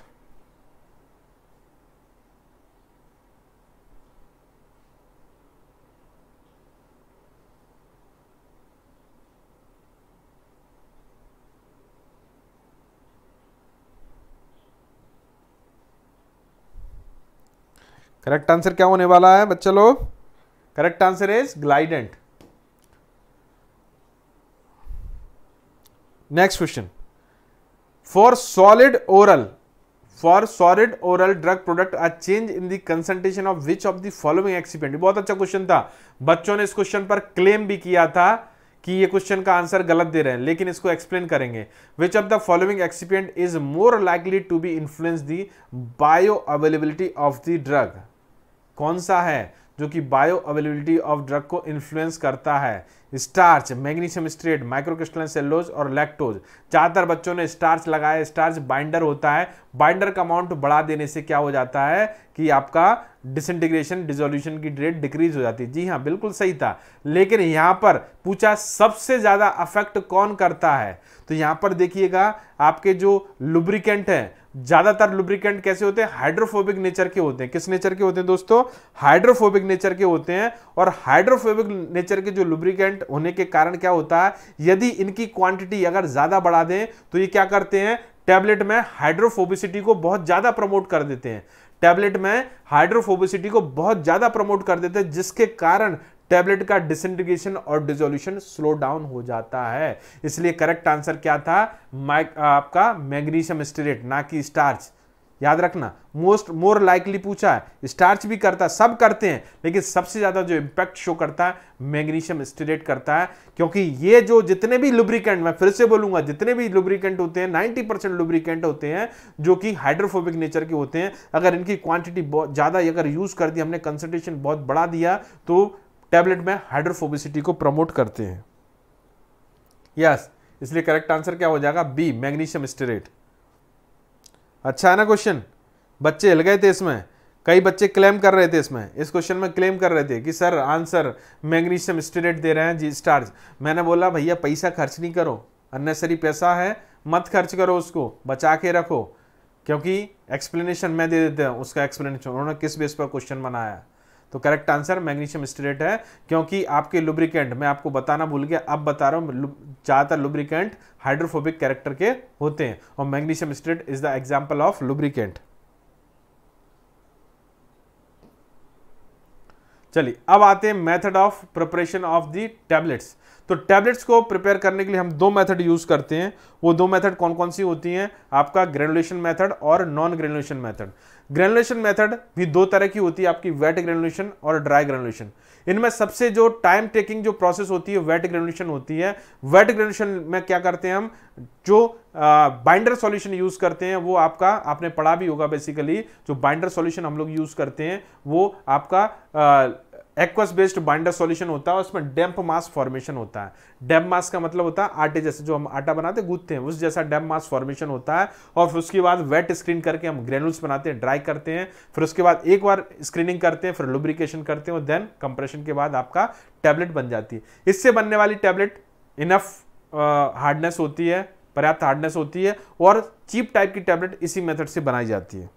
correct answer क्या होने वाला है बच्चे लोग correct answer is glidant next question for solid oral for solid oral drug product a change in the concentration of which of the following excipient बहुत अच्छा question था बच्चों ने इस क्वेश्चन पर क्लेम भी किया था कि ये क्वेश्चन का आंसर गलत दे रहे हैं लेकिन इसको एक्सप्लेन करेंगे which of the following excipient is more likely to be influence the bioavailability of the drug कौन सा है जो कि बायो अवेलेबिलिटी ऑफ ड्रग को इन्फ्लुएंस करता है starch magnesium stearate microcrystalline cellulose और लैक्टोज ज़्यादातर बच्चों ने स्टार्च लगाया स्टार्च बाइंडर होता है बाइंडर का अमाउंट बढ़ा देने से क्या हो जाता है कि आपका डिसइंटीग्रेशन डिजोल्यूशन की रेट डिक्रीज हो जाती है जी हाँ बिल्कुल सही था लेकिन यहाँ पर पूछा सबसे ज़्यादा अफेक्ट कौन करता है तो यहाँ पर देखिएगा आपके जो लुब्रिकेंट हैं ज्यादातर लुब्रिकेंट कैसे होते हैं हाइड्रोफोबिक नेचर के होते हैं किस नेचर के होते हैं दोस्तों हाइड्रोफोबिक नेचर के होते हैं और हाइड्रोफोबिक नेचर के जो लुब्रिकेंट होने के कारण क्या होता है यदि इनकी क्वांटिटी अगर ज्यादा बढ़ा दें तो ये क्या करते हैं टैबलेट में हाइड्रोफोबिसिटी को बहुत ज्यादा प्रमोट कर देते हैं टैबलेट में हाइड्रोफोबिसिटी को बहुत ज्यादा प्रमोट कर देते हैं जिसके कारण टैबलेट का डिसइंटीग्रेशन और डिजोल्यूशन स्लो डाउन हो जाता है इसलिए करेक्ट आंसर क्या था माइक आपका मैग्नीशियम स्टेरेट ना कि स्टार्च याद रखना मोस्ट मोर लाइकली पूछा है स्टार्च भी करता है सब करते हैं लेकिन सबसे ज़्यादा जो इंपैक्ट शो करता है मैग्नीशियम स्टेरेट करता है क्योंकि ये जो जितने भी लुब्रिकेंट मैं फिर से बोलूंगा जितने भी लुब्रिकेंट होते हैं 90 परसेंट लुब्रिकेंट होते हैं जो कि हाइड्रोफोबिक नेचर के होते हैं अगर इनकी क्वांटिटी बहुत ज़्यादा अगर यूज़ कर दी हमने कंसनट्रेशन बहुत बढ़ा दिया तो टैबलेट में हाइड्रोफोबिसिटी को प्रमोट करते हैं यस yes, इसलिए करेक्ट आंसर क्या हो जाएगा बी मैग्नीशियम स्टेरेट अच्छा है ना क्वेश्चन बच्चे हिल गए थे इसमें कई बच्चे क्लेम कर रहे थे इसमें इस क्वेश्चन में क्लेम कर रहे थे कि सर आंसर मैग्नीशियम स्टेरेट दे रहे हैं जी स्टार्ज मैंने बोला भैया पैसा खर्च नहीं करो अननेसरी पैसा है मत खर्च करो उसको बचा के रखो क्योंकि एक्सप्लेनेशन मैं दे देता हूँ उसका एक्सप्लेनेशन उन्होंने किस बेस पर क्वेश्चन बनाया तो करेक्ट आंसर मैग्नीशियम स्टेट है क्योंकि आपके लुब्रिकेंट मैं आपको बताना भूल गया अब बता रहा हूँ ज़्यादातर लुब्रिकेंट हाइड्रोफोबिक कैरेक्टर के होते हैं और magnesium stearate is the example of lubricant चलिए अब आते हैं method of preparation of the tablets तो टैबलेट्स को प्रिपेयर करने के लिए हम दो मेथड यूज़ करते हैं वो दो मेथड कौन कौन सी होती हैं आपका ग्रेनुलेशन मेथड और non granulation method granulation method भी दो तरह की होती है आपकी वेट ग्रेनुलेशन और ड्राई ग्रेनुलेशन इनमें सबसे जो टाइम टेकिंग जो प्रोसेस होती है वेट ग्रेनुलेशन होती है वेट ग्रेनुलेशन में क्या करते हैं हम जो बाइंडर सॉल्यूशन यूज़ करते हैं वो आपका आपने पढ़ा भी होगा बेसिकली जो बाइंडर सॉल्यूशन हम लोग यूज़ करते हैं वो आपका एक्वस बेस्ड बाइंडर सॉल्यूशन होता है उसमें डैम्प मास फॉर्मेशन होता है डैम्प मास का मतलब होता है आटे जैसे जो हम आटा बनाते हैं गूंथते हैं उस जैसा डैम्प मास फॉर्मेशन होता है और फिर उसके बाद वेट स्क्रीन करके हम ग्रेनुल्स बनाते हैं ड्राई करते हैं फिर उसके बाद एक बार स्क्रीनिंग करते हैं फिर लुब्रिकेशन करते हैं और देन कंप्रेशन के बाद आपका टैबलेट बन जाती है इससे बनने वाली टैबलेट इनफ हार्डनेस होती है पर्याप्त हार्डनेस होती है और चीप टाइप की टैबलेट इसी मेथड से बनाई जाती है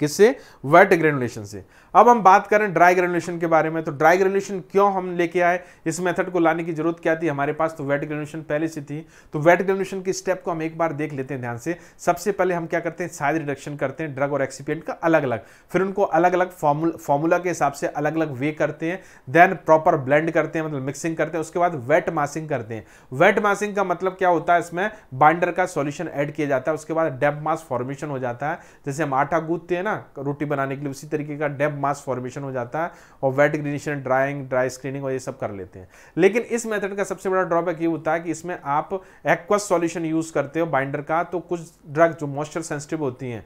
किससे वेट ग्रेनुलेशन से अब हम बात करें ड्राई ग्रेनुलेशन के बारे में तो ड्राई ग्रेनुलेशन क्यों हम लेके आए इस मेथड को लाने की जरूरत क्या थी हमारे पास तो वेट ग्रेनुलेशन पहले से थी तो वेट ग्रेनुलेशन के स्टेप को हम एक बार देख लेते हैं ध्यान से सबसे पहले हम क्या करते हैं साइज रिडक्शन करते हैं ड्रग और एक्सिपियंट का अलग अलग फिर उनको अलग अलग फॉर्मूला के हिसाब से अलग अलग वे करते हैं देन प्रॉपर ब्लेंड करते हैं मतलब मिक्सिंग करते हैं उसके बाद वेट मासिंग करते हैं वेट मासिंग का मतलब क्या होता है इसमें बाइंडर का सोल्यूशन एड किया जाता है उसके बाद डेप मास फॉर्मेशन हो जाता है जैसे हम आटा गूंथते हैं ना रोटी बनाने के लिए उसी तरीके का डेप मास फॉर्मेशन हो जाता है और wet granulation drying dry screening और ये सब कर लेते हैं लेकिन इस मेथड का सबसे बड़ा ड्रॉबैक ये होता है कि इसमें आप एक्वस सॉल्यूशन यूज़ करते हो बाइंडर का तो कुछ ड्रग जो मॉइस्चर सेंसिटिव होती हैं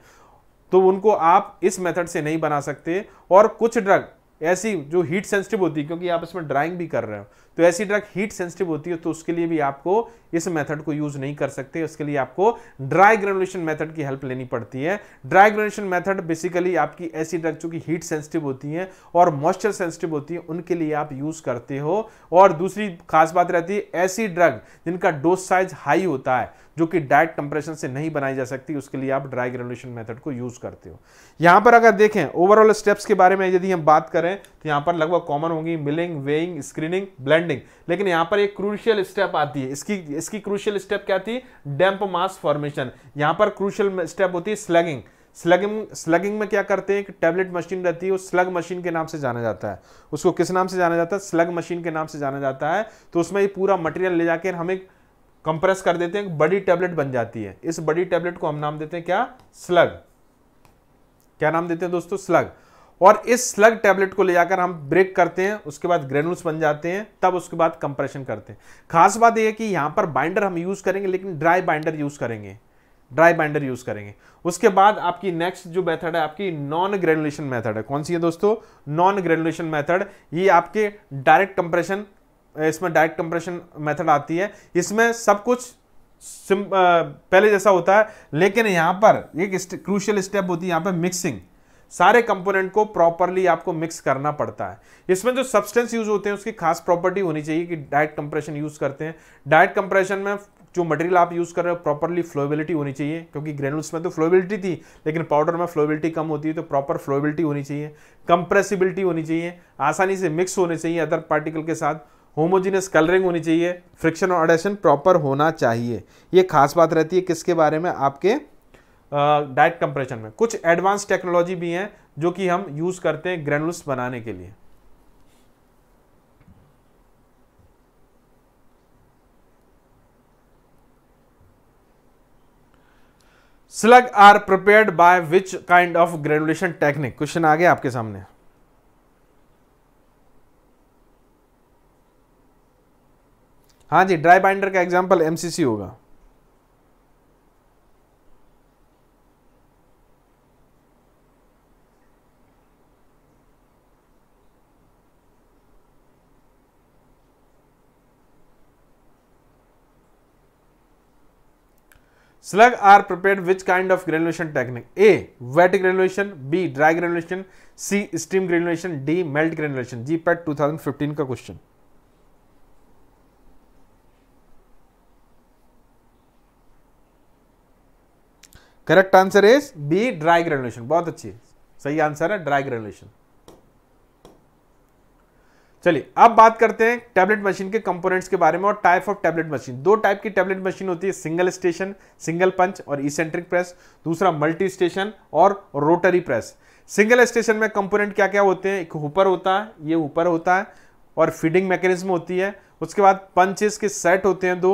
तो उनको आप इस मेथड से नहीं बना सकते और कुछ ड्रग ऐसी जो हीट सेंसिटिव होती है क्योंकि आप इसमें ड्राइंग भी कर रहे हो तो ऐसी ड्रग हीट सेंसिटिव होती है तो उसके लिए भी आपको इस मेथड को यूज नहीं कर सकते उसके लिए आपको ड्राई ग्रेनुलेशन मेथड की हेल्प लेनी पड़ती है ड्राई ग्रेनुलेशन मेथड बेसिकली आपकी ऐसी ड्रग चूंकि हीट सेंसिटिव होती है और मॉइस्चर सेंसिटिव होती है उनके लिए आप यूज करते हो और दूसरी खास बात रहती है ऐसी ड्रग जिनका डोज साइज हाई होता है जो कि डायरेक्ट कंप्रेशन से नहीं बनाई जा सकती उसके लिए आप ड्राई ग्रेनुलेशन मेथड को यूज करते हो यहां पर अगर देखें ओवरऑल स्टेप्स के बारे में यदि हम बात करें तो यहां पर लगभग कॉमन होंगी milling weighing screening blend expanding लेकिन यहां पर एक क्रूशियल स्टेप आती है इसकी इसकी क्रूशियल स्टेप क्या थी डैम्प मास फॉर्मेशन यहां पर क्रूशियल स्टेप होती है स्लगिंग स्लगिंग स्लगिंग में क्या करते हैं कि टैबलेट मशीन रहती है वो स्लग मशीन के नाम से जाना जाता है उसको किस नाम से जाना जाता है स्लग मशीन के नाम से जाना जाता है तो उसमें ये पूरा मटेरियल ले जाकर हम एक कंप्रेस कर देते हैं एक बड़ी टैबलेट बन जाती है इस बड़ी टैबलेट को हम नाम देते हैं क्या स्लग क्या नाम देते हैं दोस्तों स्लग और इस स्लग टैबलेट को ले जाकर हम ब्रेक करते हैं उसके बाद ग्रेनुल्स बन जाते हैं तब उसके बाद कंप्रेशन करते हैं खास बात यह है कि यहाँ पर बाइंडर हम यूज़ करेंगे लेकिन ड्राई बाइंडर यूज़ करेंगे ड्राई बाइंडर यूज़ करेंगे उसके बाद आपकी नेक्स्ट जो मेथड है आपकी नॉन ग्रेनुलेशन मेथड है कौन सी है दोस्तों नॉन ग्रेनुलेशन मेथड ये आपके डायरेक्ट कंप्रेशन इसमें डायरेक्ट कंप्रेशन मेथड आती है इसमें सब कुछ पहले जैसा होता है लेकिन यहाँ पर एक क्रूशियल स्टेप होती है यहाँ पर मिक्सिंग सारे कंपोनेंट को प्रॉपरली आपको मिक्स करना पड़ता है इसमें जो सब्सटेंस यूज होते हैं उसकी खास प्रॉपर्टी होनी चाहिए कि डायरेक्ट कंप्रेशन यूज करते हैं डायट कंप्रेशन में जो मटेरियल आप यूज़ कर रहे हो प्रॉपरली फ्लोएबिलिटी होनी चाहिए क्योंकि ग्रेनुल्स में तो फ्लोएबिलिटी थी लेकिन पाउडर में फ्लोएबिलिटी कम होती है तो प्रॉपर फ्लोएबिलिटी होनी चाहिए कंप्रेसिबिलिटी होनी चाहिए आसानी से मिक्स होने चाहिए अदर पार्टिकल के साथ होमोजीनियस कलरिंग होनी चाहिए फ्रिक्शन और एडेशन प्रॉपर होना चाहिए ये खास बात रहती है किसके बारे में आपके डाइट कंप्रेशन में कुछ एडवांस टेक्नोलॉजी भी हैं जो कि हम यूज़ करते हैं ग्रेनुल्स बनाने के लिए slug are prepared by which kind of granulation technique question आ गया आपके सामने हाँ जी ड्राई बाइंडर का एग्जाम्पल एमसीसी होगा Slug are prepared which kind of granulation technique? A. Wet granulation B. Dry granulation C. Steam granulation D. Melt granulation GPAT 2015 का question correct answer is B dry granulation बहुत अच्छी सही answer है dry granulation चलिए अब बात करते हैं टैबलेट मशीन के कंपोनेंट्स के बारे में और टाइप ऑफ टैबलेट मशीन दो टाइप की टैबलेट मशीन होती है सिंगल स्टेशन सिंगल पंच और इसेंट्रिक प्रेस दूसरा मल्टी स्टेशन और रोटरी प्रेस सिंगल स्टेशन में कंपोनेंट क्या क्या होते हैं एक ऊपर होता है ये ऊपर होता है और फीडिंग मैकेनिज्म होती है उसके बाद पंचेस के सेट होते हैं दो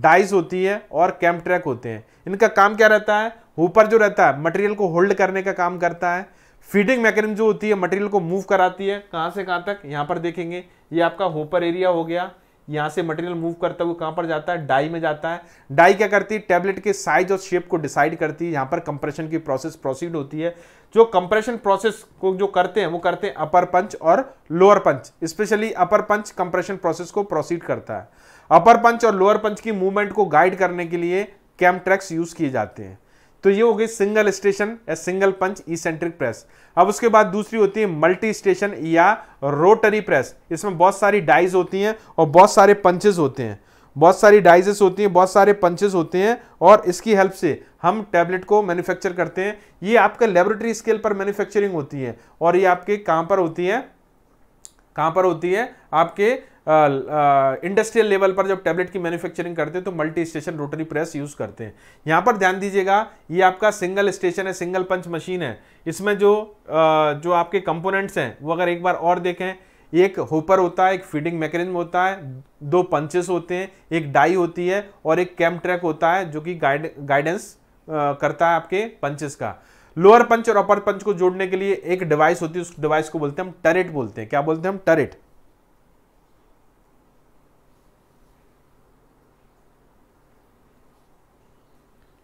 डाइस होती है और कैम्प ट्रैक होते हैं इनका काम क्या रहता है ऊपर जो रहता है मटेरियल को होल्ड करने का काम करता है फीडिंग मैकेनिज्म जो होती है मटेरियल को मूव कराती है कहाँ से कहाँ तक यहाँ पर देखेंगे ये आपका होपर एरिया हो गया यहाँ से मटेरियल मूव करता हुआ कहाँ पर जाता है डाई में जाता है डाई क्या करती है टैबलेट के साइज और शेप को डिसाइड करती है यहाँ पर कंप्रेशन की प्रोसेस प्रोसीड होती है जो कंप्रेशन प्रोसेस को जो करते हैं वो करते हैं अपर पंच और lower punch specially upper punch compression process को प्रोसीड करता है अपर पंच और लोअर पंच की मूवमेंट को गाइड करने के लिए कैम ट्रैक्स यूज किए जाते हैं तो ये हो गई सिंगल स्टेशन या सिंगल पंच ईसेंट्रिक प्रेस अब उसके बाद दूसरी होती है मल्टी स्टेशन या रोटरी प्रेस इसमें बहुत सारी डाइज होती हैं और बहुत सारे पंचेस होते हैं बहुत सारी डाइजेस होती हैं बहुत सारे पंचेस होते हैं और इसकी हेल्प से हम टैबलेट को मैन्युफैक्चर करते हैं ये आपके लेबोरेटरी स्केल पर मैन्युफैक्चरिंग होती है और ये आपके कहाँ पर होती है कहाँ पर होती है आपके इंडस्ट्रियल लेवल पर जब टैबलेट की मैन्युफैक्चरिंग करते हैं तो multi station rotary press use करते हैं यहाँ पर ध्यान दीजिएगा ये आपका सिंगल स्टेशन है सिंगल पंच मशीन है इसमें जो जो आपके कंपोनेंट्स हैं वो अगर एक बार और देखें एक होपर होता है एक फीडिंग मैकेनिज्म होता है दो पंचेस होते हैं एक डाई होती है और एक कैम ट्रैक होता है जो कि गाइड गाइडेंस करता है आपके पंचेस का लोअर पंच और अपर पंच को जोड़ने के लिए एक डिवाइस होती है उस डिवाइस को बोलते हैं हम टरेट बोलते हैं क्या बोलते हैं हम टरेट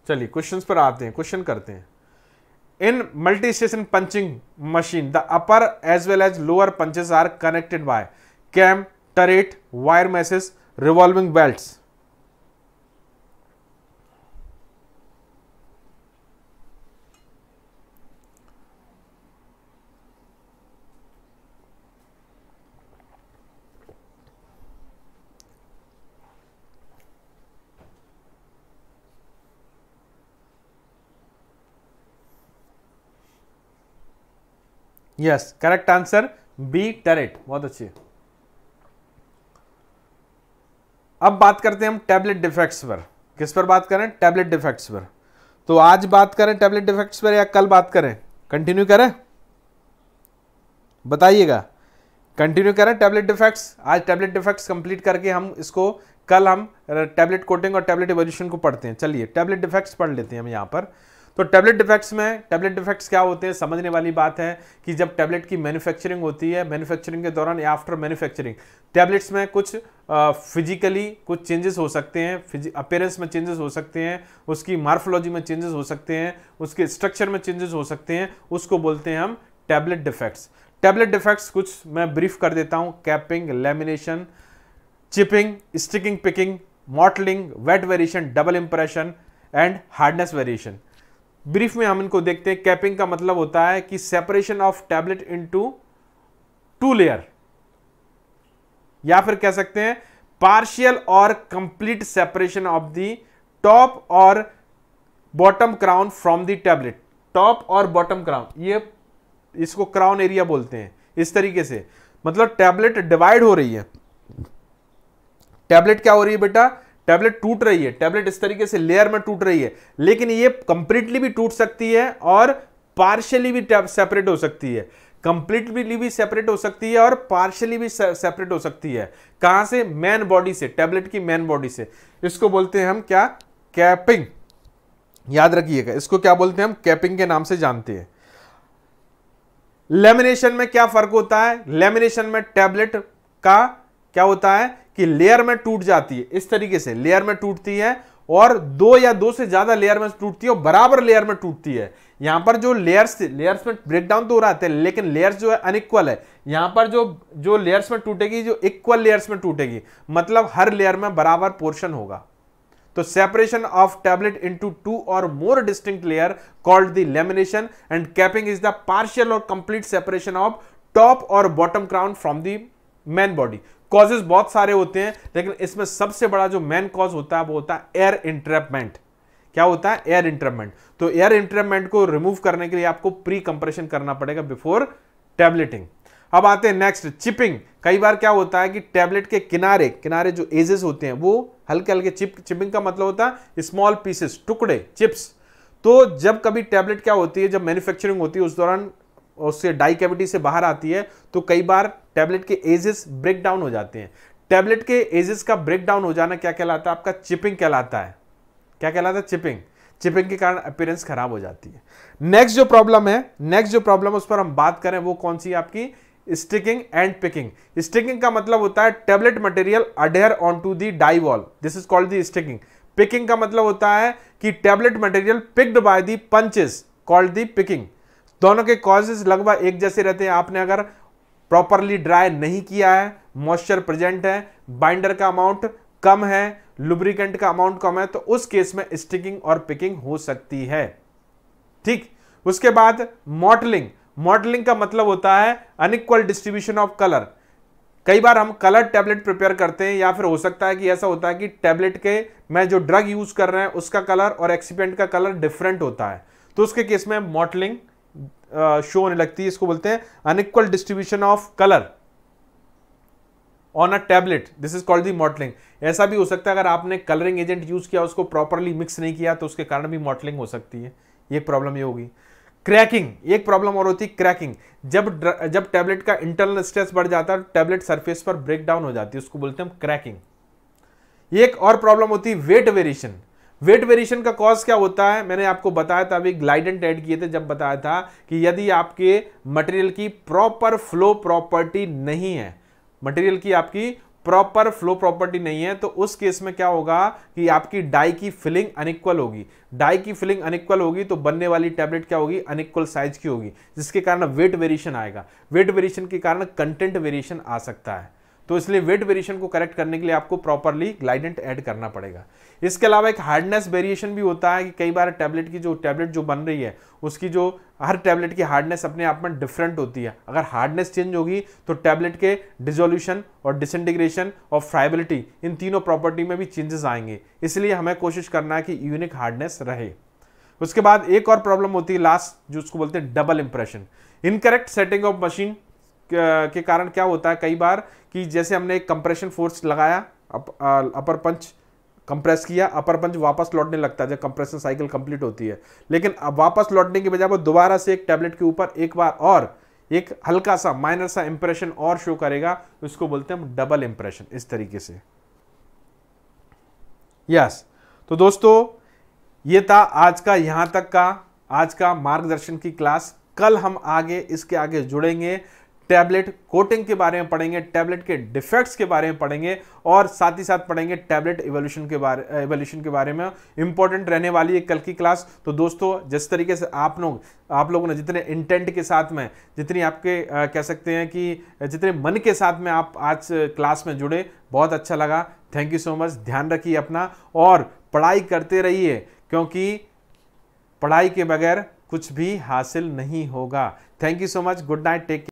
चलिए क्वेश्चंस पर आते हैं क्वेश्चन करते हैं in multi station punching machine the upper as well as lower punches are connected by cam turret wire message revolving belts yes correct answer B turret बहुत अच्छी अब बात करते हैं हम टैबलेट डिफेक्ट्स पर किस पर बात करें टैबलेट डिफेक्ट्स पर तो आज बात करें टैबलेट डिफेक्ट्स पर या कल बात करें कंटिन्यू करें बताइएगा कंटिन्यू करें टैबलेट डिफेक्ट्स आज टैबलेट डिफेक्ट्स कंप्लीट करके हम इसको कल हम टैबलेट कोटिंग और टैबलेट एवोल्यूशन को पढ़ते हैं चलिए टैबलेट डिफेक्ट्स पढ़ लेते हैं हम यहाँ पर तो टैबलेट डिफेक्ट्स में टैबलेट डिफेक्ट्स क्या होते हैं समझने वाली बात है कि जब टैबलेट की मैन्युफैक्चरिंग होती है मैन्युफैक्चरिंग के दौरान या आफ्टर मैन्युफैक्चरिंग टैबलेट्स में कुछ फिजिकली कुछ चेंजेस हो सकते हैं अपेयरेंस में चेंजेस हो सकते हैं उसकी मार्फोलॉजी में चेंजेस हो सकते हैं उसके स्ट्रक्चर में चेंजेस हो सकते हैं उसको बोलते हैं हम टैबलेट डिफेक्ट्स टैबलेट डिफेक्ट्स कुछ मैं ब्रीफ कर देता हूँ capping lamination chipping sticking picking mottling weight variation double impression and hardness variation brief में हम इनको देखते हैं कैपिंग का मतलब होता है कि separation of tablet into two layer या फिर कह सकते हैं पार्शियल और complete separation of the top और bottom crown from the tablet top और बॉटम क्राउन ये इसको क्राउन एरिया बोलते हैं इस तरीके से मतलब टैबलेट डिवाइड हो रही है टैबलेट क्या हो रही है बेटा टैबलेट टूट रही है टैबलेट इस तरीके से लेयर में टूट रही है लेकिन ये कंप्लीटली भी टूट सकती है और पार्शली भी सेपरेट हो सकती है कंप्लीटली भी सेपरेट हो सकती है और पार्शियली भी सेपरेट हो सकती है कहां से मैन बॉडी से टैबलेट की मैन बॉडी से इसको बोलते हैं हम क्या कैपिंग याद रखिएगा इसको क्या बोलते हैं हम कैपिंग के नाम से जानते हैं लेमिनेशन में क्या फर्क होता है लेमिनेशन में टैबलेट का क्या होता है कि लेयर में टूट जाती है इस तरीके से लेयर में टूटती है और दो या दो से ज्यादा लेयर में टूटती है और बराबर लेयर में टूटती है यहां पर जो लेयर्स लेयर्स में ब्रेकडाउन तो हो रहा है लेकिन लेयर्स जो है अनइक्वल है यहां पर जो जो लेयर्स में टूटेगी जो इक्वल लेयर्स में टूटेगी मतलब हर लेयर में बराबर पोर्शन होगा तो separation of tablet into two और more distinct layer called the lamination and capping is the partial और कंप्लीट सेपरेशन ऑफ टॉप और bottom crown from the main body causes बहुत सारे होते हैं लेकिन इसमें सबसे बड़ा जो मेन कॉज होता है वो होता है एयर इंट्रेपमेंट क्या होता है एयर इंट्रेपमेंट तो एयर इंट्रेपमेंट को रिमूव करने के लिए आपको प्री कंप्रेशन करना पड़ेगा बिफोर टैबलेटिंग अब आते हैं नेक्स्ट चिपिंग कई बार क्या होता है कि टैबलेट के किनारे किनारे जो एजेस होते हैं वो हल्के हल्के चिप चिपिंग का मतलब होता है स्मॉल पीसेस टुकड़े चिप्स तो जब कभी टैबलेट क्या होती है जब मैन्युफैक्चरिंग होती है उस दौरान उससे डाई कैविटी से बाहर आती है तो कई बार टैबलेट के एजेस ब्रेक डाउन हो जाते हैं टैबलेट के एजेस का ब्रेक डाउन हो जाना क्या कहलाता है आपका चिपिंग कहलाता है क्या कहलाता है चिपिंग चिपिंग के कारण अपीयरेंस खराब हो जाती है नेक्स्ट जो प्रॉब्लम है नेक्स्ट जो प्रॉब्लम उस पर हम बात करें वो कौन सी आपकी स्टिकिंग एंड पिकिंग स्टिकिंग का मतलब होता है tablet material adhere on to the die wall this is called the sticking picking का मतलब होता है कि tablet material picked by the punches called the picking दोनों के कॉजेज लगभग एक जैसे रहते हैं आपने अगर प्रॉपरली ड्राई नहीं किया है मॉइस्चर प्रेजेंट है बाइंडर का अमाउंट कम है लुब्रिकेंट का अमाउंट कम है तो उस केस में स्टिकिंग और पिकिंग हो सकती है ठीक उसके बाद मॉडलिंग मॉडलिंग का मतलब होता है अनइक्वल डिस्ट्रीब्यूशन ऑफ कलर कई बार हम कलर टैबलेट प्रिपेयर करते हैं या फिर हो सकता है कि ऐसा होता है कि टैबलेट के में जो ड्रग यूज कर रहे हैं उसका कलर और एक्सीपेंट का कलर डिफरेंट होता है तो उसके केस में मॉडलिंग शो होने लगती है इसको बोलते हैं unequal distribution of colour on a tablet this is called the modelling ऐसा भी हो सकता है अगर आपने कलरिंग एजेंट यूज किया उसको प्रॉपरली मिक्स नहीं किया तो उसके कारण भी मॉडलिंग हो सकती है एक प्रॉब्लम ये होगी क्रैकिंग एक प्रॉब्लम और होती है क्रैकिंग जब जब टैबलेट का इंटरनल स्ट्रेस बढ़ जाता है टैबलेट सरफेस पर ब्रेक डाउन हो जाती है उसको बोलते हैं हम क्रैकिंग एक और प्रॉब्लम होती है वेट वेरिएशन वेट वेरिएशन का कॉज क्या होता है मैंने आपको बताया था अभी ग्लाइडेंट ऐड किए थे जब बताया था कि यदि आपके मटेरियल की प्रॉपर फ्लो प्रॉपर्टी नहीं है मटेरियल की आपकी प्रॉपर फ्लो प्रॉपर्टी नहीं है तो उस केस में क्या होगा कि आपकी डाई की फिलिंग अनिक्वल होगी डाई की फिलिंग अनिक्वल होगी तो बनने वाली टैबलेट क्या होगी अनइक्वल साइज की होगी जिसके कारण वेट वेरिएशन आएगा वेट वेरिएशन के कारण कंटेंट वेरिएशन आ सकता है तो इसलिए वेट वेरिएशन को करेक्ट करने के लिए आपको प्रॉपरली ग्लाइडेंट ऐड करना पड़ेगा इसके अलावा एक हार्डनेस वेरिएशन भी होता है कि कई बार टैबलेट की जो टैबलेट जो बन रही है उसकी जो हर टैबलेट की हार्डनेस अपने आप में डिफरेंट होती है अगर हार्डनेस चेंज होगी तो टैबलेट के डिजोल्यूशन और डिसइंटीग्रेशन और फ्राइबिलिटी इन तीनों प्रॉपर्टी में भी चेंजेस आएंगे इसलिए हमें कोशिश करना है कि यूनिक हार्डनेस रहे उसके बाद एक और प्रॉब्लम होती है लास्ट जो उसको बोलते हैं double impression incorrect setting of machine के कारण क्या होता है कई बार कि जैसे हमने एक कंप्रेशन फोर्स लगाया अप, अपर पंच कंप्रेस किया अपर पंच वापस लौटने लगता है जब कंप्रेशन साइकिल कंप्लीट होती है लेकिन अब वापस लौटने की बजाय वो दोबारा से एक टैबलेट के ऊपर एक बार और एक हल्का सा माइनर सा इंप्रेशन और शो करेगा उसको बोलते हैं हम डबल इंप्रेशन इस तरीके से यस yes. तो दोस्तों ये था आज का यहां तक का आज का मार्गदर्शन की क्लास कल हम आगे इसके आगे जुड़ेंगे टैबलेट कोटिंग के बारे में पढ़ेंगे टैबलेट के डिफेक्ट्स के बारे में पढ़ेंगे और साथ ही साथ पढ़ेंगे टैबलेट इवोल्यूशन के बारे इवोल्यूशन के बारे में इंपॉर्टेंट रहने वाली है कल की क्लास तो दोस्तों जिस तरीके से आप लोग आप लोगों ने जितने इंटेंट के साथ में जितनी आपके आ, कह सकते हैं कि जितने मन के साथ में आप आज क्लास में जुड़े बहुत अच्छा लगा थैंक यू सो मच ध्यान रखिए अपना और पढ़ाई करते रहिए क्योंकि पढ़ाई के बगैर कुछ भी हासिल नहीं होगा thank you so much good night take